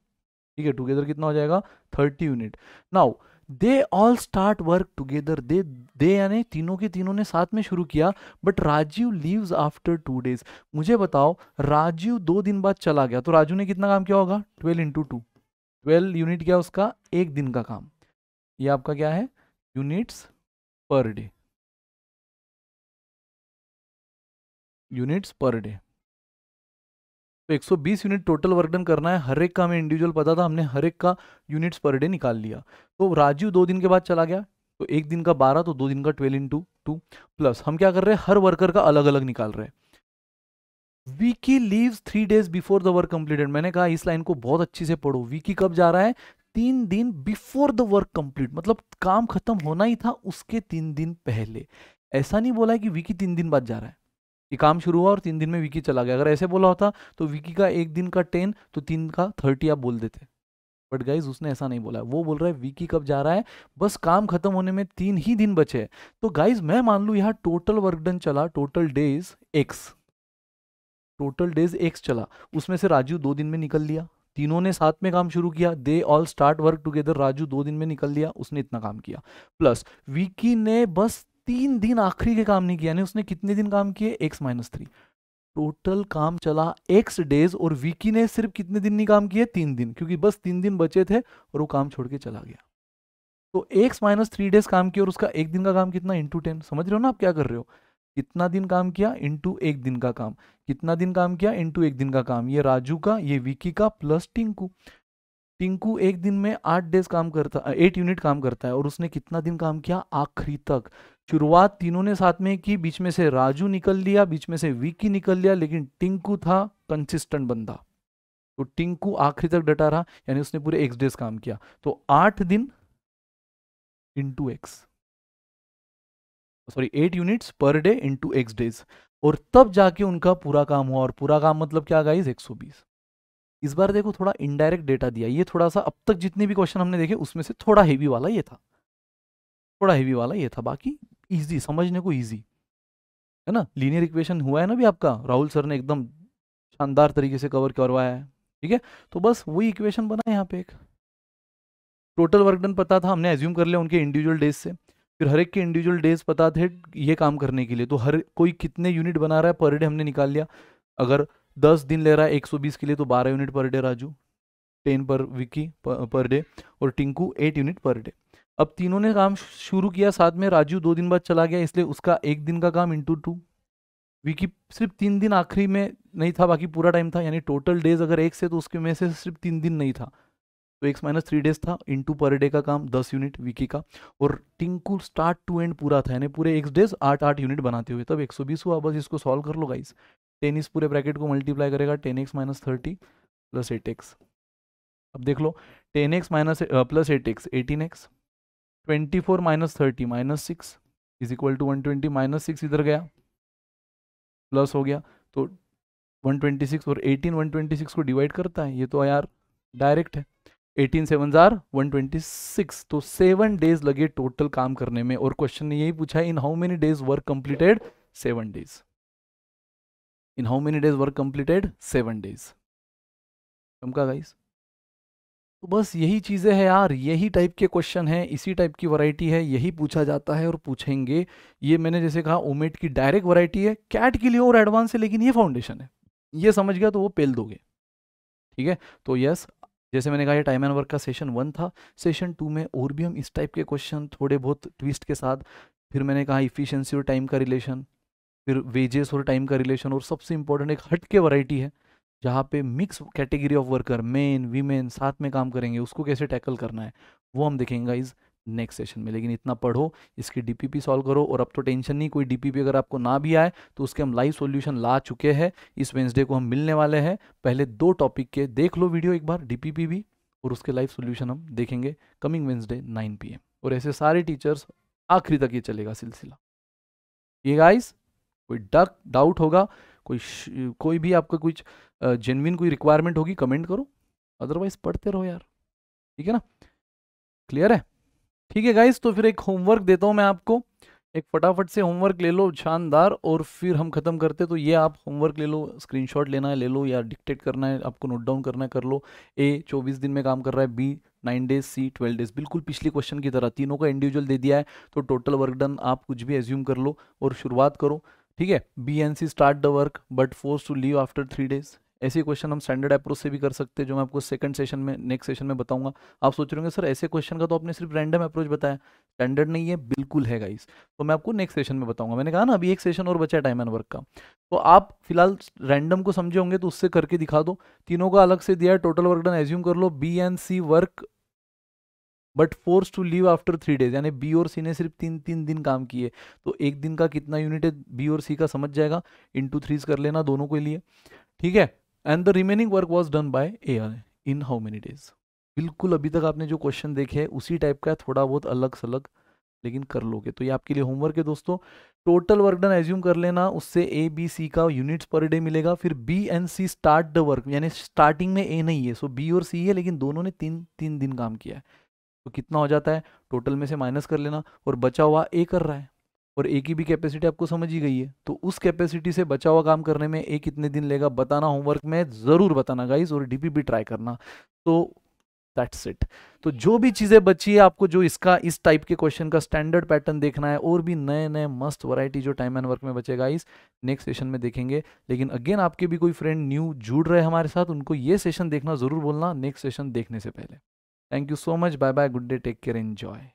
ठीक है टुगेदर कितना हो जाएगा 30 unit now they all start work together they they यानी तीनों के तीनों ने साथ में शुरू किया but Rajeev leaves after two days मुझे बताओ राजीव दो दिन बाद चला गया तो राजू ने कितना काम किया होगा twelve into two twelve unit क्या उसका एक दिन का काम ये आपका क्या है units per day units per day तो 120 यूनिट टोटल वर्क डन करना है हर एक का हमें इंडिविजुअल पता था हमने हर एक का यूनिट्स पर डे निकाल लिया तो राजीव दो दिन के बाद चला गया तो एक दिन का बारह तो दो दिन का ट्वेल्व इंटू टू प्लस हम क्या कर रहे हैं हर वर्कर का अलग अलग निकाल रहे हैं Vicky leaves three days before the work completed मैंने कहा इस लाइन को बहुत अच्छी से पढ़ो वीकी कब जा रहा है तीन दिन बिफोर द वर्क कंप्लीट मतलब काम खत्म होना ही था उसके तीन दिन पहले ऐसा नहीं बोला है कि विकी तीन दिन बाद जा रहा है ये काम शुरू हुआ और तीन दिन में विकी चला गया अगर ऐसे बोला होता तो विकी का एक दिन का टेन तो तीन का थर्टी आप बोल देते बट गाइज उसने ऐसा नहीं बोला वो बोल रहा है विकी कब जा रहा है बस काम खत्म होने में तीन ही दिन बचे तो गाइज मैं मान लू यहाँ टोटल वर्क डन चला total days X total days X चला उसमें से राजू दो दिन में निकल लिया तीनों ने साथ में काम शुरू किया they all start work together Raju दो दिन में निकल लिया उसने इतना काम किया प्लस विकी ने बस तीन दिन आखिरी के काम नहीं किया ने उसने कितने दिन काम किए एक्स माइनस थ्री टोटल काम चला एक्स डेज और विकी ने सिर्फ कितने दिन नहीं काम किए तीन दिन क्योंकि बस तीन दिन बचे थे और वो काम छोड़ के चला गया तो एक्स माइनस थ्री डेज काम किया और उसका एक दिन का काम कितना इंटू टेन समझ रहे हो ना आप क्या कर रहे हो कितना दिन काम किया इंटू एक दिन का काम कितना दिन काम किया इंटू एक दिन का काम ये राजू का ये विकी का प्लस टिंकू टिंकू एक दिन में आठ डेज काम करता एट यूनिट काम करता है और उसने कितना दिन काम किया आखिरी तक शुरुआत तीनों ने साथ में की बीच में से राजू निकल लिया बीच में से विकी निकल लिया लेकिन टिंकू था कंसिस्टेंट बंदा तो टिंकू आखिरी तक डटा रहा यानी उसने पूरे एक्स डेज काम किया तो आठ दिन into X sorry eight units per day into X days और तब जाके उनका पूरा काम हुआ और पूरा काम मतलब क्या गाइज बीस इस बार देखो थोड़ा इनडायरेक्ट डेटा दिया ये थोड़ा सा अब तक जितने भी क्वेश्चन हमने देखे उसमें से थोड़ा हेवी वाला ये था थोड़ा हेवी वाला ये था बाकी ईजी समझने को ईजी है ना लीनियर इक्वेशन हुआ है ना भी आपका राहुल सर ने एकदम शानदार तरीके से कवर करवाया है ठीक है तो बस वही इक्वेशन बना है यहाँ पे एक टोटल वर्कडन पता था हमने एज्यूम कर लिया उनके इंडिविजुअल डेज से फिर हर एक के इंडिविजुअल डेज पता थे ये काम करने के लिए तो हर कोई कितने यूनिट बना रहा है पर डे हमने निकाल लिया अगर दस दिन ले रहा है एक सौ बीस के लिए तो बारह unit per day Raju ten पर विकी पर डे और Tinku eight unit per day अब तीनों ने काम शुरू किया साथ में राजू दो दिन बाद चला गया इसलिए उसका एक दिन का काम इंटू टू विकी सिर्फ तीन दिन आखिरी में नहीं था बाकी पूरा टाइम था यानी टोटल डेज अगर एक से तो उसके में से सिर्फ तीन दिन नहीं था तो एक्स माइनस थ्री डेज था इंटू पर डे का काम दस यूनिट वीकी का और टिंकू स्टार्ट टू एंड पूरा था यानी पूरे एक्स डेज आठ आठ यूनिट बनाते हुए तब एक सौ बीस हुआ बस इसको सॉल्व कर लो गाइस टेन इस पूरे ब्रैकेट को मल्टीप्लाई करेगा ten x minus thirty plus eight x अब देख लो ten x minus plus eight x eighteen x twenty four minus thirty minus six is equal to one twenty minus six इधर गया plus हो गया तो वन ट्वेंटी सिक्स और eighteen one twenty six को डिवाइड करता है ये तो यार डायरेक्ट है एटीन सेवन जार वन ट्वेंटी सिक्स तो सेवन डेज लगे टोटल काम करने में और क्वेश्चन ने यही पूछा in how many days work completed seven days in how many days work completed seven days चमका गाइस तो बस यही चीज़ें हैं यार यही टाइप के क्वेश्चन हैं इसी टाइप की वैरायटी है यही पूछा जाता है और पूछेंगे ये मैंने जैसे कहा ओमेट की डायरेक्ट वैरायटी है कैट के लिए और एडवांस है लेकिन ये फाउंडेशन है ये समझ गया तो वो पेल दोगे ठीक है तो यस जैसे मैंने कहा ये टाइम एंड वर्क का सेशन वन था सेशन टू में और भी हम इस टाइप के क्वेश्चन थोड़े बहुत ट्विस्ट के साथ फिर मैंने कहा इफिशियंसी और टाइम का रिलेशन फिर वेजेस और टाइम का रिलेशन और सबसे इंपॉर्टेंट एक हट के वराइटी है जहाँ पे mix category of worker men women साथ में काम करेंगे उसको कैसे टैकल करना है वो हम देखेंगे इस नेक्स्ट सेशन में लेकिन इतना पढ़ो इसकी डीपीपी सॉल्व करो और अब तो टेंशन नहीं कोई डीपीपी अगर आपको ना भी आए तो उसके हम लाइव सॉल्यूशन ला चुके हैं इस वेंसडे को हम मिलने वाले हैं पहले दो टॉपिक के देख लो वीडियो एक बार डीपीपी भी और उसके लाइव सोल्यूशन हम देखेंगे कमिंग वेंसडे नाइन पी और ऐसे सारे टीचर्स आखिरी तक ये चलेगा सिलसिला ये गाइस कोई डक डाउट होगा कोई कोई भी आपका कुछ जेनविन कोई रिक्वायरमेंट होगी कमेंट करो अदरवाइज पढ़ते रहो यार ठीक है ना क्लियर है ठीक है गाइज तो फिर एक होमवर्क देता हूँ मैं आपको एक फटाफट से होमवर्क ले लो शानदार और फिर हम ख़त्म करते तो ये आप होमवर्क ले लो स्क्रीनशॉट लेना है ले लो या डिक्टेट करना है आपको नोट डाउन करना है कर लो ए चौबीस दिन में काम कर रहा है B nine days C twelve days बिल्कुल पिछले क्वेश्चन की तरह तीनों का इंडिविजुअल दे दिया है तो टोटल वर्क डन आप कुछ भी एज्यूम कर लो और शुरुआत करो ठीक है B and C start the work but force to leave after three days ऐसे क्वेश्चन हम स्टैंडर्ड अप्रोच से भी कर सकते हैं जो मैं आपको सेकंड सेशन में नेक्स्ट सेशन में बताऊंगा आप सोच रहे होंगे सर ऐसे क्वेश्चन का तो आपने सिर्फ रैंडम अप्रोच बताया स्टैंडर्ड नहीं है बिल्कुल है गाइस तो मैं आपको नेक्स्ट सेशन में बताऊंगा मैंने कहा ना अभी एक सेशन और बचा है टाइम एंड वर्क का तो आप फिलहाल रैंडम को समझे होंगे तो उससे करके दिखा दो तीनों का अलग से दिया टोटल वर्क डन एज्यूम कर लो B and C work but force to leave after three days यानी बी और सी ने सिर्फ तीन तीन दिन काम किए तो एक दिन का कितना यूनिट है बी और सी का समझ जाएगा टू थ्रीज कर लेना दोनों के लिए ठीक है and the remaining work was done by A in how many days बिल्कुल अभी तक आपने जो क्वेश्चन देखे हैं उसी टाइप का थोड़ा बहुत अलग सलग लेकिन कर लोगे तो ये आपके लिए होमवर्क है दोस्तों टोटल वर्क डन एज्यूम कर लेना उससे ए बी सी का यूनिट्स पर डे मिलेगा फिर B and C start the work यानी स्टार्टिंग में ए नहीं है सो बी और सी है लेकिन दोनों ने तीन तीन दिन काम किया है तो कितना हो जाता है टोटल में से माइनस कर लेना और बचा हुआ ए कर रहा है और ए की भी कैपेसिटी आपको समझ ही गई है तो उस कैपेसिटी से बचा हुआ काम करने में ए कितने दिन लेगा बताना होमवर्क में ज़रूर बताना गाइज और डीपी भी ट्राई करना तो दैट्स इट तो जो भी चीज़ें बची है आपको जो इसका इस टाइप के क्वेश्चन का स्टैंडर्ड पैटर्न देखना है और भी नए नए मस्त वराइटी जो टाइम एंड वर्क में बचेगा इस नेक्स्ट सेशन में देखेंगे लेकिन अगेन आपके भी कोई फ्रेंड न्यू जुड़ रहे हमारे साथ उनको ये सेशन देखना ज़रूर बोलना नेक्स्ट सेशन देखने से पहले thank you so much bye bye good day take care enjoy